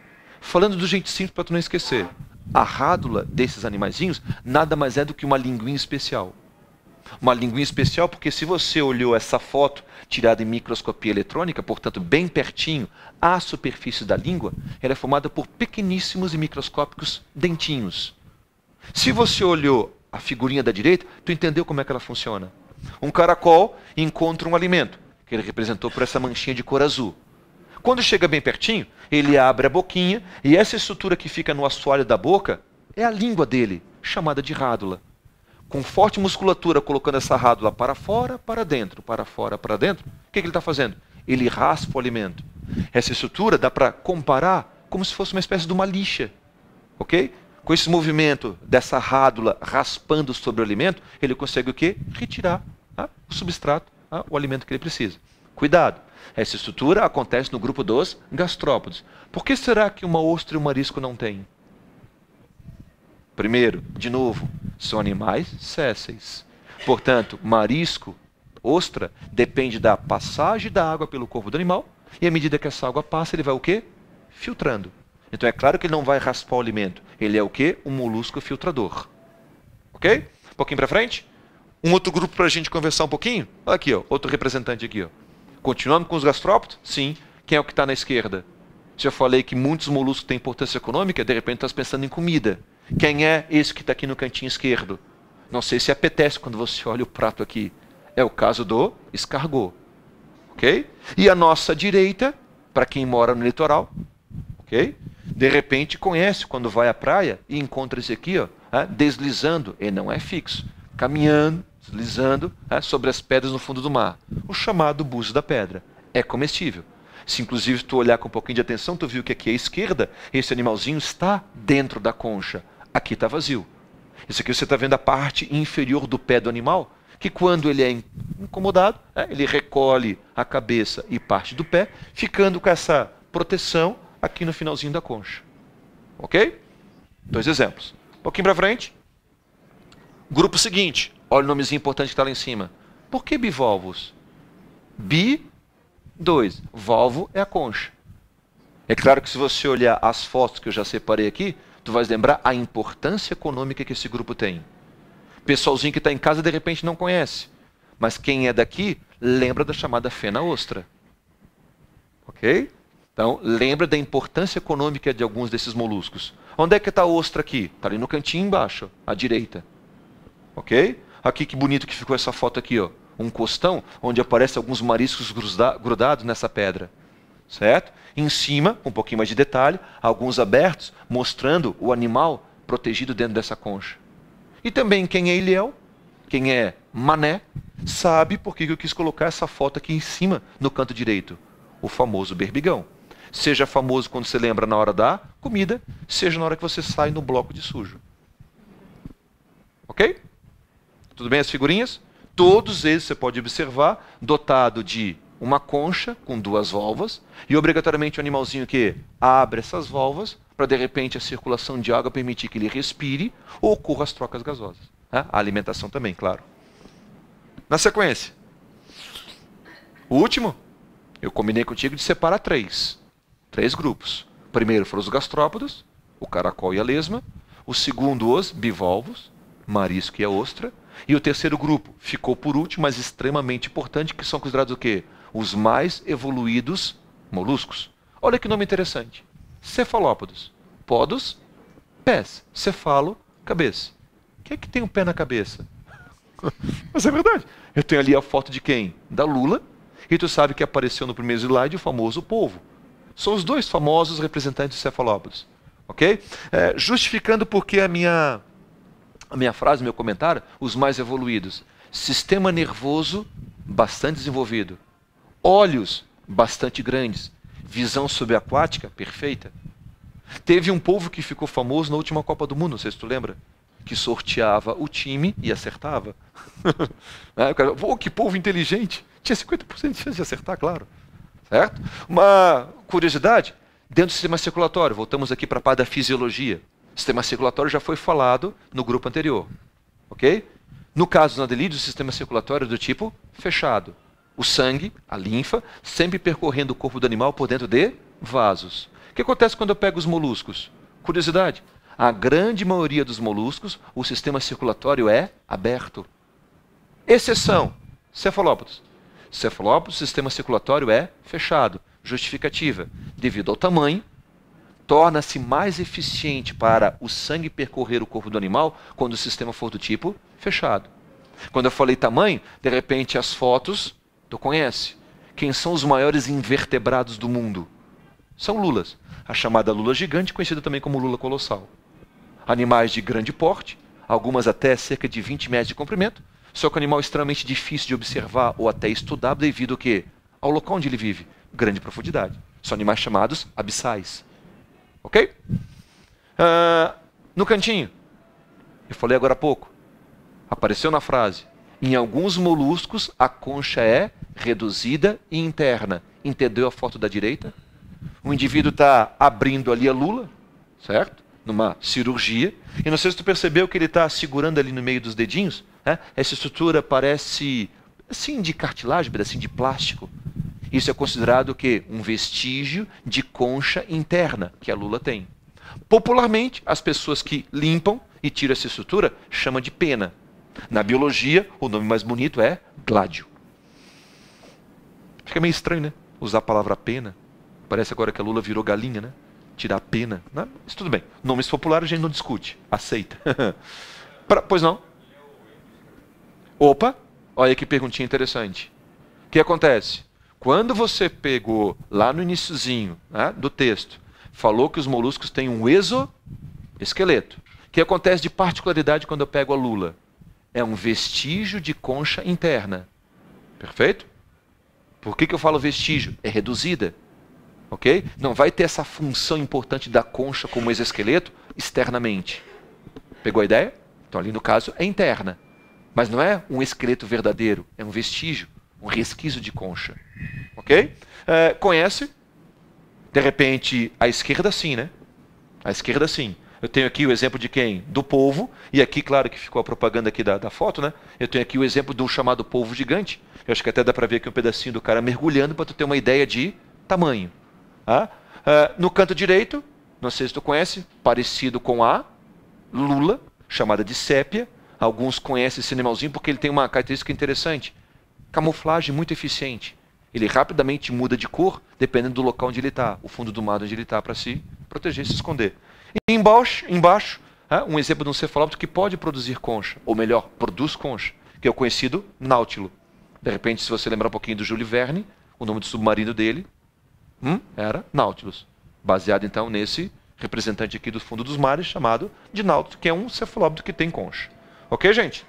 Falando do jeito simples para tu não esquecer, a rádula desses animaizinhos nada mais é do que uma linguinha especial. Uma linguinha especial porque se você olhou essa foto tirada em microscopia eletrônica, portanto bem pertinho à superfície da língua, ela é formada por pequeníssimos e microscópicos dentinhos. Se você olhou a figurinha da direita, tu entendeu como é que ela funciona. Um caracol encontra um alimento, que ele representou por essa manchinha de cor azul. Quando chega bem pertinho, ele abre a boquinha e essa estrutura que fica no assoalho da boca é a língua dele, chamada de rádula. Com forte musculatura colocando essa rádula para fora, para dentro, para fora, para dentro, o que, ele está fazendo? Ele raspa o alimento. Essa estrutura dá para comparar como se fosse uma espécie de uma lixa. Ok? com esse movimento dessa rádula raspando sobre o alimento, ele consegue o quê? Retirar ah, o substrato, ah, o alimento que ele precisa. Cuidado! Essa estrutura acontece no grupo dos gastrópodes. Por que será que uma ostra e um marisco não têm? Primeiro, de novo, são animais sésseis. Portanto, marisco, ostra, depende da passagem da água pelo corpo do animal, e à medida que essa água passa, ele vai o quê? Filtrando. Então é claro que ele não vai raspar o alimento. Ele é o quê? Um molusco filtrador. Ok? Um pouquinho para frente. Um outro grupo para a gente conversar um pouquinho. Olha aqui, ó, outro representante aqui. Ó. Continuando com os gastrópodes? Sim. Quem é o que está na esquerda? Já falei que muitos moluscos têm importância econômica, de repente estás pensando em comida. Quem é esse que está aqui no cantinho esquerdo? Não sei se apetece quando você olha o prato aqui. É o caso do escargot. Ok? E a nossa direita, para quem mora no litoral, ok? De repente conhece quando vai à praia e encontra esse aqui, ó, deslizando, e não é fixo, caminhando, deslizando sobre as pedras no fundo do mar. O chamado buzo da pedra. É comestível. Se inclusive tu olhar com um pouquinho de atenção, tu viu que aqui à esquerda, esse animalzinho está dentro da concha. Aqui está vazio. Isso aqui você está vendo a parte inferior do pé do animal, que quando ele é incomodado, ele recolhe a cabeça e parte do pé, ficando com essa proteção aqui no finalzinho da concha. Ok? Dois exemplos. Um pouquinho para frente. Grupo seguinte. Olha o nomezinho importante que está lá em cima. Por que bivalvos? Bi, dois. Valvo é a concha. É claro que se você olhar as fotos que eu já separei aqui, tu vais lembrar a importância econômica que esse grupo tem. Pessoalzinho que está em casa de repente não conhece. Mas quem é daqui lembra da chamada fena ostra. Ok? Então, lembra da importância econômica de alguns desses moluscos. Onde é que está a ostra aqui? Está ali no cantinho embaixo, à direita. Ok? Aqui que bonito que ficou essa foto aqui, ó. Um costão onde aparecem alguns mariscos grudados nessa pedra. Certo? Em cima, com um pouquinho mais de detalhe, alguns abertos, mostrando o animal protegido dentro dessa concha. E também quem é Ilhéu, quem é Mané, sabe por que eu quis colocar essa foto aqui em cima, no canto direito. O famoso berbigão. Seja famoso quando você lembra na hora da comida, seja na hora que você sai no bloco de sujo. Ok? Tudo bem as figurinhas? Todos eles você pode observar, dotado de uma concha com duas valvas e obrigatoriamente um animalzinho que abre essas valvas para de repente a circulação de água permitir que ele respire ou ocorra as trocas gasosas. Né? A alimentação também, claro. Na sequência, o último, eu combinei contigo de separar três três grupos. O primeiro foram os gastrópodos, o caracol e a lesma. O segundo, os bivalvos, marisco e a ostra. E o terceiro grupo ficou por último, mas extremamente importante, que são considerados o quê? Os mais evoluídos moluscos. Olha que nome interessante. Cefalópodos. Podos, pés. Cefalo, cabeça. Quem é que tem um pé na cabeça? Mas é verdade. Eu tenho ali a foto de quem? Da Lula. E tu sabe que apareceu no primeiro slide o famoso povo. São os dois famosos representantes dos cefalópodos. Ok? É, justificando porque a minha, a minha frase, meu comentário, os mais evoluídos. Sistema nervoso bastante desenvolvido. Olhos bastante grandes. Visão subaquática perfeita. Teve um povo que ficou famoso na última Copa do Mundo, não sei se tu lembra que sorteava o time e acertava. o cara, oh, que povo inteligente! Tinha 50% de chance de acertar, claro. Certo? Uma curiosidade, dentro do sistema circulatório, voltamos aqui para a parte da fisiologia. O sistema circulatório já foi falado no grupo anterior. Ok? No caso do adelídeo, o sistema circulatório é do tipo fechado. O sangue, a linfa, sempre percorrendo o corpo do animal por dentro de vasos. O que acontece quando eu pego os moluscos? Curiosidade, a grande maioria dos moluscos, o sistema circulatório é aberto. Exceção, cefalópodos. Cefalópolis, o sistema circulatório é fechado. Justificativa: devido ao tamanho, torna-se mais eficiente para o sangue percorrer o corpo do animal quando o sistema for do tipo fechado. Quando eu falei tamanho, de repente as fotos, tu conhece? Quem são os maiores invertebrados do mundo? São lulas, a chamada lula gigante, conhecida também como lula colossal. Animais de grande porte, algumas até cerca de 20 metros de comprimento, só que o animal é extremamente difícil de observar ou até estudar devido ao local onde ele vive, grande profundidade. São animais chamados abissais. Ok? Uh, no cantinho, eu falei agora há pouco, apareceu na frase, em alguns moluscos a concha é reduzida e interna. Entendeu a foto da direita? O indivíduo está abrindo ali a lula, certo? Numa cirurgia. E não sei se tu percebeu que ele está segurando ali no meio dos dedinhos é? Essa estrutura parece assim de cartilagem, assim de plástico. Isso é considerado que um vestígio de concha interna que a lula tem. Popularmente, as pessoas que limpam e tiram essa estrutura chamam de pena. Na biologia, o nome mais bonito é gládio. Fica meio estranho, né? Usar a palavra pena. Parece agora que a lula virou galinha, né? Tirar a pena. Né? Mas tudo bem. Nomes populares a gente não discute. Aceita. pra, pois não? Opa, olha que perguntinha interessante. O que acontece? Quando você pegou lá no iníciozinho né, do texto, falou que os moluscos têm um exoesqueleto. O que acontece de particularidade quando eu pego a lula? É um vestígio de concha interna. Perfeito? Por que, que eu falo vestígio? É reduzida. Ok? Não vai ter essa função importante da concha como exoesqueleto externamente. Pegou a ideia? Então, ali no caso, é interna. Mas não é um esqueleto verdadeiro, é um vestígio, um resquício de concha. Ok? É, conhece? De repente, a esquerda sim, né? A esquerda sim. Eu tenho aqui o exemplo de quem? Do povo. E aqui, claro que ficou a propaganda aqui da, da foto, né? Eu tenho aqui o exemplo do chamado povo gigante. Eu acho que até dá para ver aqui um pedacinho do cara mergulhando para tu ter uma ideia de tamanho. Ah? ah? no canto direito, não sei se tu conhece, parecido com a lula, chamada de sépia, Alguns conhecem esse animalzinho porque ele tem uma característica interessante. Camuflagem muito eficiente. Ele rapidamente muda de cor, dependendo do local onde ele está, o fundo do mar onde ele está, para se proteger e se esconder. E embaixo, embaixo um exemplo de um cefalópodo que pode produzir concha, ou melhor, produz concha, que é o conhecido náutilo. De repente, se você lembrar um pouquinho do Júlio Verne, o nome do submarino dele hum, era Nautilus. Baseado, então, nesse representante aqui do fundo dos mares, chamado de náutilo, que é um cefalópodo que tem concha. Ok, gente?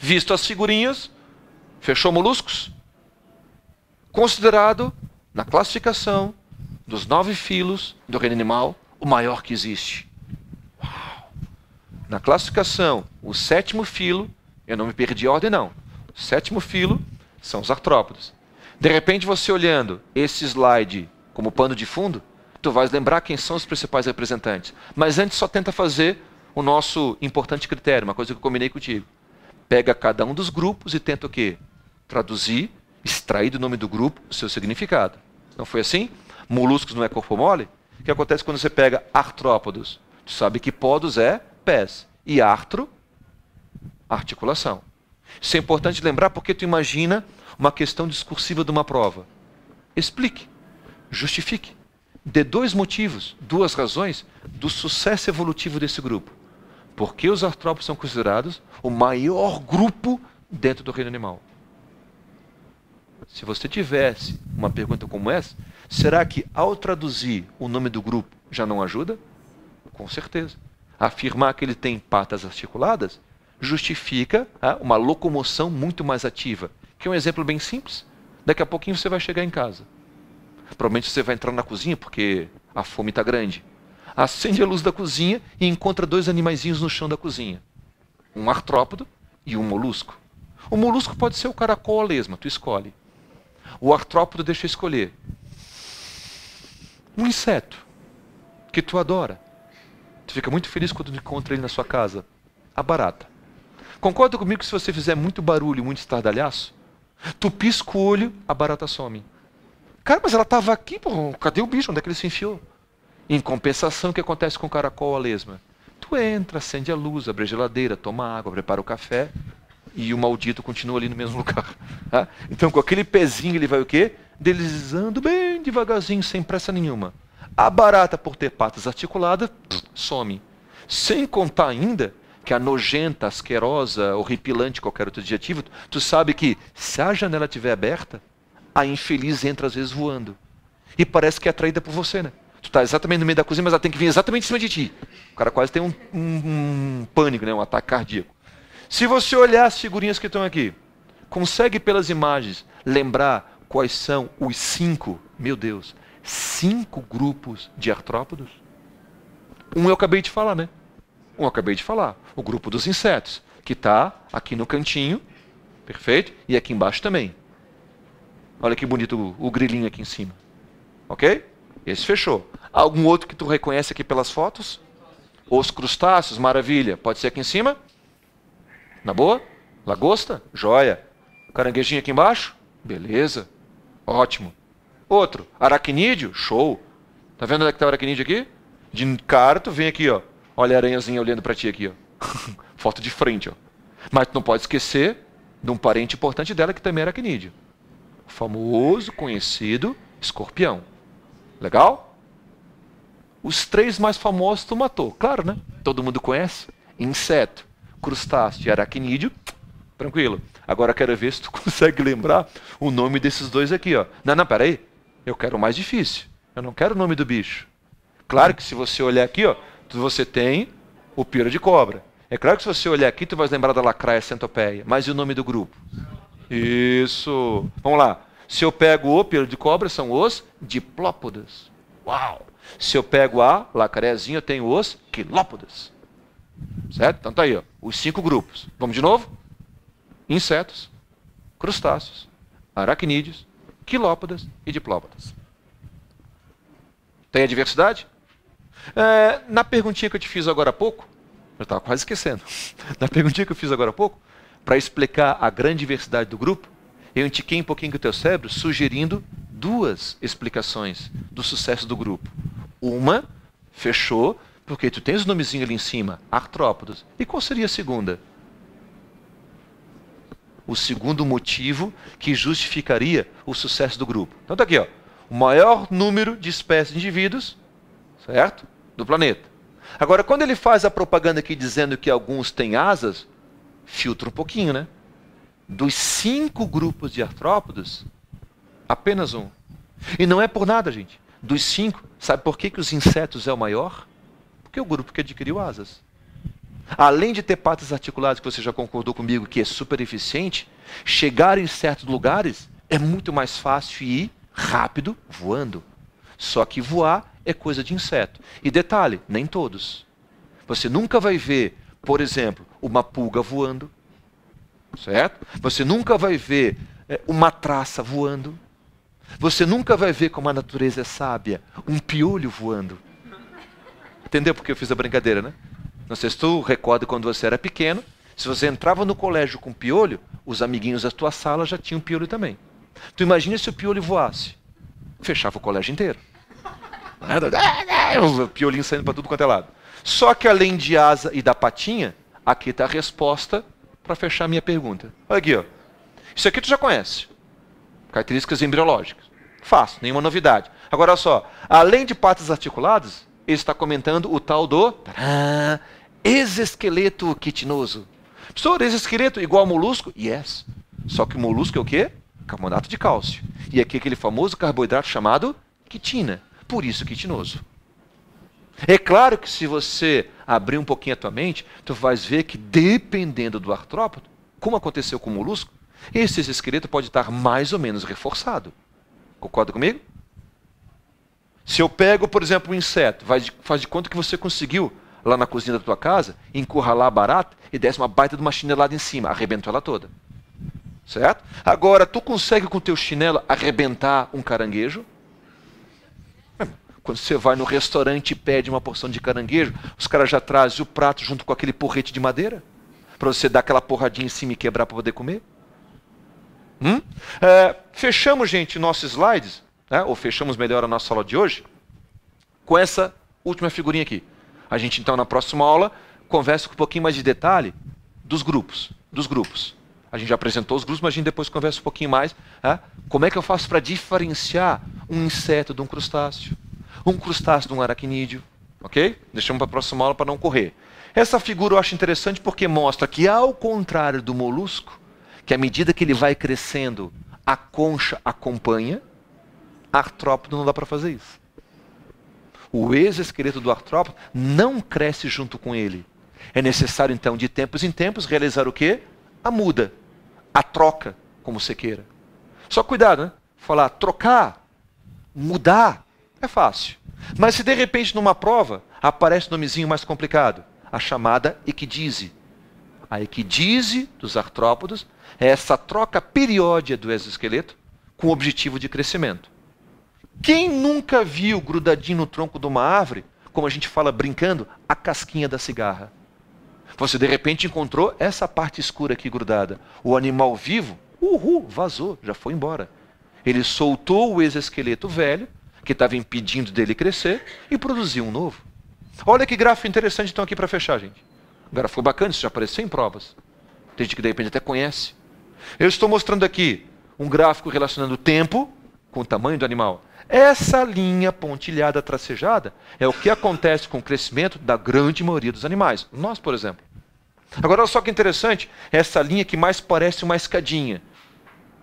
Visto as figurinhas, fechou moluscos? Considerado, na classificação dos nove filos do reino animal, o maior que existe. Uau! Na classificação, o sétimo filo, eu não me perdi a ordem não, o sétimo filo são os artrópodes. De repente, você olhando esse slide como pano de fundo, tu vais lembrar quem são os principais representantes. Mas antes só tenta fazer o nosso importante critério, uma coisa que eu combinei contigo. Pega cada um dos grupos e tenta o quê? Traduzir, extrair do nome do grupo o seu significado. Não foi assim? Moluscos não é corpo mole? O que acontece quando você pega artrópodos? Tu sabe que podos é pés e artro, articulação. Isso é importante lembrar porque tu imagina uma questão discursiva de uma prova. Explique, justifique. Dê dois motivos, duas razões do sucesso evolutivo desse grupo. Porque os artrópodes são considerados o maior grupo dentro do reino animal. Se você tivesse uma pergunta como essa, será que ao traduzir o nome do grupo já não ajuda? Com certeza. Afirmar que ele tem patas articuladas justifica ah, uma locomoção muito mais ativa. Que é um exemplo bem simples. Daqui a pouquinho você vai chegar em casa. Provavelmente você vai entrar na cozinha porque a fome está grande acende a luz da cozinha e encontra dois animaizinhos no chão da cozinha. Um artrópodo e um molusco. O molusco pode ser o caracol ou a lesma, tu escolhe. O artrópodo deixa eu escolher. Um inseto que tu adora. Tu fica muito feliz quando encontra ele na sua casa. A barata. Concorda comigo que se você fizer muito barulho, muito estardalhaço, tu pisca o olho, a barata some. Cara, mas ela estava aqui, pô, cadê o bicho? Onde é que ele se enfiou? Em compensação, o que acontece com o caracol a lesma? Tu entra, acende a luz, abre a geladeira, toma água, prepara o café e o maldito continua ali no mesmo lugar. Tá? Então, com aquele pezinho, ele vai o quê? Deslizando bem devagarzinho, sem pressa nenhuma. A barata, por ter patas articuladas, some. Sem contar ainda que a nojenta, asquerosa, horripilante, qualquer outro adjetivo, tu sabe que se a janela estiver aberta, a infeliz entra às vezes voando. E parece que é atraída por você, né? Tu tá exatamente no meio da cozinha, mas ela tem que vir exatamente em cima de ti. O cara quase tem um, um, um pânico, né? um ataque cardíaco. Se você olhar as figurinhas que estão aqui, consegue pelas imagens lembrar quais são os cinco, meu Deus, cinco grupos de artrópodos? Um eu acabei de falar, né? Um eu acabei de falar. O grupo dos insetos, que está aqui no cantinho, perfeito? E aqui embaixo também. Olha que bonito o, o, grilinho aqui em cima. Ok? Esse fechou. Algum outro que tu reconhece aqui pelas fotos? Os crustáceos, maravilha. Pode ser aqui em cima? Na boa? Lagosta? Joia. Caranguejinho aqui embaixo? Beleza. Ótimo. Outro, aracnídeo? Show. Tá vendo onde é que tá o aracnídeo aqui? De cara, tu vem aqui, ó. Olha a aranhazinha olhando para ti aqui, ó. Foto de frente, ó. Mas tu não pode esquecer de um parente importante dela que também era é aracnídeo. O famoso, conhecido escorpião. Legal? Os três mais famosos tu matou. Claro, né? Todo mundo conhece. Inseto, crustáceo e aracnídeo. Tranquilo. Agora quero ver se tu consegue lembrar o nome desses dois aqui, ó. Não, não, peraí. Eu quero o mais difícil. Eu não quero o nome do bicho. Claro que se você olhar aqui, ó, você tem o piro de cobra. É claro que se você olhar aqui, tu vai lembrar da lacraia centopeia. Mas e o nome do grupo? Isso. Vamos lá. Se eu pego o pelo de cobra, são os diplópodas. Uau! Se eu pego a lacarezinha, eu tenho os quilópodas. Certo? Então tá aí, ó, os cinco grupos. Vamos de novo? Insetos, crustáceos, aracnídeos, quilópodas e diplópodas. Tem a diversidade? É, na perguntinha que eu te fiz agora há pouco, eu estava quase esquecendo, na perguntinha que eu fiz agora há pouco, para explicar a grande diversidade do grupo, eu indiquei um pouquinho o teu cérebro sugerindo duas explicações do sucesso do grupo. Uma, fechou, porque tu tens o nomezinho ali em cima, artrópodos. E qual seria a segunda? O segundo motivo que justificaria o sucesso do grupo. Então tá aqui, ó. O maior número de espécies de indivíduos, certo? Do planeta. Agora, quando ele faz a propaganda aqui dizendo que alguns têm asas, filtra um pouquinho, né? Dos cinco grupos de artrópodos, apenas um. E não é por nada, gente. Dos cinco, sabe por que, que os insetos é o maior? Porque é o grupo que adquiriu asas. Além de ter patas articuladas, que você já concordou comigo que é super eficiente, chegar em certos lugares é muito mais fácil e rápido voando. Só que voar é coisa de inseto. E detalhe, nem todos. Você nunca vai ver, por exemplo, uma pulga voando, certo? Você nunca vai ver é, uma traça voando. Você nunca vai ver como a natureza é sábia, um piolho voando. Entendeu porque eu fiz a brincadeira, né? Não sei se tu recorda quando você era pequeno, se você entrava no colégio com piolho, os amiguinhos da tua sala já tinham piolho também. Tu imagina se o piolho voasse? Fechava o colégio inteiro. O piolinho saindo para tudo quanto é lado. Só que além de asa e da patinha, aqui está a resposta para fechar minha pergunta. Olha aqui, ó. Isso aqui tu já conhece. Características embriológicas. Fácil, nenhuma novidade. Agora olha só, além de partes articuladas, ele está comentando o tal do tará, exesqueleto quitinoso. Professor, exesqueleto igual molusco? Yes. Só que molusco é o quê? Carbonato de cálcio. E aqui é aquele famoso carboidrato chamado quitina. Por isso quitinoso. É claro que se você abrir um pouquinho a tua mente, tu vais ver que dependendo do artrópodo, como aconteceu com o molusco, esse esqueleto pode estar mais ou menos reforçado. Concorda comigo? Se eu pego, por exemplo, um inseto, faz de, faz de conta que você conseguiu, lá na cozinha da tua casa, encurralar a barata e desce uma baita de uma chinelada em cima, arrebentou ela toda. Certo? Agora, tu consegue com o teu chinelo arrebentar um caranguejo? Quando você vai no restaurante e pede uma porção de caranguejo, os caras já trazem o prato junto com aquele porrete de madeira para você dar aquela porradinha em cima e quebrar para poder comer. Hum? É, fechamos, gente, nossos slides, né? ou fechamos melhor a nossa aula de hoje, com essa última figurinha aqui. A gente, então, na próxima aula, conversa com um pouquinho mais de detalhe dos grupos. Dos grupos. A gente já apresentou os grupos, mas a gente depois conversa um pouquinho mais. Né? Como é que eu faço para diferenciar um inseto de um crustáceo? um crustáceo, um aracnídeo, ok? Deixamos para a próxima aula para não correr. Essa figura eu acho interessante porque mostra que, ao contrário do molusco, que à medida que ele vai crescendo, a concha acompanha, artrópodo não dá para fazer isso. O exoesqueleto do artrópode não cresce junto com ele. É necessário, então, de tempos em tempos, realizar o quê? A muda, a troca, como você queira. Só cuidado, né? Falar trocar, mudar, é fácil. Mas se de repente numa prova aparece um nomezinho mais complicado, a chamada equidise. A equidise dos artrópodos é essa troca periódica do exoesqueleto com o objetivo de crescimento. Quem nunca viu grudadinho no tronco de uma árvore, como a gente fala brincando, a casquinha da cigarra? Você de repente encontrou essa parte escura aqui grudada. O animal vivo, uhul, vazou, já foi embora. Ele soltou o exoesqueleto velho que estava impedindo dele crescer e produziu um novo. Olha que gráfico interessante então aqui para fechar, gente. Um gráfico bacana, isso já apareceu em provas. Tem gente que de repente até conhece. Eu estou mostrando aqui um gráfico relacionando o tempo com o tamanho do animal. Essa linha pontilhada tracejada é o que acontece com o crescimento da grande maioria dos animais. Nós, por exemplo. Agora, olha só que interessante, essa linha que mais parece uma escadinha.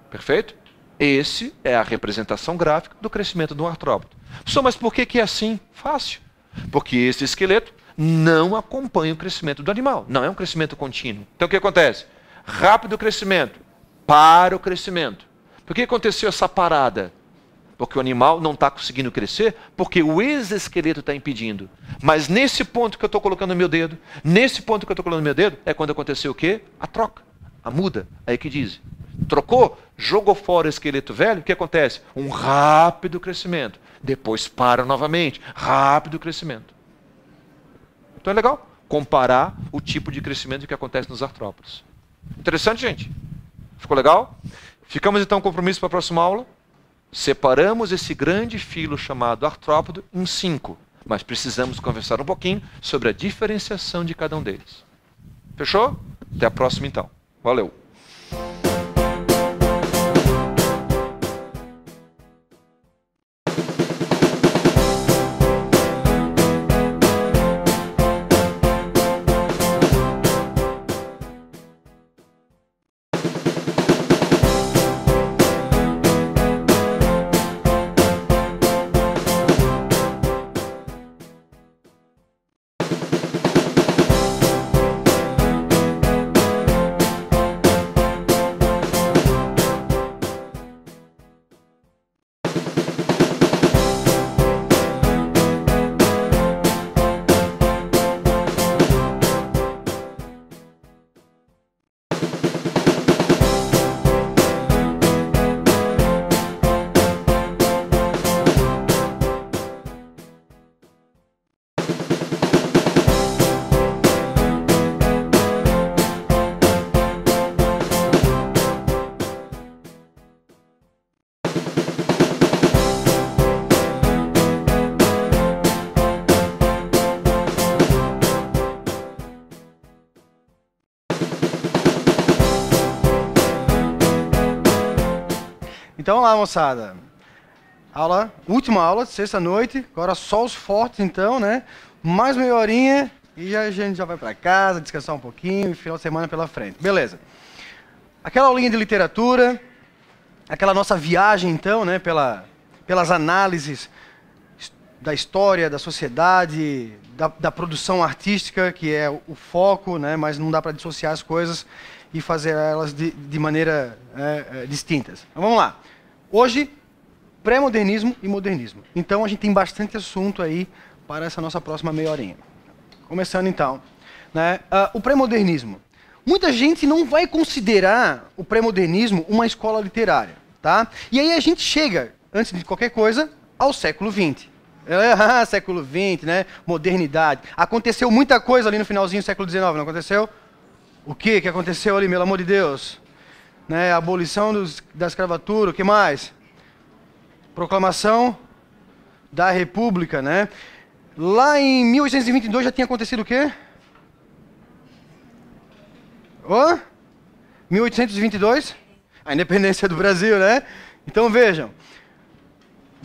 Perfeito? Esse é a representação gráfica do crescimento de um artrópode. Só, mas por que, que é assim? Fácil. Porque esse esqueleto não acompanha o crescimento do animal. Não é um crescimento contínuo. Então o que acontece? Rápido crescimento, para o crescimento. Por que aconteceu essa parada? Porque o animal não está conseguindo crescer, porque o exoesqueleto está impedindo. Mas nesse ponto que eu estou colocando meu dedo, nesse ponto que eu estou colocando meu dedo, é quando aconteceu o quê? A troca, a muda, é a equidise. Trocou, jogou fora o esqueleto velho, o que acontece? Um rápido crescimento. Depois para novamente, rápido crescimento. Então é legal comparar o tipo de crescimento que acontece nos artrópodes. Interessante, gente? Ficou legal? Ficamos então compromisso para a próxima aula. Separamos esse grande filo chamado artrópodo em cinco, mas precisamos conversar um pouquinho sobre a diferenciação de cada um deles. Fechou? Até a próxima então. Valeu! Então lá, moçada. Aula, última aula, sexta-noite. Agora só os fortes, então, né? Mais meia horinha e a gente já vai para casa, descansar um pouquinho, final de semana pela frente. Beleza. Aquela aulinha de literatura, aquela nossa viagem, então, né? Pela, pelas análises da história, da sociedade, da, da, produção artística, que é o foco, né? mas não dá para dissociar as coisas e fazer elas de, de maneira é, é, distintas. Então, vamos lá. Hoje, pré-modernismo e modernismo. Então a gente tem bastante assunto aí para essa nossa próxima meia horinha. Começando então, né? Uh, o pré-modernismo. Muita gente não vai considerar o pré-modernismo uma escola literária, tá? E aí a gente chega, antes de qualquer coisa, ao século XX. É, ah, século XX, né? Modernidade. Aconteceu muita coisa ali no finalzinho do século XIX, não aconteceu? O que que aconteceu ali, pelo amor de Deus? né, a abolição dos, da escravatura, o que mais? Proclamação da República, né? Lá em 1822 já tinha acontecido o quê? Hã? 1822? A independência do Brasil, né? Então vejam,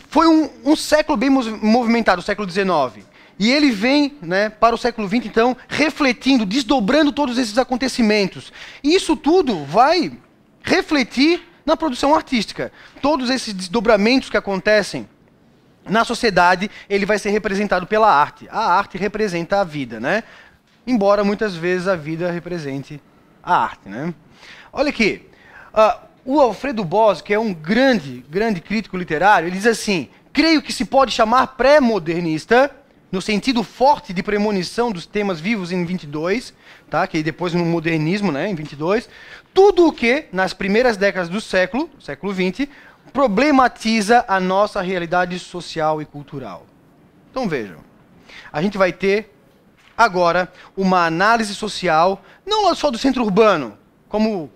foi um, um século bem movimentado, o século XIX. E ele vem né, para o século XX, então, refletindo, desdobrando todos esses acontecimentos. E isso tudo vai refletir na produção artística. Todos esses desdobramentos que acontecem na sociedade, ele vai ser representado pela arte. A arte representa a vida, né? Embora muitas vezes a vida represente a arte, né? Olha aqui, uh, o Alfredo Bose, que é um grande, grande crítico literário, ele diz assim: creio que se pode chamar pré-modernista no sentido forte de premonição dos temas vivos em 22, tá? que depois no modernismo, né, em 22, tudo o que, nas primeiras décadas do século, século XX, problematiza a nossa realidade social e cultural. Então vejam, a gente vai ter agora uma análise social, não só do centro urbano, como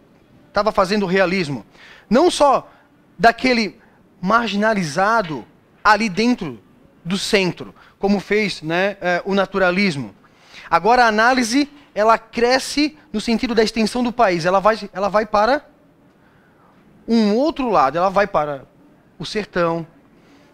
estava fazendo o realismo, não só daquele marginalizado ali dentro do centro, como fez né, é, o naturalismo. Agora a análise ela cresce no sentido da extensão do país. Ela vai, ela vai para um outro lado. Ela vai para o sertão,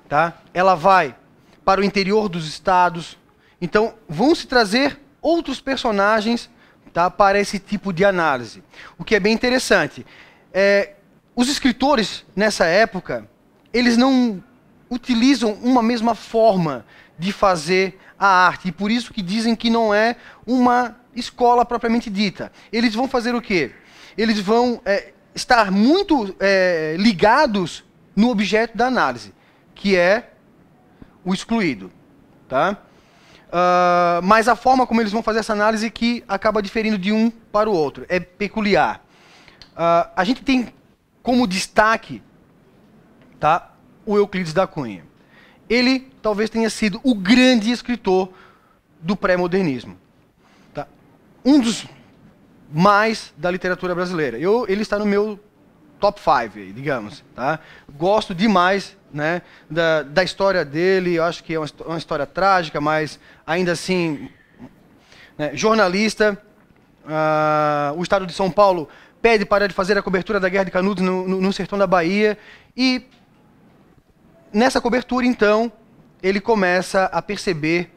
tá? Ela vai para o interior dos estados. Então, vão se trazer outros personagens tá, para esse tipo de análise. O que é bem interessante. É, os escritores, nessa época, eles não utilizam uma mesma forma de fazer a arte. E por isso que dizem que não é uma escola propriamente dita. Eles vão fazer o quê? Eles vão é, estar muito é, ligados no objeto da análise, que é o excluído. Tá? Uh, mas a forma como eles vão fazer essa análise que acaba diferindo de um para o outro. É peculiar. Uh, a gente tem como destaque tá, o Euclides da Cunha. Ele talvez tenha sido o grande escritor do pré-modernismo um dos mais da literatura brasileira. Eu, ele está no meu top 5, digamos. Tá? Gosto demais né, da, da história dele, eu acho que é uma, uma história trágica, mas ainda assim, né, jornalista. Uh, o estado de São Paulo pede para ele fazer a cobertura da Guerra de Canudos no, no, no sertão da Bahia. E nessa cobertura, então, ele começa a perceber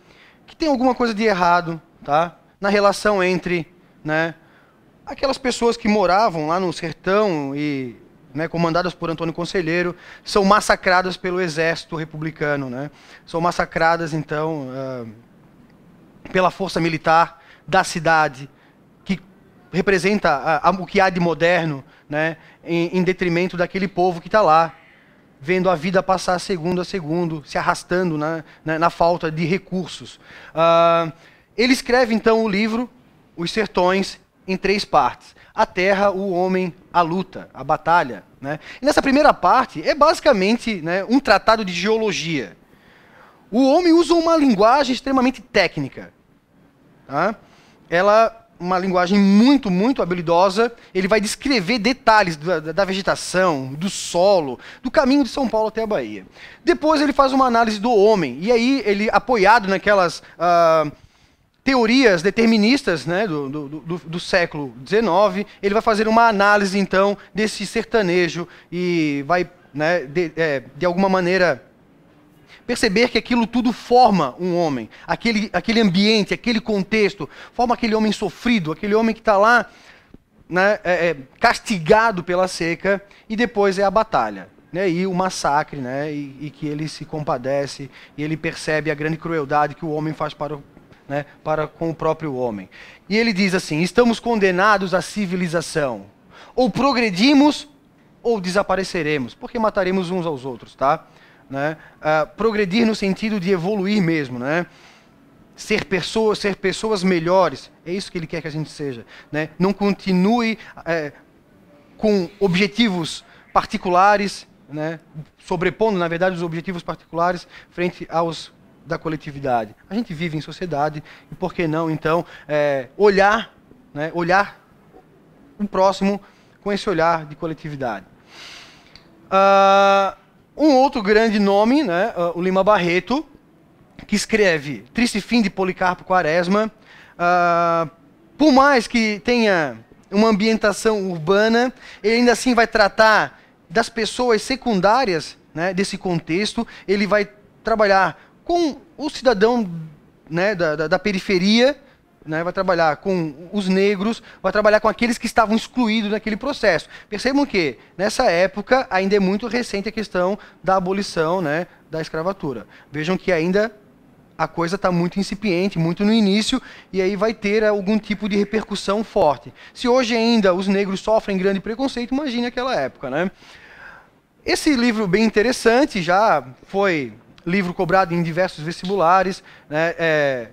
que tem alguma coisa de errado tá, na relação entre né, aquelas pessoas que moravam lá no sertão e né, comandadas por Antônio Conselheiro, são massacradas pelo exército republicano. Né? São massacradas, então, uh, pela força militar da cidade, que representa o que há de moderno, né, em, em detrimento daquele povo que está lá, vendo a vida passar segundo a segundo, se arrastando na, né, na, né, na falta de recursos. Uh, ele escreve então o livro Os Sertões em três partes: a terra, o homem, a luta, a batalha. Né? E nessa primeira parte é basicamente né, um tratado de geologia. O homem usa uma linguagem extremamente técnica. Tá? Ela uma linguagem muito, muito habilidosa. Ele vai descrever detalhes da, da, vegetação, do solo, do caminho de São Paulo até a Bahia. Depois ele faz uma análise do homem. E aí ele, apoiado naquelas. Uh teorias deterministas né, do, do, do, do, século XIX. Ele vai fazer uma análise, então, desse sertanejo e vai, né, de, é, de alguma maneira, perceber que aquilo tudo forma um homem. Aquele, aquele ambiente, aquele contexto, forma aquele homem sofrido, aquele homem que está lá né, é, é, castigado pela seca, e depois é a batalha. Né, e o massacre, né, e, e, que ele se compadece, e ele percebe a grande crueldade que o homem faz para, né, para com o próprio homem. E ele diz assim: estamos condenados à civilização. Ou progredimos ou desapareceremos, porque mataremos uns aos outros, tá? Né? Ah, progredir no sentido de evoluir mesmo, né? ser pessoas, ser pessoas melhores. É isso que ele quer que a gente seja. Né? Não continue é, com objetivos particulares, né? sobrepondo, na verdade, os objetivos particulares frente aos da coletividade. A gente vive em sociedade e por que não, então, é, olhar, né, olhar o um próximo com esse olhar de coletividade. Uh, um outro grande nome, né, ah, o Lima Barreto, que escreve Triste Fim de Policarpo Quaresma. Uh, por mais que tenha uma ambientação urbana, ele ainda assim vai tratar das pessoas secundárias né, desse contexto, ele vai trabalhar com o cidadão né, da, da, da periferia, né, vai trabalhar com os negros, vai trabalhar com aqueles que estavam excluídos naquele processo. Percebam que, nessa época, ainda é muito recente a questão da abolição né, da escravatura. Vejam que ainda a coisa está muito incipiente, muito no início, e aí vai ter algum tipo de repercussão forte. Se hoje ainda os negros sofrem grande preconceito, imagine aquela época. Né? Esse livro bem interessante já foi livro cobrado em diversos vestibulares, né? É,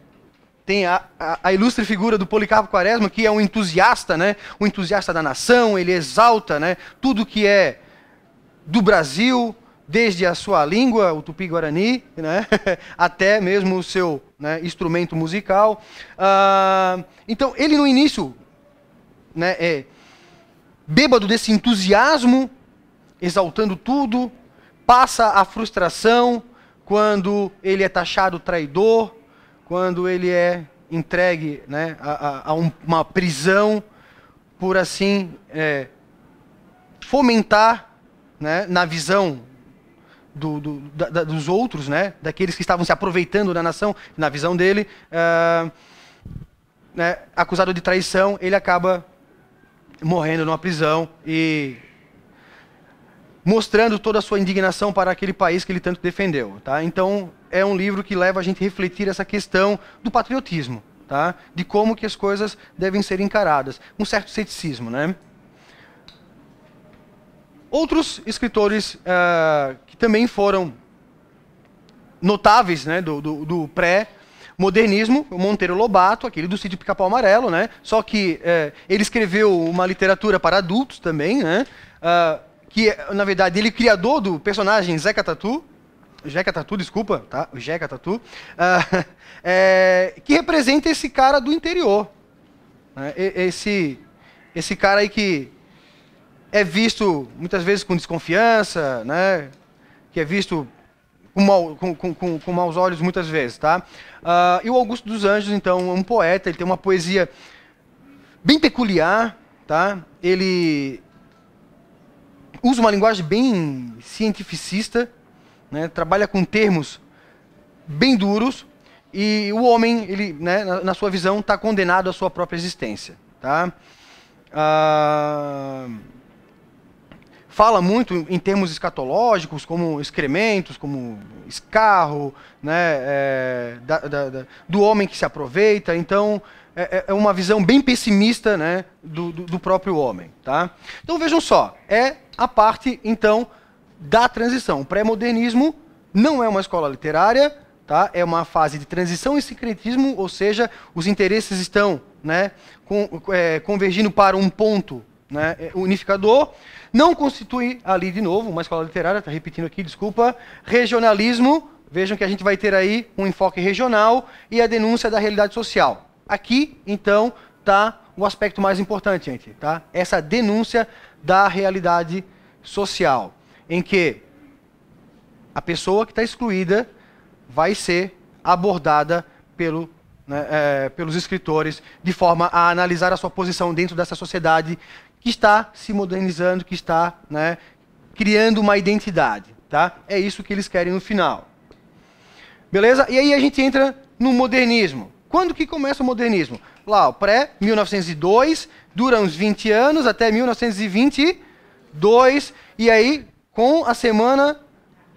tem a, a, a, ilustre figura do Policarpo Quaresma, que é um entusiasta, né? um entusiasta da nação, ele exalta né? tudo que é do Brasil, desde a sua língua, o tupi-guarani, né? até mesmo o seu né? instrumento musical. Ah, então, ele no início, né? é bêbado desse entusiasmo, exaltando tudo, passa a frustração, quando ele é taxado traidor, quando ele é entregue né, a, a, a uma prisão por assim é, fomentar, né, na visão do, do, da, dos outros, né, daqueles que estavam se aproveitando da nação, na visão dele, uh, né, acusado de traição, ele acaba morrendo numa prisão e mostrando toda a sua indignação para aquele país que ele tanto defendeu. Tá? Então, é um livro que leva a gente a refletir essa questão do patriotismo, tá? de como que as coisas devem ser encaradas. Um certo ceticismo. Né? Outros escritores uh, que também foram notáveis né, do, do, do pré- modernismo, Monteiro Lobato, aquele do sítio Pica-Pau Amarelo, né? Só que é, ele escreveu uma literatura para adultos também, né? Uh, que na verdade ele é criador do personagem Zeca Tatu, Zeca Tatu, desculpa, tá? Zeca Tatu, uh, é, que representa esse cara do interior, né? esse esse cara aí que é visto muitas vezes com desconfiança, né? Que é visto com, mal, com, com, com maus olhos muitas vezes, tá? Uh, e o Augusto dos Anjos, então, é um poeta, ele tem uma poesia bem peculiar, tá? Ele usa uma linguagem bem cientificista, né, trabalha com termos bem duros, e o homem, ele, né, na, na, sua visão, está condenado à sua própria existência. Tá? Ah, fala muito em termos escatológicos, como excrementos, como escarro, né, é, da, da, da, do homem que se aproveita. Então, é, é, é uma visão bem pessimista né, do, do, do próprio homem. Tá? Então, vejam só, é a parte, então, da transição. O pré-modernismo não é uma escola literária, tá? é uma fase de transição e secretismo, ou seja, os interesses estão né, com, é, convergindo para um ponto né, é, unificador. Não constitui ali, de novo, uma escola literária, está repetindo aqui, desculpa, regionalismo. Vejam que a gente vai ter aí um enfoque regional e a denúncia da realidade social. Aqui, então, está o aspecto mais importante, gente. Tá? Essa denúncia da realidade social, em que a pessoa que está excluída vai ser abordada pelo, né, é, pelos escritores de forma a analisar a sua posição dentro dessa sociedade que está se modernizando, que está né, criando uma identidade. Tá? É isso que eles querem no final. Beleza? E aí a gente entra no modernismo. Quando que começa o modernismo? lá, pré-1902, dura uns 20 anos até 1922, e aí com a Semana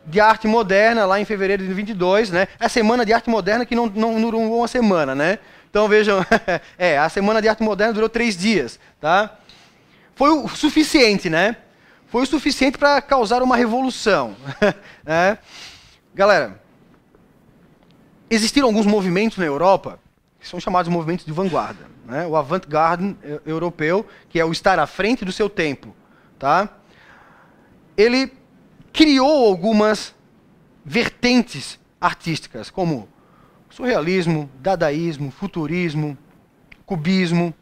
de Arte Moderna, lá em fevereiro de 22, né? É a Semana de Arte Moderna que não, não durou uma semana, né? Então vejam, é, a Semana de Arte Moderna durou três dias, tá? Foi o suficiente, né? Foi o suficiente para causar uma revolução, né? Galera, existiram alguns movimentos na Europa que são chamados movimentos de vanguarda. Né? O avant-garde eh, europeu, que é o estar à frente do seu tempo. Tá? Ele criou algumas vertentes artísticas, como surrealismo, dadaísmo, futurismo, cubismo,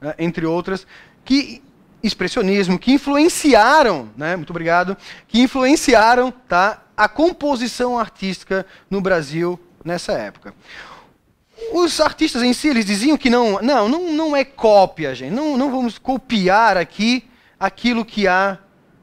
né, entre outras, que expressionismo, que influenciaram, né, muito obrigado, que influenciaram tá, a composição artística no Brasil nessa época. Os artistas em si, eles diziam que não, não, não, não é cópia, gente. Não, não vamos copiar aqui aquilo que há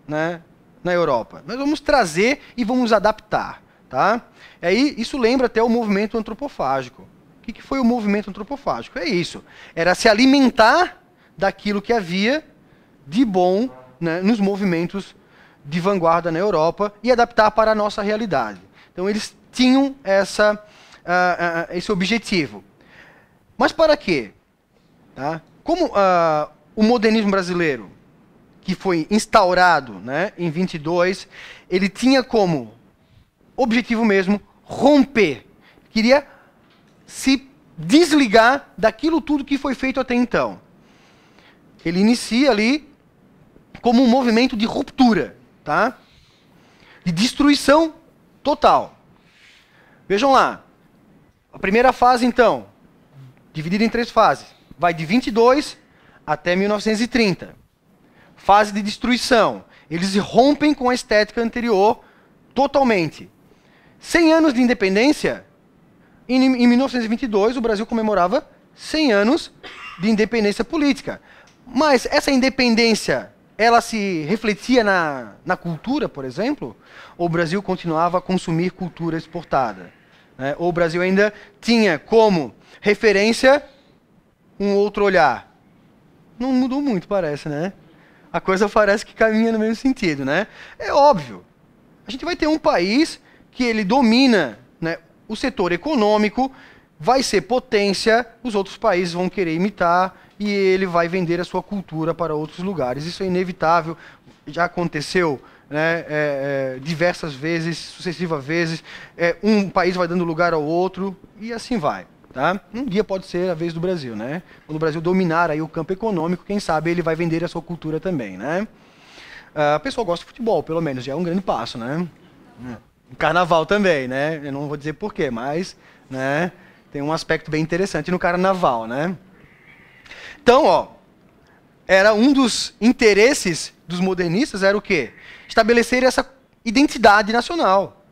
né, na Europa. Nós vamos trazer e vamos adaptar. Tá? E aí, isso lembra até o movimento antropofágico. O que, que foi o movimento antropofágico? É isso. Era se alimentar daquilo que havia de bom né, nos movimentos de vanguarda na Europa e adaptar para a nossa realidade. Então, eles tinham essa ah, ah, ah, esse objetivo. Mas para quê? Tá? Como ah, o modernismo brasileiro, que foi instaurado né, em 22, ele tinha como objetivo mesmo romper. Queria se desligar daquilo tudo que foi feito até então. Ele inicia ali como um movimento de ruptura, tá? De destruição total. Vejam lá, a primeira fase, então, dividida em três fases, vai de 22 até 1930. Fase de destruição. Eles rompem com a estética anterior totalmente. 100 anos de independência. Em, 1922, o Brasil comemorava 100 anos de independência política. Mas essa independência, ela se refletia na, na cultura, por exemplo? Ou o Brasil continuava a consumir cultura exportada? Né? Ou o Brasil ainda tinha como referência um outro olhar. Não mudou muito, parece, né? A coisa parece que caminha no mesmo sentido, né? É óbvio. A gente vai ter um país que ele domina né, o setor econômico, vai ser potência, os outros países vão querer imitar e ele vai vender a sua cultura para outros lugares. Isso é inevitável. Já aconteceu né, é, é, diversas vezes, sucessivas vezes, é, um país vai dando lugar ao outro e assim vai. Tá? Um dia pode ser a vez do Brasil, né? Quando o Brasil dominar aí o campo econômico, quem sabe ele vai vender a sua cultura também, né? A ah, pessoa gosta de futebol, pelo menos, já é um grande passo, né? É. Carnaval também, né? Eu não vou dizer porquê, mas, né? Tem um aspecto bem interessante no carnaval, né? Então, ó, era um dos interesses dos modernistas era o quê? estabelecer essa identidade nacional.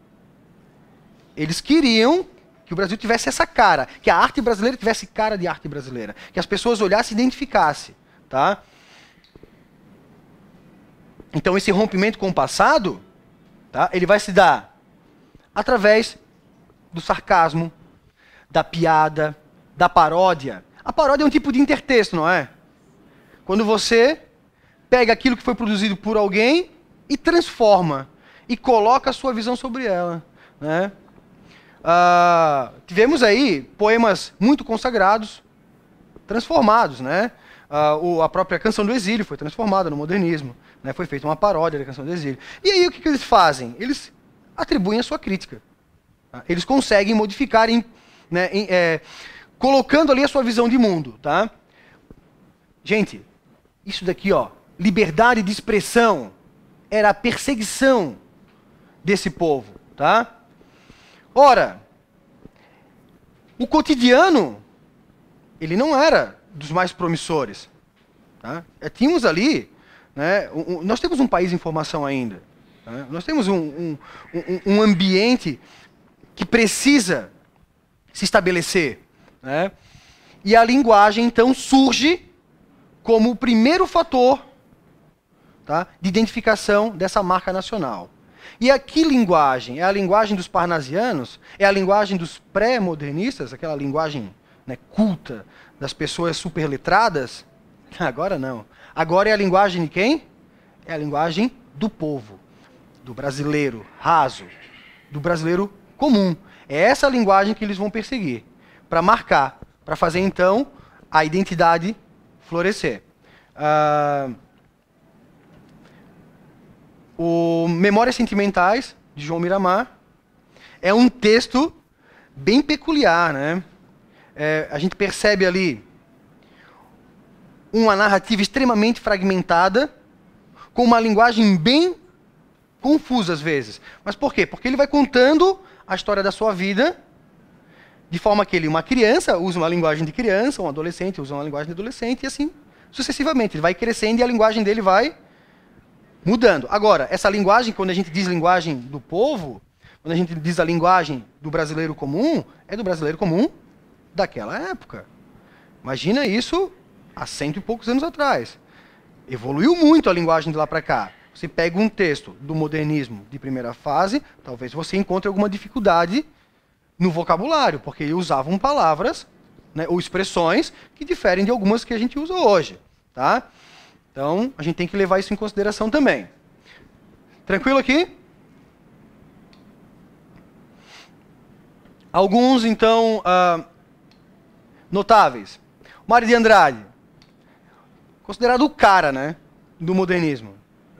Eles queriam que o Brasil tivesse essa cara, que a arte brasileira tivesse cara de arte brasileira, que as pessoas olhassem e identificassem, tá? Então esse rompimento com o passado, tá? Ele vai se dar através do sarcasmo, da piada, da paródia. A paródia é um tipo de intertexto, não é? Quando você pega aquilo que foi produzido por alguém e transforma e coloca a sua visão sobre ela. Né? Ah, tivemos aí poemas muito consagrados, transformados, né? Ah, o, a própria Canção do Exílio foi transformada no modernismo, né? foi feita uma paródia da Canção do Exílio. E aí o que, que eles fazem? Eles atribuem a sua crítica. Tá? Eles conseguem modificar, em, né, em, é, colocando ali a sua visão de mundo. Tá? Gente, isso daqui, ó, liberdade de expressão, era a perseguição desse povo, tá? Ora, o cotidiano ele não era dos mais promissores. Tá? É, tínhamos ali, né, um, nós temos um país em formação ainda. Né? Nós temos um, um, um, ambiente que precisa se estabelecer. Né? E a linguagem, então, surge como o primeiro fator tá? de identificação dessa marca nacional. E a que linguagem? É a linguagem dos parnasianos? É a linguagem dos pré-modernistas? Aquela linguagem né, culta das pessoas superletradas? Agora não. Agora é a linguagem de quem? É a linguagem do povo, do brasileiro raso, do brasileiro comum. É essa linguagem que eles vão perseguir para marcar, para fazer então a identidade florescer. Ah, o Memórias Sentimentais, de João Miramar, é um texto bem peculiar. Né? É, a gente percebe ali uma narrativa extremamente fragmentada, com uma linguagem bem confusa às vezes. Mas por quê? Porque ele vai contando a história da sua vida de forma que ele, uma criança, usa uma linguagem de criança, um adolescente usa uma linguagem de adolescente, e assim sucessivamente. Ele vai crescendo e a linguagem dele vai mudando. Agora, essa linguagem, quando a gente diz linguagem do povo, quando a gente diz a linguagem do brasileiro comum, é do brasileiro comum daquela época. Imagina isso há cento e poucos anos atrás. Evoluiu muito a linguagem de lá para cá. Você pega um texto do modernismo de primeira fase, talvez você encontre alguma dificuldade no vocabulário, porque eles usavam palavras né, ou expressões que diferem de algumas que a gente usa hoje. Tá? Então, a gente tem que levar isso em consideração também. Tranquilo aqui? Alguns, então, uh, notáveis. Mário de Andrade, considerado o cara né, do modernismo.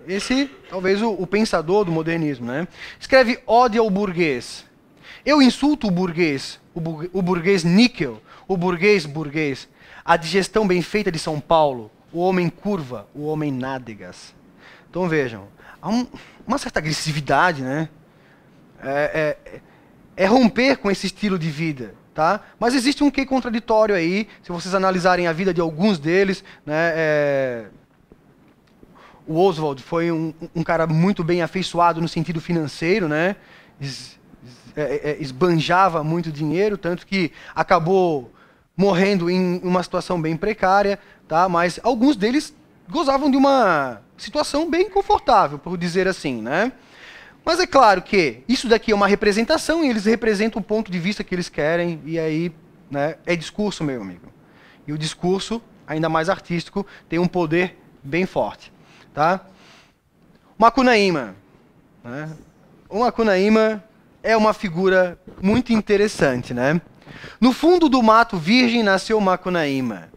Esse, talvez, o, o pensador do modernismo. Né? Escreve ódio ao burguês. Eu insulto o burguês, o, bu o burguês níquel, o burguês burguês, a digestão bem feita de São Paulo, o homem curva, o homem nádegas. Então vejam, há um, uma certa agressividade, né? É, é, é, romper com esse estilo de vida, tá? Mas existe um quê contraditório aí, se vocês analisarem a vida de alguns deles, né? É... O Oswald foi um, um, cara muito bem afeiçoado no sentido financeiro, né? Es, es, é, é, esbanjava muito dinheiro, tanto que acabou morrendo em uma situação bem precária, tá? Mas alguns deles gozavam de uma situação bem confortável, por dizer assim, né? Mas é claro que isso daqui é uma representação e eles representam o ponto de vista que eles querem e aí, né, é discurso, meu amigo. E o discurso, ainda mais artístico, tem um poder bem forte, tá? Macunaíma, né? O Macunaíma é uma figura muito interessante, né? No fundo do mato virgem nasceu Macunaíma,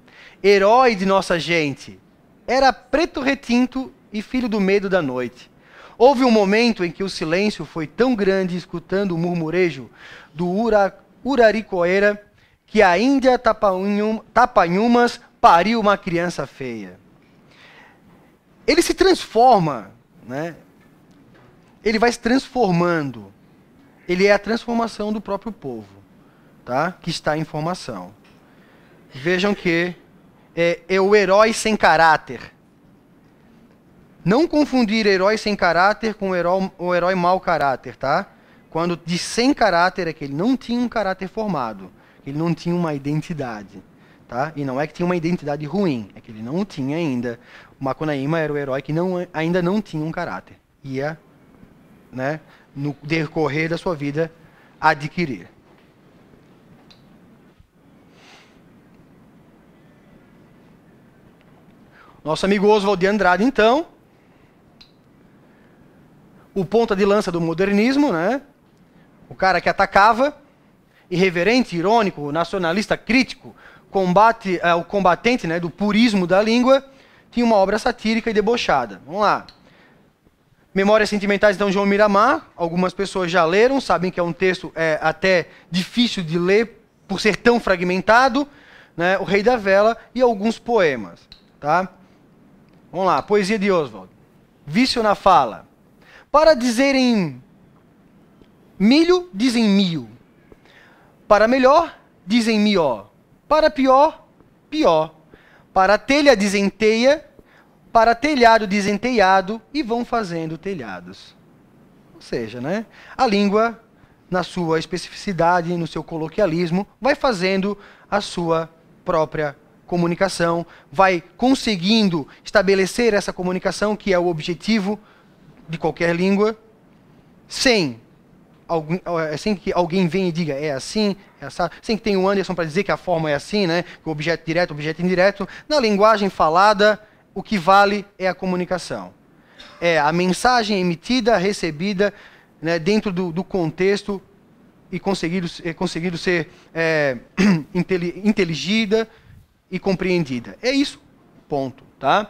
herói de nossa gente. Era preto retinto e filho do medo da noite. Houve um momento em que o silêncio foi tão grande escutando o murmurejo do ura, uraricoeira que a Índia tapanhum, Tapanhumas pariu uma criança feia. Ele se transforma, né? ele vai se transformando. Ele é a transformação do próprio povo tá? que está em formação. Vejam que é, é o herói sem caráter. Não confundir herói sem caráter com o herói, o herói mau caráter, tá? Quando de sem caráter é que ele não tinha um caráter formado, ele não tinha uma identidade, tá? E não é que tinha uma identidade ruim, é que ele não tinha ainda. O Makunaíma era o herói que não, ainda não tinha um caráter. Ia, né, no decorrer da sua vida, adquirir. Nosso amigo Oswald de Andrade, então, o ponta de lança do modernismo, né? O cara que atacava, irreverente, irônico, nacionalista, crítico, combate, é, o combatente né, do purismo da língua, tinha uma obra satírica e debochada. Vamos lá. Memórias Sentimentais, então, João Miramar. Algumas pessoas já leram, sabem que é um texto é, até difícil de ler, por ser tão fragmentado. Né? O Rei da Vela e alguns poemas. Tá? Vamos lá, poesia de Oswald. Vício na fala. Para dizerem milho, dizem mil. Para melhor, dizem mió. Para pior, pior. Para telha, dizem teia. Para telhado, dizem telhado. E vão fazendo telhados. Ou seja, né? A língua, na sua especificidade, no seu coloquialismo, vai fazendo a sua própria comunicação, vai conseguindo estabelecer essa comunicação, que é o objetivo de qualquer língua, sem, algum, é, sem que alguém venha e diga é assim, é assim, sem que tenha o Anderson para dizer que a forma é assim, né? o objeto direto, o objeto indireto. Na linguagem falada, o que vale é a comunicação. É a mensagem emitida, recebida, né, dentro do, do contexto e conseguido, é, conseguido ser é, inteligida, e compreendida. É isso, ponto, tá?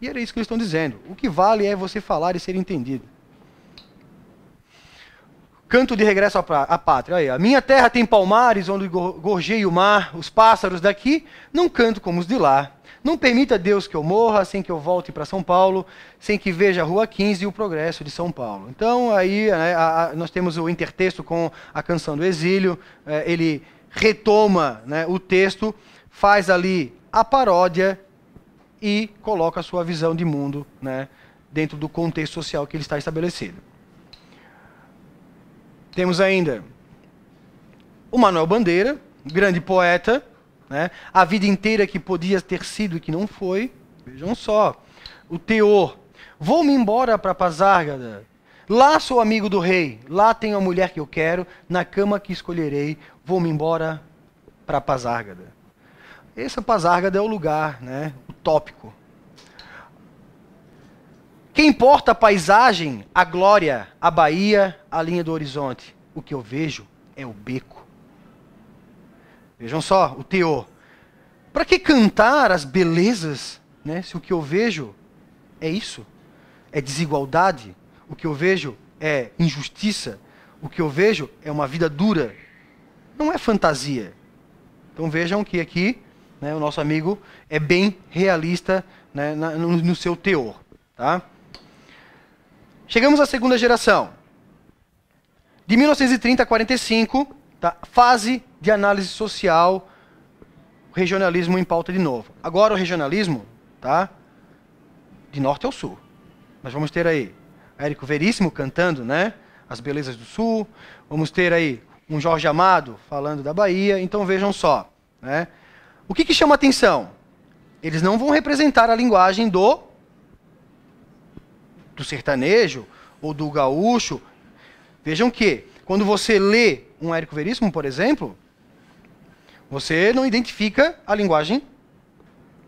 E era isso que eles estão dizendo. O que vale é você falar e ser entendido. Canto de regresso à, pátria. Aí, a minha terra tem palmares onde gorjeia o mar, os pássaros daqui não canto como os de lá. Não permita Deus que eu morra sem que eu volte para São Paulo, sem que veja a Rua 15 e o progresso de São Paulo. Então aí né, a, a, nós temos o intertexto com a canção do exílio, é, ele retoma né, o texto faz ali a paródia e coloca a sua visão de mundo né, dentro do contexto social que ele está estabelecido. Temos ainda o Manuel Bandeira, grande poeta, né, a vida inteira que podia ter sido e que não foi. Vejam só. O teor. Vou-me embora para Pazárgada. Lá sou amigo do rei. Lá tenho a mulher que eu quero. Na cama que escolherei. Vou-me embora para Pazárgada. Esse Pazárgada é o lugar, né? tópico. Quem importa a paisagem, a glória, a Bahia, a linha do horizonte? O que eu vejo é o beco. Vejam só o teor. Para que cantar as belezas, né? Se o que eu vejo é isso, é desigualdade, o que eu vejo é injustiça, o que eu vejo é uma vida dura. Não é fantasia. Então vejam que aqui né? O nosso amigo é bem realista né? Na, no, no, seu teor. Tá? Chegamos à segunda geração. De 1930 a 45, tá? fase de análise social, regionalismo em pauta de novo. Agora o regionalismo, tá? De norte ao sul. Nós vamos ter aí Érico Veríssimo cantando, né? As belezas do sul. Vamos ter aí um Jorge Amado falando da Bahia. Então vejam só, né? O que, que chama atenção? Eles não vão representar a linguagem do, do sertanejo ou do gaúcho. Vejam que, quando você lê um Érico Veríssimo, por exemplo, você não identifica a linguagem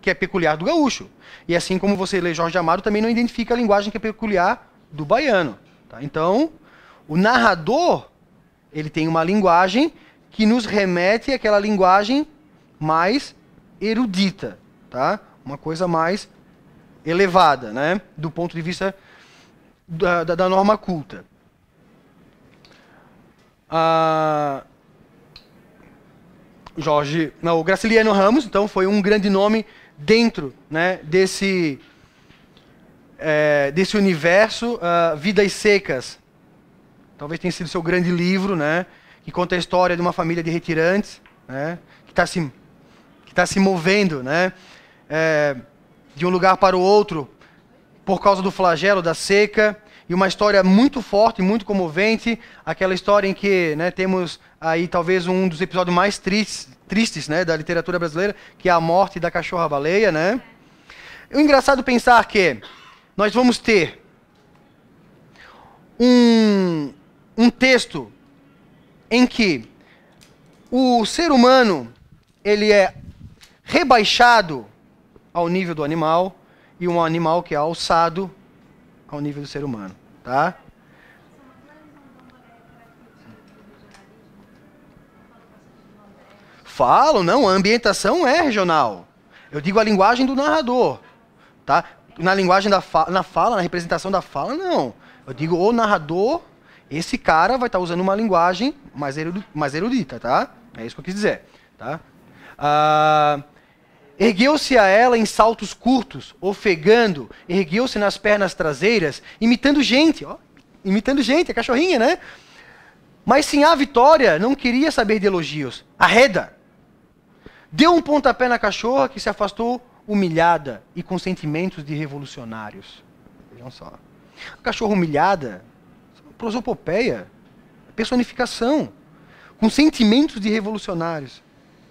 que é peculiar do gaúcho. E assim como você lê Jorge Amado, também não identifica a linguagem que é peculiar do baiano. Tá? Então, o narrador, ele tem uma linguagem que nos remete àquela linguagem mais erudita, tá? Uma coisa mais elevada, né? Do ponto de vista da, da, da norma culta. Ah, Jorge, não, Graciliano Ramos, então, foi um grande nome dentro, né? Desse é, desse universo, uh, Vidas Secas. Talvez tenha sido seu grande livro, né? Que conta a história de uma família de retirantes, né? Que está se que está se movendo né, é, de um lugar para o outro por causa do flagelo, da seca. E uma história muito forte, muito comovente, aquela história em que né, temos aí talvez um dos episódios mais tristes, tristes né, da literatura brasileira, que é a morte da cachorra-baleia. Né? É engraçado pensar que nós vamos ter um, um texto em que o ser humano ele é rebaixado ao nível do animal e um animal que é alçado ao nível do ser humano, tá? Falo, não, a ambientação é regional. Eu digo a linguagem do narrador, tá? Na linguagem da fa na fala, na representação da fala, não. Eu digo o narrador, esse cara vai estar tá usando uma linguagem mais erudita, mais erudita tá? É isso que eu quis dizer, tá? Ah, uh... Ergueu-se a ela em saltos curtos, ofegando, ergueu-se nas pernas traseiras, imitando gente, ó, imitando gente, a cachorrinha, né? Mas sim a Vitória não queria saber de elogios. Arreda! Deu um pontapé na cachorra que se afastou humilhada e com sentimentos de revolucionários. Vejam só. A cachorra humilhada, prosopopeia, personificação, com sentimentos de revolucionários.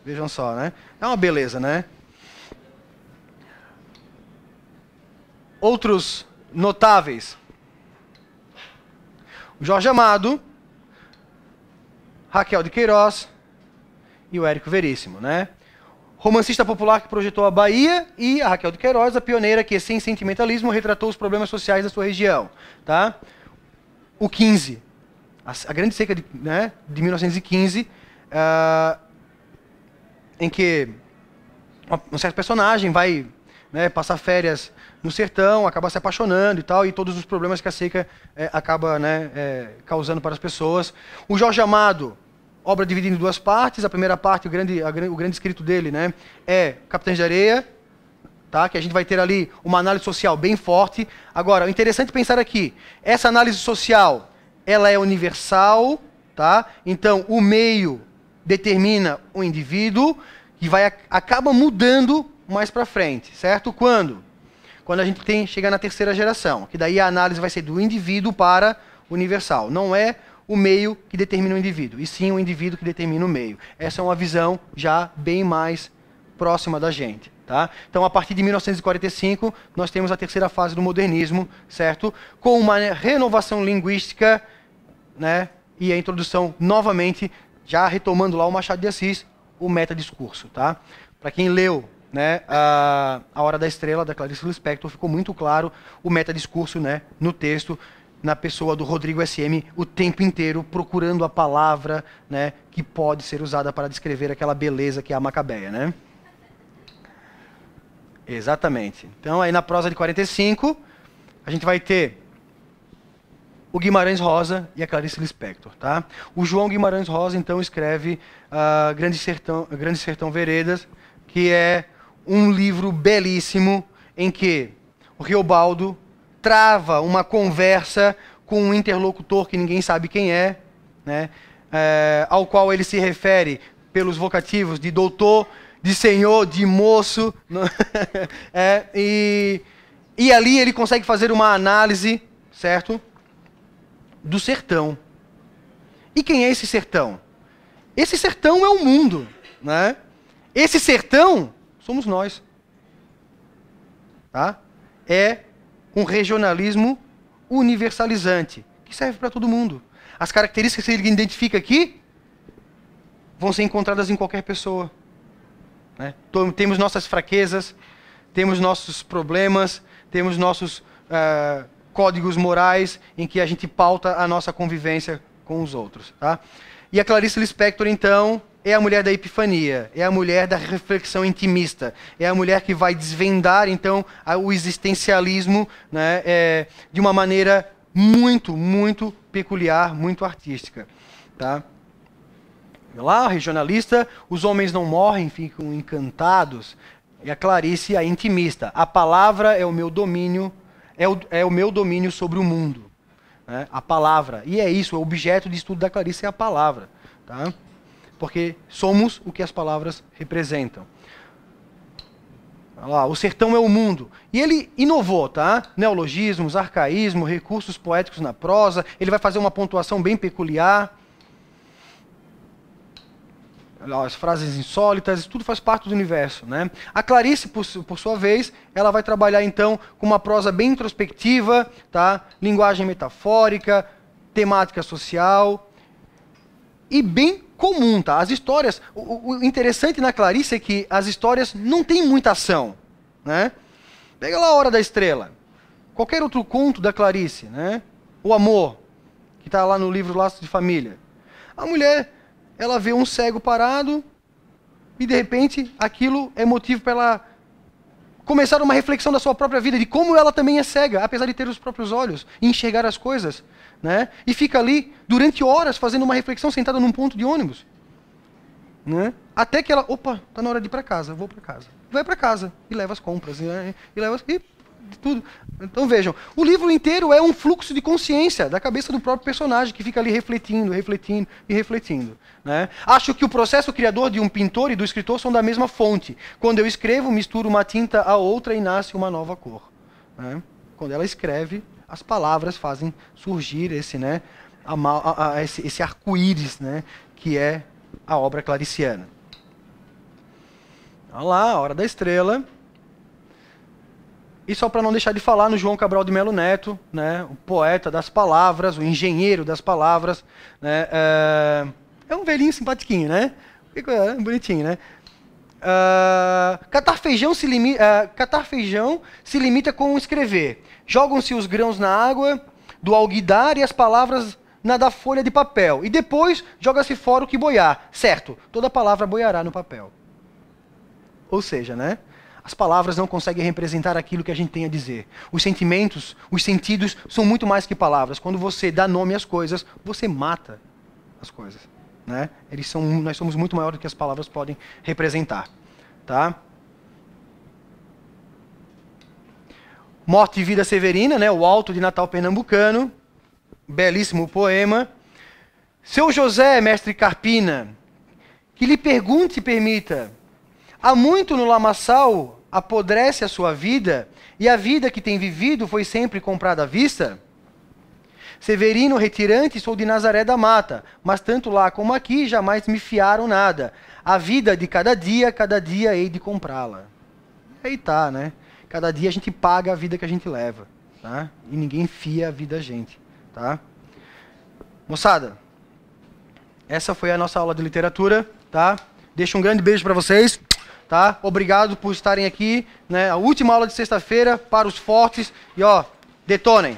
Vejam só, né? É uma beleza, né? outros notáveis. Jorge Amado, Raquel de Queiroz e o Érico Veríssimo, né? Romancista popular que projetou a Bahia e a Raquel de Queiroz, a pioneira que, sem sentimentalismo, retratou os problemas sociais da sua região, tá? O 15, a, grande seca de, né, de 1915, uh, ah, em que um certo personagem vai né, passar férias no sertão, acaba se apaixonando e tal, e todos os problemas que a seca é, acaba né, é, causando para as pessoas. O Jorge Amado, obra dividida em duas partes. A primeira parte, o grande, a, o grande escrito dele, né, é Capitães de Areia, tá? que a gente vai ter ali uma análise social bem forte. Agora, o interessante pensar aqui, essa análise social, ela é universal, tá? então o meio determina o indivíduo, e vai, acaba mudando mais para frente, certo? Quando? quando a gente tem, chega na terceira geração, que daí a análise vai ser do indivíduo para universal. Não é o meio que determina o indivíduo, e sim o indivíduo que determina o meio. Essa é uma visão já bem mais próxima da gente. Tá? Então, a partir de 1945, nós temos a terceira fase do modernismo, certo? Com uma renovação linguística né? e a introdução, novamente, já retomando lá o Machado de Assis, o metadiscurso. Tá? Para quem leu né, a, a Hora da Estrela, da Clarice Lispector, ficou muito claro o metadiscurso né, no texto, na pessoa do Rodrigo SM, o tempo inteiro procurando a palavra né, que pode ser usada para descrever aquela beleza que é a macabeia. Né? Exatamente. Então, aí na prosa de 45, a gente vai ter o Guimarães Rosa e a Clarice Lispector, tá? O João Guimarães Rosa, então, escreve uh, Grande, Sertão, Grande Sertão Veredas, que é um livro belíssimo em que o Riobaldo trava uma conversa com um interlocutor que ninguém sabe quem é, né? É, ao qual ele se refere pelos vocativos de doutor, de senhor, de moço. é, e, e ali ele consegue fazer uma análise, certo? Do sertão. E quem é esse sertão? Esse sertão é o mundo, né? Esse sertão somos nós. Tá? É um regionalismo universalizante, que serve para todo mundo. As características que ele identifica aqui vão ser encontradas em qualquer pessoa. Né? Temos nossas fraquezas, temos nossos problemas, temos nossos uh, códigos morais em que a gente pauta a nossa convivência com os outros. Tá? E a Clarice Lispector, então, é a mulher da epifania, é a mulher da reflexão intimista, é a mulher que vai desvendar, então, o existencialismo né, é, de uma maneira muito, muito peculiar, muito artística. Tá? Lá, regionalista, os homens não morrem, ficam encantados. E a Clarice, a intimista. A palavra é o meu domínio, é o, é o meu domínio sobre o mundo. Né? A palavra. E é isso, o objeto de estudo da Clarice é a palavra. Tá? porque somos o que as palavras representam. lá, o sertão é o mundo. E ele inovou, tá? Neologismos, arcaísmo, recursos poéticos na prosa. Ele vai fazer uma pontuação bem peculiar. Lá, as frases insólitas, tudo faz parte do universo, né? A Clarice, por, por sua vez, ela vai trabalhar então com uma prosa bem introspectiva, tá? Linguagem metafórica, temática social e bem comum, tá? As histórias. O, o interessante na Clarice é que as histórias não têm muita ação, né? Pega lá a Hora da Estrela. Qualquer outro conto da Clarice, né? O Amor, que está lá no livro Laços de Família. A mulher, ela vê um cego parado e de repente aquilo é motivo para ela começar uma reflexão da sua própria vida, de como ela também é cega, apesar de ter os próprios olhos e enxergar as coisas né? E fica ali durante horas fazendo uma reflexão sentada num ponto de ônibus, né? Até que ela, opa, tá na hora de ir para casa, vou para casa. Vai para casa e leva as compras, né? e leva e tudo. Então vejam, o livro inteiro é um fluxo de consciência da cabeça do próprio personagem que fica ali refletindo, refletindo e refletindo. Né? Acho que o processo criador de um pintor e do escritor são da mesma fonte. Quando eu escrevo, misturo uma tinta a outra e nasce uma nova cor. Né? Quando ela escreve, as palavras fazem surgir esse, né, a, a, esse, esse arco-íris, né, que é a obra clariciana. Olha lá, a Hora da Estrela. E só para não deixar de falar no João Cabral de Melo Neto, né, o poeta das palavras, o engenheiro das palavras, né, é, é um velhinho simpatiquinho, né? É, bonitinho, né? Uh, catar, feijão se limi, uh, catar feijão se limita com escrever. Jogam-se os grãos na água do alguidar e as palavras na da folha de papel. E depois joga-se fora o que boiar. Certo, toda palavra boiará no papel. Ou seja, né? As palavras não conseguem representar aquilo que a gente tem a dizer. Os sentimentos, os sentidos são muito mais que palavras. Quando você dá nome às coisas, você mata as coisas, né? Eles são, nós somos muito maior do que as palavras podem representar, tá? Morte e Vida Severina, né, o alto de Natal Pernambucano, belíssimo poema. Seu José, mestre Carpina, que lhe pergunte e permita, há muito no lamaçal apodrece a sua vida, e a vida que tem vivido foi sempre comprada à vista? Severino retirante, sou de Nazaré da Mata, mas tanto lá como aqui jamais me fiaram nada. A vida de cada dia, cada dia hei de comprá-la. Aí tá, né? Cada dia a gente paga a vida que a gente leva, tá? E ninguém fia a vida a gente, tá? Moçada, essa foi a nossa aula de literatura, tá? Deixo um grande beijo para vocês, tá? Obrigado por estarem aqui, né? A última aula de sexta-feira para os fortes e ó, detonem.